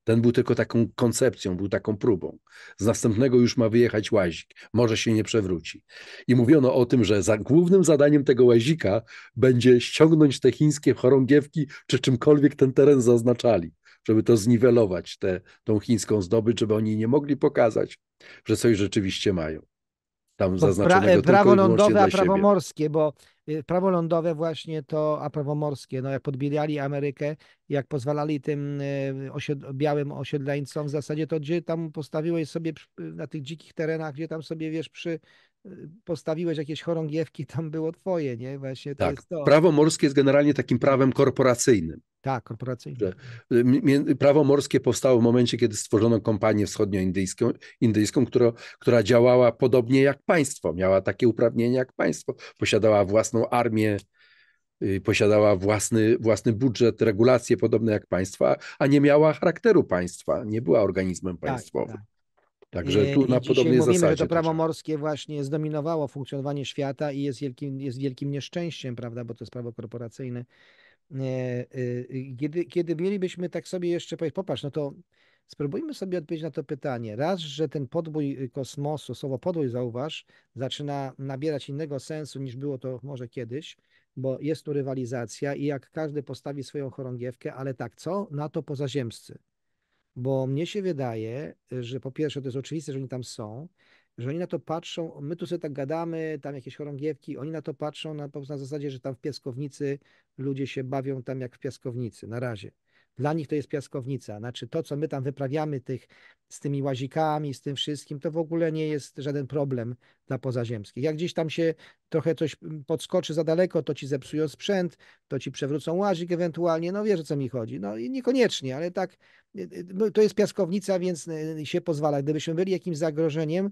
Ten był tylko taką koncepcją, był taką próbą. Z następnego już ma wyjechać łazik, może się nie przewróci. I mówiono o tym, że za głównym zadaniem tego łazika będzie ściągnąć te chińskie chorągiewki, czy czymkolwiek ten teren zaznaczali żeby to zniwelować, tę tą chińską zdobycz, żeby oni nie mogli pokazać, że coś rzeczywiście mają. Tam zaznaczonego pra, e, prawo lądowe, a prawo siebie. morskie, bo e, prawo lądowe właśnie to, a prawo morskie, no jak podbijali Amerykę, jak pozwalali tym e, białym osiedlańcom w zasadzie, to gdzie tam postawiłeś sobie na tych dzikich terenach, gdzie tam sobie wiesz przy postawiłeś jakieś chorągiewki, *laughs* tam było twoje, nie? Właśnie to tak. To. Prawo morskie jest generalnie takim prawem korporacyjnym. Tak, korporacyjne. Y, prawo morskie powstało w momencie, kiedy stworzono kompanię wschodnioindyjską, indyjską, która, która działała podobnie jak państwo, miała takie uprawnienia jak państwo, posiadała własną armię, y, posiadała własny, własny budżet, regulacje podobne jak państwa, a nie miała charakteru państwa, nie była organizmem tak, państwowym. Tak, tak. Także e, tu na podobnej mówimy, Że to prawo morskie właśnie zdominowało funkcjonowanie świata i jest wielkim, jest wielkim nieszczęściem, prawda, bo to jest prawo korporacyjne. E, e, kiedy, kiedy mielibyśmy tak sobie jeszcze powiedzieć, popatrz, no to spróbujmy sobie odpowiedzieć na to pytanie. Raz, że ten podbój kosmosu, słowo podbój zauważ, zaczyna nabierać innego sensu niż było to może kiedyś, bo jest tu rywalizacja i jak każdy postawi swoją chorągiewkę, ale tak, co na to pozaziemscy? Bo mnie się wydaje, że po pierwsze to jest oczywiste, że oni tam są, że oni na to patrzą, my tu sobie tak gadamy, tam jakieś chorągiewki, oni na to patrzą na, na zasadzie, że tam w piaskownicy ludzie się bawią tam jak w piaskownicy, na razie. Dla nich to jest piaskownica. Znaczy to, co my tam wyprawiamy tych, z tymi łazikami, z tym wszystkim, to w ogóle nie jest żaden problem dla pozaziemskich. Jak gdzieś tam się trochę coś podskoczy za daleko, to ci zepsują sprzęt, to ci przewrócą łazik ewentualnie, no wiesz o co mi chodzi. No i niekoniecznie, ale tak, y, y, no, to jest piaskownica, więc y, się pozwala. Gdybyśmy byli jakimś zagrożeniem,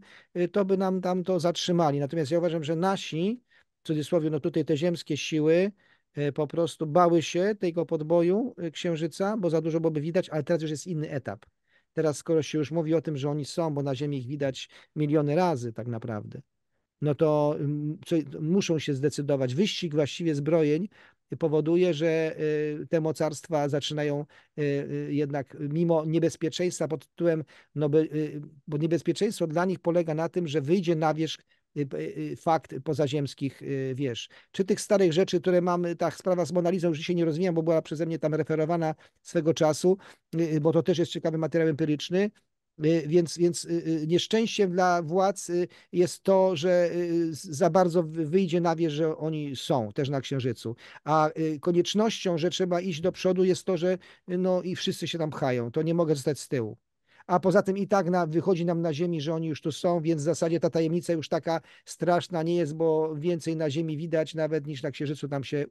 to by nam tam to zatrzymali. Natomiast ja uważam, że nasi, w cudzysłowie, no tutaj te ziemskie siły, E, po prostu bały się tego podboju e, księżyca, bo za dużo byłoby widać, ale teraz już jest inny etap. Teraz, skoro się już mówi o tym, że oni są, bo na Ziemi ich widać miliony razy tak naprawdę, no to muszą się zdecydować. Wyścig właściwie zbrojeń powoduje, że e, te mocarstwa zaczynają jednak mimo niebezpieczeństwa pod tytułem, no by, bo niebezpieczeństwo dla nich polega na tym, że wyjdzie na wierzch Y, y, y, fakt pozaziemskich wiesz. Czy tych starych rzeczy, które mamy, tak, sprawa z Monalizą już się nie rozwija, bo była przeze mnie tam referowana swego czasu, bo to też jest ciekawy materiał empiryczny. Więc, więc nieszczęściem dla władz jest to, że za bardzo wyjdzie na wierzch, że oni są też na Księżycu. A koniecznością, że trzeba iść do przodu jest to, że no i wszyscy się tam pchają. To nie mogę zostać z tyłu a poza tym i tak na, wychodzi nam na ziemi, że oni już tu są, więc w zasadzie ta tajemnica już taka straszna nie jest, bo więcej na ziemi widać nawet niż na Księżycu nam się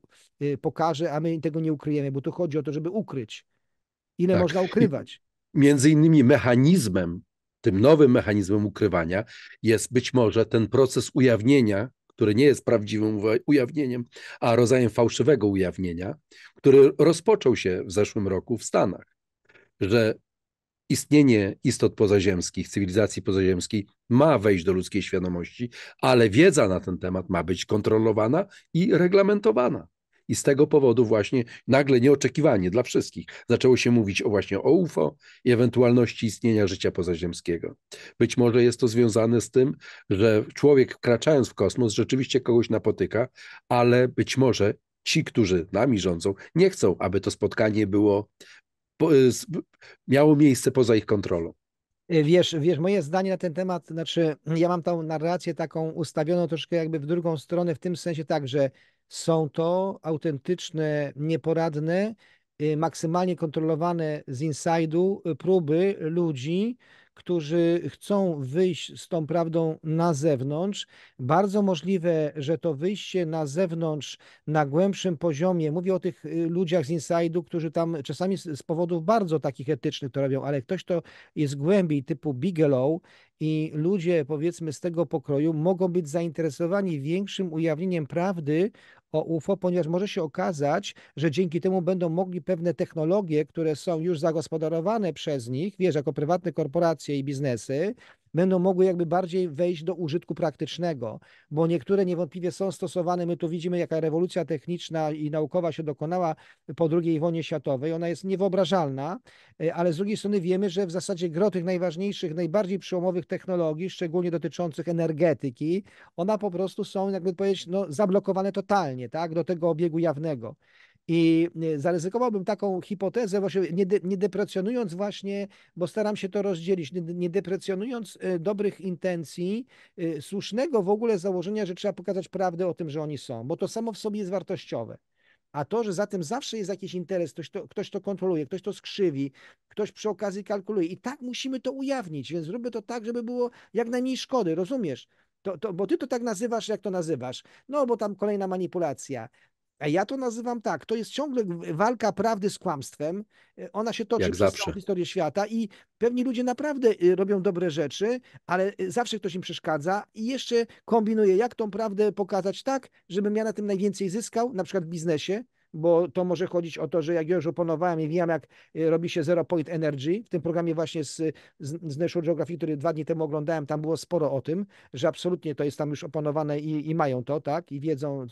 y, pokaże, a my tego nie ukryjemy, bo tu chodzi o to, żeby ukryć. Ile tak. można ukrywać? I między innymi mechanizmem, tym nowym mechanizmem ukrywania jest być może ten proces ujawnienia, który nie jest prawdziwym ujawnieniem, a rodzajem fałszywego ujawnienia, który rozpoczął się w zeszłym roku w Stanach, że istnienie istot pozaziemskich, cywilizacji pozaziemskiej ma wejść do ludzkiej świadomości, ale wiedza na ten temat ma być kontrolowana i reglamentowana. I z tego powodu właśnie nagle nieoczekiwanie dla wszystkich zaczęło się mówić o właśnie o UFO i ewentualności istnienia życia pozaziemskiego. Być może jest to związane z tym, że człowiek wkraczając w kosmos rzeczywiście kogoś napotyka, ale być może ci, którzy nami rządzą, nie chcą, aby to spotkanie było Y, miało miejsce poza ich kontrolą. Y, wiesz, wiesz, moje zdanie na ten temat, znaczy mm, ja mam tą narrację taką ustawioną troszkę jakby w drugą stronę, w tym sensie tak, że są to autentyczne, nieporadne, y, maksymalnie kontrolowane z inside'u próby ludzi, którzy chcą wyjść z tą prawdą na zewnątrz. Bardzo możliwe, że to wyjście na zewnątrz na głębszym poziomie, mówię o tych y, ludziach z inside'u, którzy tam czasami z powodów bardzo takich etycznych to robią, ale ktoś, to jest głębiej, typu Bigelow i ludzie, powiedzmy, z tego pokroju mogą być zainteresowani większym ujawnieniem prawdy o UFO, ponieważ może się okazać, że dzięki temu będą mogli pewne technologie, które są już zagospodarowane przez nich, wiesz, jako prywatne korporacje i biznesy, będą mogły jakby bardziej wejść do użytku praktycznego, bo niektóre niewątpliwie są stosowane. My tu widzimy, jaka rewolucja techniczna i naukowa się dokonała po II wojnie światowej. Ona jest niewyobrażalna, e, ale z drugiej strony wiemy, że w zasadzie gro tych najważniejszych, najbardziej przełomowych technologii, szczególnie dotyczących energetyki, ona po prostu są, jakby powiedzieć, no, zablokowane totalnie tak, do tego obiegu jawnego. I y, zaryzykowałbym taką hipotezę, właśnie nie, de, nie deprecjonując właśnie, bo staram się to rozdzielić, nie, nie deprecjonując y, dobrych intencji, y, słusznego w ogóle założenia, że trzeba pokazać prawdę o tym, że oni są, bo to samo w sobie jest wartościowe. A to, że za tym zawsze jest jakiś interes, ktoś to, ktoś to kontroluje, ktoś to skrzywi, ktoś przy okazji kalkuluje. I tak musimy to ujawnić, więc zróbmy to tak, żeby było jak najmniej szkody, rozumiesz? To, to, bo ty to tak nazywasz, jak to nazywasz. No, bo tam kolejna manipulacja. Ja to nazywam tak, to jest ciągle walka prawdy z kłamstwem. E, ona się toczy Jak przez zawsze. całą historię świata i pewni ludzie naprawdę y, robią dobre rzeczy, ale y, zawsze ktoś im przeszkadza i jeszcze kombinuje, jak tą prawdę pokazać tak, żebym ja na tym najwięcej zyskał, na przykład w biznesie, bo to może chodzić o to, że jak już oponowałem i wiem, jak y, robi się Zero Point Energy, w tym programie właśnie z, z, z National Geographic, który dwa dni temu oglądałem, tam było sporo o tym, że absolutnie to jest tam już oponowane i, i mają to, tak, i wiedzą,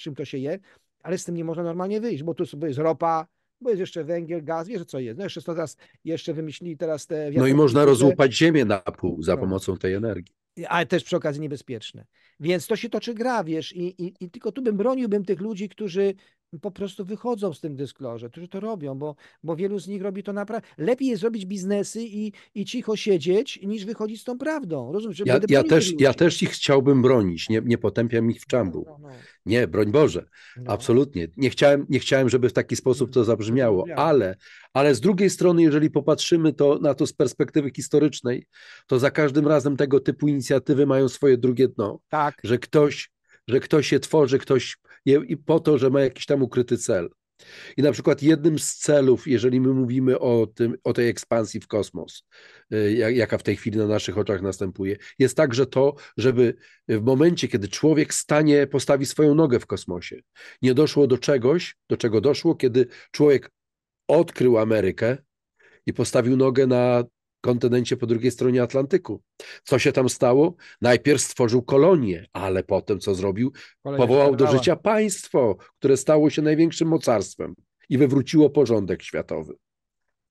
czym to się je ale z tym nie można normalnie wyjść, bo tu jest ropa, bo jest jeszcze węgiel, gaz, wiesz co jest. No jeszcze to teraz, jeszcze wymyślili teraz te... No i można rozłupać ziemię na pół za no. pomocą tej energii. Ale też przy okazji niebezpieczne. Więc to się toczy gra, wiesz, i, i, i tylko tu bym broniłbym tych ludzi, którzy po prostu wychodzą z tym dysklorze, którzy to robią, bo, bo wielu z nich robi to naprawdę. Lepiej jest robić biznesy i, i cicho siedzieć, niż wychodzić z tą prawdą. Rozumiesz? Ja, ja też, ja też ich chciałbym bronić, nie, nie potępiam ich w no, czambu. No, no, no. Nie, broń Boże, no. absolutnie. Nie chciałem, nie chciałem, żeby w taki sposób to mm, zabrzmiało, ale, ale z drugiej strony, jeżeli popatrzymy to, na to z perspektywy historycznej, to za każdym razem tego typu inicjatywy mają swoje drugie dno. Tak. Że ktoś że ktoś się tworzy, ktoś i po to, że ma jakiś tam ukryty cel. I na przykład jednym z celów, jeżeli my mówimy o, tym, o tej ekspansji w kosmos, y, jaka w tej chwili na naszych oczach następuje, jest także to, żeby w momencie, kiedy człowiek stanie, postawi swoją nogę w kosmosie, nie doszło do czegoś, do czego doszło, kiedy człowiek odkrył Amerykę i postawił nogę na kontynencie po drugiej stronie Atlantyku. Co się tam stało? Najpierw stworzył kolonię, ale potem co zrobił? Powołał do życia państwo, które stało się największym mocarstwem i wywróciło porządek światowy.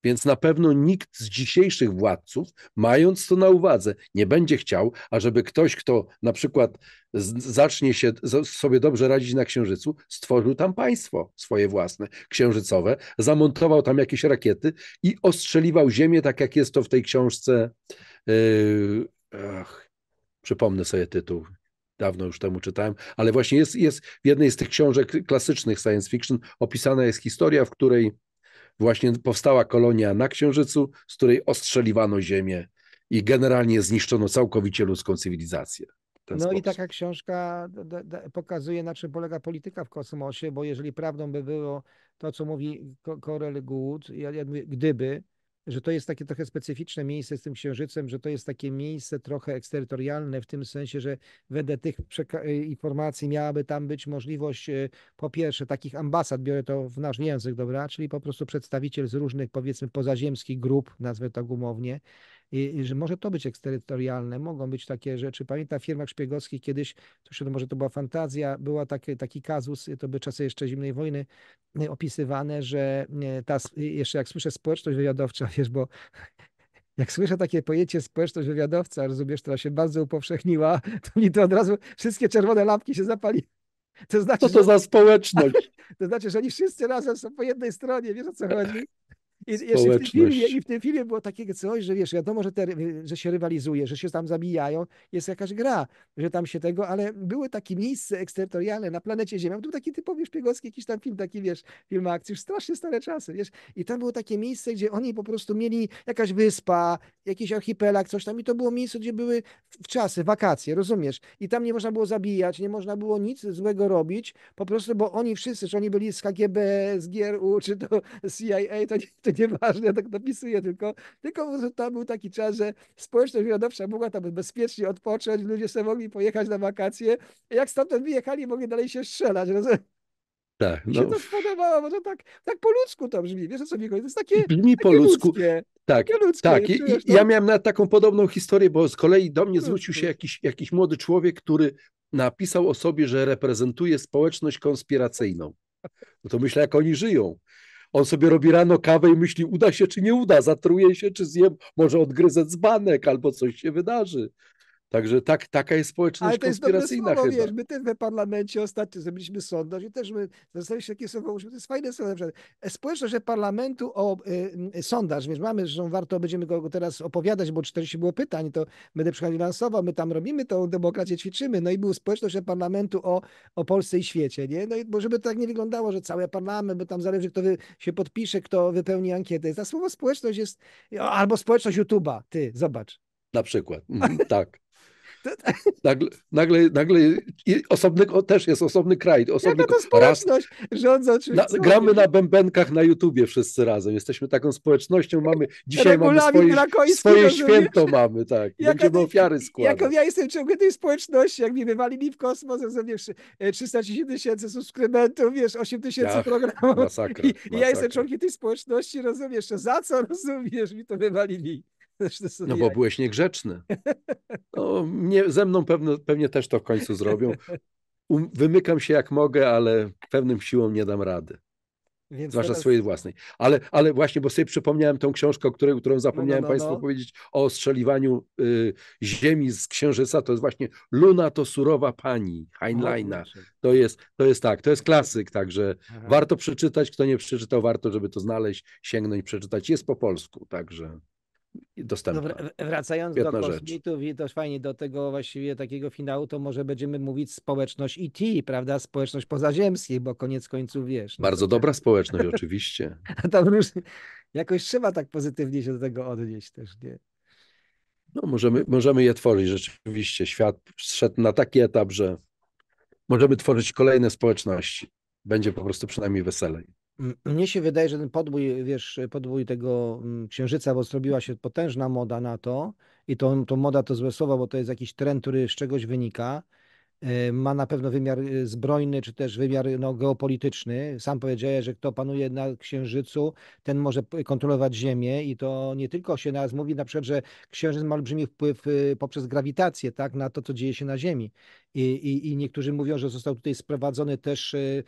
Więc na pewno nikt z dzisiejszych władców, mając to na uwadze, nie będzie chciał, ażeby ktoś, kto na przykład zacznie się sobie dobrze radzić na Księżycu, stworzył tam państwo swoje własne, księżycowe, zamontował tam jakieś rakiety i ostrzeliwał Ziemię, tak jak jest to w tej książce. Yy, ach, przypomnę sobie tytuł dawno już temu czytałem, ale właśnie jest, jest w jednej z tych książek klasycznych science fiction opisana jest historia, w której właśnie powstała kolonia na Księżycu, z której ostrzeliwano Ziemię i generalnie zniszczono całkowicie ludzką cywilizację. No sposób. i taka książka pokazuje, na czym polega polityka w kosmosie, bo jeżeli prawdą by było to, co mówi Corel Good, ja, ja mówię, gdyby, że to jest takie trochę specyficzne miejsce z tym księżycem, że to jest takie miejsce trochę eksterytorialne w tym sensie, że wedle tych y, informacji miałaby tam być możliwość y, po pierwsze takich ambasad, biorę to w nasz język, dobra, czyli po prostu przedstawiciel z różnych powiedzmy pozaziemskich grup, nazwę to tak gumownie, i, że może to być eksterytorialne, mogą być takie rzeczy. Pamiętam w firmach szpiegowskich kiedyś, to się, może to była fantazja, była taki, taki kazus, to by czasy jeszcze zimnej wojny e, opisywane, że e, ta, e, jeszcze jak słyszę społeczność wywiadowcza, *laughs* wiesz, bo *laughs* jak słyszę takie pojęcie społeczność wywiadowca, rozumiesz, która się bardzo upowszechniła, *laughs* to mi to od razu wszystkie czerwone lampki się zapaliły. To znaczy, Co to że... za społeczność? to znaczy, że oni wszyscy razem są po jednej stronie, wiesz o co chodzi? I, w tym, filmie, I w tym filmie było takie coś, że wiesz, wiadomo, że, te, y, że się rywalizuje, że się tam zabijają, jest jakaś gra, że tam się tego, ale były takie miejsce eksterytorialne na planecie Ziemia, był taki typowy szpiegowski jakiś tam film, taki wiesz, film akcji, już strasznie stare czasy, wiesz, i tam było takie miejsce, gdzie oni po prostu mieli jakaś wyspa, jakiś archipelag, coś tam i to było miejsce, gdzie były w czasy, wakacje, rozumiesz, i tam nie można było zabijać, nie można było nic złego robić, po prostu, bo oni wszyscy, czy oni byli z KGB, z GRU, czy to CIA, to, to *laughs* nieważne, ja tak dopisuję tylko, tylko tam był taki czas, że społeczność wywiadowcza mogła tam bezpiecznie odpocząć, ludzie sobie mogli pojechać na wakacje, jak stamtąd wyjechali, mogli dalej się strzelać, rozumiem? *laughs* Tak, no. się to spodobało, może tak, tak po ludzku to brzmi, wiesz o co mi chodzi, to jest takie Brzmi po ludzku, ludzkie, tak, ludzkie, tak. I, to... ja miałem nawet taką podobną historię, bo z kolei do mnie zwrócił się jakiś, jakiś młody człowiek, który napisał o sobie, że reprezentuje społeczność konspiracyjną. No to myślę, jak oni żyją. On sobie robi rano kawę i myśli, uda się czy nie uda, zatruje się czy zjem, może odgryzę dzbanek albo coś się wydarzy. Także tak, taka jest społeczność Ale to jest konspiracyjna dobre słowo, chyba. Wiesz, my też w parlamencie ostatnio zrobiliśmy sondaż i też my zastanawialiśmy się, jakie słowo użyć. To jest fajne słowo. E, społeczność e, parlamentu o y, sondaż, więc mamy, że warto będziemy go teraz opowiadać, bo 40 było pytań, to będę przychodził lansował, my tam robimy tą demokrację, ćwiczymy. No i był społeczność parlamentu o, o Polsce i świecie, nie? No i bo żeby to tak nie wyglądało, że cały parlament, bo tam zależy, kto wy, się podpisze, kto wypełni ankietę. Za słowo społeczność jest, albo społeczność YouTube'a, ty, zobacz. Na przykład, mhm, tak. Nagle, nagle, nagle osobny, też jest osobny kraj. Osobny Jaka to społeczność raz, rządza na, Gramy na bębenkach na YouTubie wszyscy razem. Jesteśmy taką społecznością. Mamy, dzisiaj Regulamin mamy swoje, swoje święto. mamy, tak. Będziemy ofiary składać. Jako ja jestem członkiem tej społeczności. Jak mnie wywalili w kosmos, ja zrobię 310 e, tysięcy subskrybentów, wiesz, 8 tysięcy programów. Masakra, I, masakra. ja jestem członkiem tej społeczności, rozumiesz? Za co, rozumiesz? Mi to wywalili. No bo byłeś niegrzeczny. *laughs* No, mnie, ze mną pewnie też to w końcu zrobią. Um, wymykam się jak mogę, ale pewnym siłą nie dam rady. Więc zwłaszcza teraz... swojej własnej. Ale, ale właśnie, bo sobie przypomniałem tą książkę, której, którą zapomniałem no, no, no, Państwu powiedzieć o strzeliwaniu y, Ziemi z Księżyca. To jest właśnie Luna to surowa pani Heinleina. To jest, to jest tak, to jest klasyk, także Aha. warto przeczytać. Kto nie przeczytał, warto, żeby to znaleźć, sięgnąć, przeczytać. Jest po polsku, także dostępna. Dobra, wracając do kosmitów rzecz. i też fajnie do tego właściwie takiego finału, to może będziemy mówić społeczność IT, e prawda? Społeczność pozaziemskich, bo koniec końców wiesz. No Bardzo no dobra tak. społeczność *laughs* oczywiście. A *laughs* tam już jakoś trzeba tak pozytywnie się do tego odnieść też, nie? No możemy, możemy je tworzyć rzeczywiście. Świat przeszedł na taki etap, że możemy tworzyć kolejne społeczności. Będzie po prostu przynajmniej weselej. Mnie się wydaje, że ten podbój, wiesz, podbój tego księżyca, bo zrobiła się potężna moda na to i to, to moda to złe słowo, bo to jest jakiś trend, który z czegoś wynika. E, ma na pewno wymiar e, zbrojny, czy też wymiar no, geopolityczny. Sam powiedziałeś, że kto panuje na Księżycu, ten może kontrolować Ziemię i to nie tylko się nas mówi na przykład, że Księżyc ma olbrzymi wpływ y, poprzez grawitację tak, na to, co dzieje się na Ziemi. I, i, i niektórzy mówią, że został tutaj sprowadzony też e, e,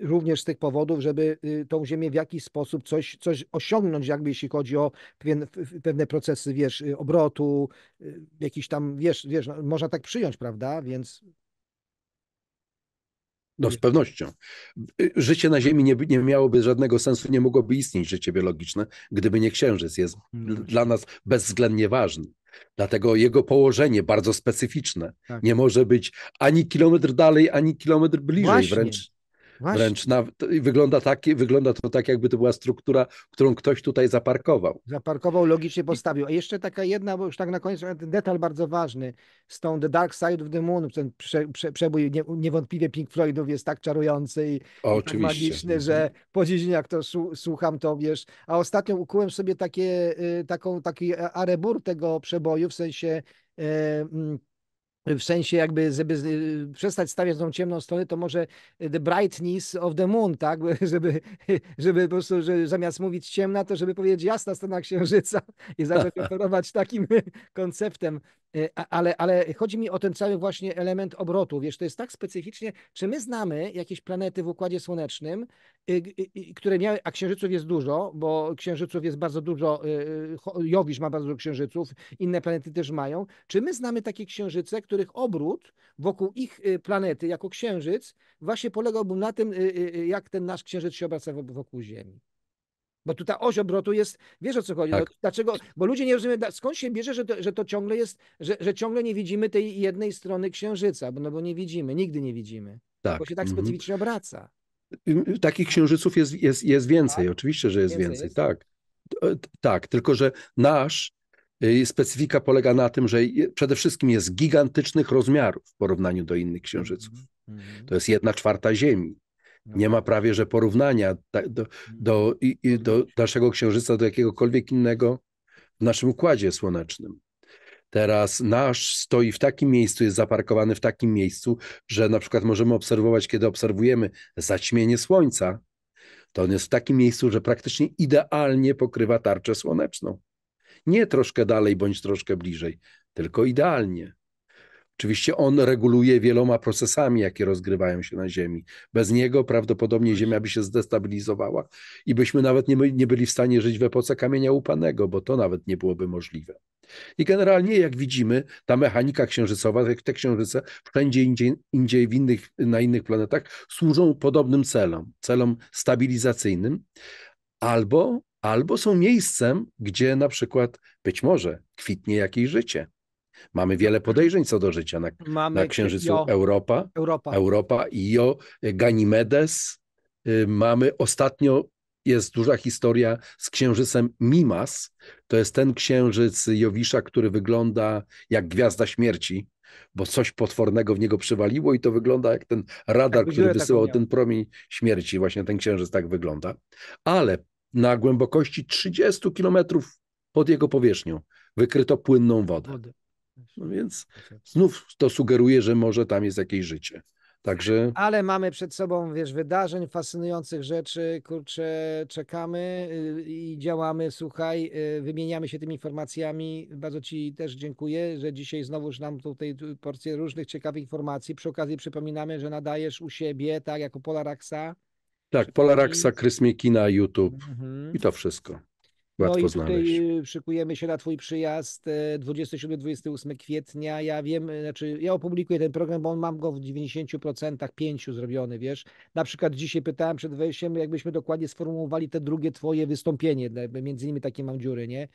również z tych powodów, żeby e, tą ziemię w jakiś sposób coś, coś osiągnąć, jakby jeśli chodzi o pewien, pewne procesy, wiesz, obrotu, jakiś tam, wiesz, wiesz, no, można tak przyjąć, prawda? Więc no z pewnością. Życie na Ziemi nie, nie miałoby żadnego sensu, nie mogłoby istnieć życie biologiczne, gdyby nie Księżyc. Jest mhm. dla nas bezwzględnie ważny. Dlatego jego położenie bardzo specyficzne. Tak. Nie może być ani kilometr dalej, ani kilometr bliżej. Właśnie. Wręcz Właśnie. Wręcz na, to, wygląda, tak, wygląda to tak, jakby to była struktura, którą ktoś tutaj zaparkował. Zaparkował, logicznie postawił. A jeszcze taka jedna, bo już tak na koniec, ten detal bardzo ważny z tą The Dark Side of the Moon, ten prze, prze, przebój nie, niewątpliwie Pink Floydów jest tak czarujący i, tak magiczny, że mhm. po dziś jak to słucham, to wiesz. A ostatnio ukułem sobie takie, y, taką, taki e, arebur tego przeboju, w sensie e, mm, w sensie jakby, żeby y, przestać stawiać tą ciemną stronę, to może y, the brightness of the moon, tak? *laughs* Żeby, żeby po prostu, że zamiast mówić ciemna, to żeby powiedzieć jasna strona księżyca i zacząć *laughs* operować takim y, konceptem. Ale, ale chodzi mi o ten cały właśnie element obrotu. Wiesz, to jest tak specyficznie, czy my znamy jakieś planety w Układzie Słonecznym, które miały, a księżyców jest dużo, bo księżyców jest bardzo dużo, Jowisz ma bardzo dużo księżyców, inne planety też mają. Czy my znamy takie księżyce, które których obrót wokół ich y, planety jako księżyc właśnie polegałby na tym, y, y, jak ten nasz księżyc się obraca wokół Ziemi. Bo tu ta oś obrotu jest, wiesz o co chodzi, no, tak. dlaczego, bo ludzie nie rozumieją, skąd się bierze, że to, że to ciągle jest, że, że ciągle nie widzimy tej jednej strony księżyca, bo, no bo nie widzimy, nigdy nie widzimy, tak. bo się tak mhm. specyficznie obraca. Takich księżyców jest, jest, jest więcej, tak? oczywiście, że jest więcej, więcej. Jest. tak. Tak, tylko że nasz Y, specyfika polega na tym, że przede wszystkim jest gigantycznych rozmiarów w porównaniu do innych księżyców. Mhm. To jest jedna czwarta Ziemi. No. Nie ma prawie że porównania do, mhm. do, do naszego księżyca, do jakiegokolwiek innego w naszym układzie słonecznym. Teraz nasz stoi w takim miejscu, jest zaparkowany w takim miejscu, że na przykład możemy obserwować, kiedy obserwujemy zaćmienie słońca, to on jest w takim miejscu, że praktycznie idealnie pokrywa tarczę słoneczną. Nie troszkę dalej bądź troszkę bliżej, tylko idealnie. Oczywiście on reguluje wieloma procesami, jakie rozgrywają się na Ziemi. Bez niego prawdopodobnie Ziemia by się zdestabilizowała i byśmy nawet nie, nie byli w stanie żyć w epoce kamienia upanego, bo to nawet nie byłoby możliwe. I generalnie, jak widzimy, ta mechanika księżycowa, jak te księżyce, wszędzie indziej, indziej w innych, na innych planetach, służą podobnym celom, celom stabilizacyjnym albo albo są miejscem, gdzie na przykład być może kwitnie jakieś życie. Mamy wiele mhm. podejrzeń co do życia na, Mamy, na Księżycu jo, Europa, Europa, Europa, Io, Ganimedes. Y, mamy ostatnio jest duża historia z księżycem Mimas. To jest ten księżyc Jowisza, który wygląda jak gwiazda śmierci, bo coś potwornego w niego przywaliło i to wygląda jak ten radar, tak, który tak wysyłał ten promień śmierci. Właśnie ten księżyc tak wygląda. Ale na głębokości 30 km pod jego powierzchnią wykryto płynną wodę. No więc znów to sugeruje, że może tam jest jakieś życie. Także... Ale mamy przed sobą, wiesz, wydarzeń, fascynujących rzeczy, kurczę, czekamy y, i działamy, słuchaj, y, wymieniamy się tymi informacjami. Bardzo Ci też dziękuję, że dzisiaj znowuż nam tutaj porcję różnych ciekawych informacji. Przy okazji przypominamy, że nadajesz u siebie, tak, jako Polaraxa. Tak, Polaraxa, Krysmikina, YouTube mhm. i to wszystko. No Łatwo no i tutaj znaleźć. Y, szykujemy się na Twój przyjazd 27-28 y, kwietnia. Ja wiem, y, znaczy ja opublikuję ten program, bo on mam go w 90% pięciu zrobiony, wiesz. Na przykład dzisiaj pytałem przed wejściem, jakbyśmy dokładnie sformułowali te drugie Twoje wystąpienie, między innymi takie mam dziury, nie?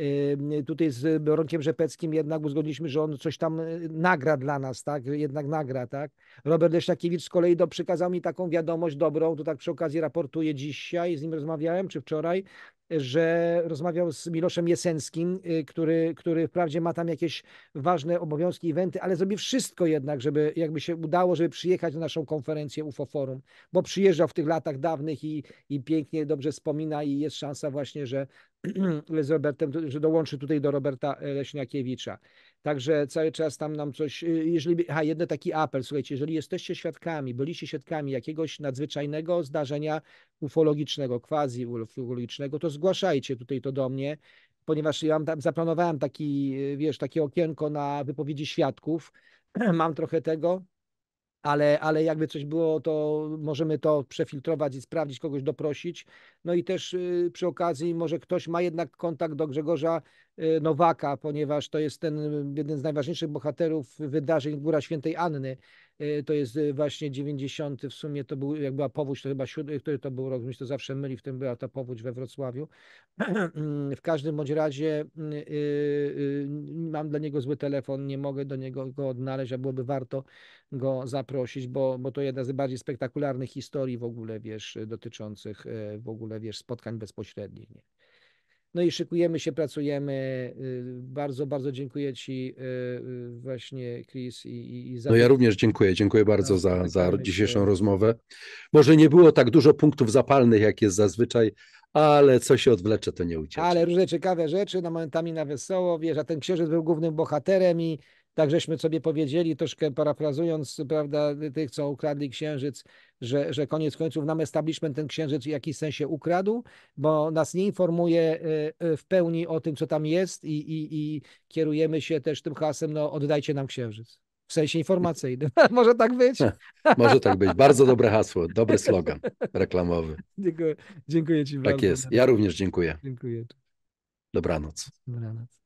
Y, tutaj z Ronkiem Rzepeckim jednak uzgodniliśmy, że on coś tam y, nagra dla nas, tak? Jednak nagra, tak? Robert Leszakiewicz z kolei do, no, przekazał mi taką wiadomość dobrą, tu tak przy okazji raportuję dzisiaj, z nim rozmawiałem, czy wczoraj, że rozmawiał z Miloszem Jesenskim, y, który, który wprawdzie ma tam jakieś ważne obowiązki, eventy, ale zrobi wszystko jednak, żeby jakby się udało, żeby przyjechać na naszą konferencję UFO Forum, bo przyjeżdżał w tych latach dawnych i, i pięknie, dobrze wspomina i jest szansa właśnie, że, *clears throat* z Robertem, że dołączy tutaj do Roberta e, Leśniakiewicza. Także cały czas tam nam coś, e, jeżeli, a jeden taki apel, słuchajcie, jeżeli jesteście świadkami, byliście świadkami jakiegoś nadzwyczajnego zdarzenia ufologicznego, quasi ufologicznego, to zgłaszajcie tutaj to do mnie, ponieważ ja tam zaplanowałem taki, e, wiesz, takie okienko na wypowiedzi świadków, *clears throat* mam trochę tego, ale, ale jakby coś było, to możemy to przefiltrować i sprawdzić, kogoś doprosić. No i też y, przy okazji może ktoś ma jednak kontakt do Grzegorza y, Nowaka, ponieważ to jest ten y, jeden z najważniejszych bohaterów wydarzeń Góra Świętej Anny E, to jest e, właśnie 90 w sumie, to był, jak była powódź, to chyba siódmy, który to był rok, mi się to zawsze myli, w tym była ta powódź we Wrocławiu. *clears throat* w każdym bądź razie y, y, y, mam dla niego zły telefon, nie mogę do niego go odnaleźć, a byłoby warto go zaprosić, bo, bo to jedna z bardziej spektakularnych historii w ogóle, wiesz, dotyczących e, w ogóle, wiesz, spotkań bezpośrednich. Nie? No i szykujemy się, pracujemy. Y, bardzo, bardzo dziękuję Ci y, y, właśnie, Chris. I, i za... No ja również dziękuję. Dziękuję bardzo no, za, tak, za tak, tak, dzisiejszą się. rozmowę. Może nie było tak dużo punktów zapalnych, jak jest zazwyczaj, ale co się odwlecze, to nie ucieknie. Ale różne ciekawe rzeczy, no momentami na wesoło, wiesz, a ten księżyc był głównym bohaterem i tak żeśmy sobie powiedzieli, troszkę parafrazując, prawda, tych, co ukradli księżyc, że, że koniec końców nam establishment ten księżyc w jakiś sensie ukradł, bo nas nie informuje e, e, w pełni o tym, co tam jest i, i, i kierujemy się też tym hasem, no oddajcie nam księżyc. W sensie informacyjnym. *laughs* Może tak być? *laughs* Może tak być. Bardzo dobre hasło, dobry slogan reklamowy. Dziękuję, dziękuję Ci tak bardzo. Tak jest. Ja również dziękuję. Dziękuję. Dobranoc. Dobranoc.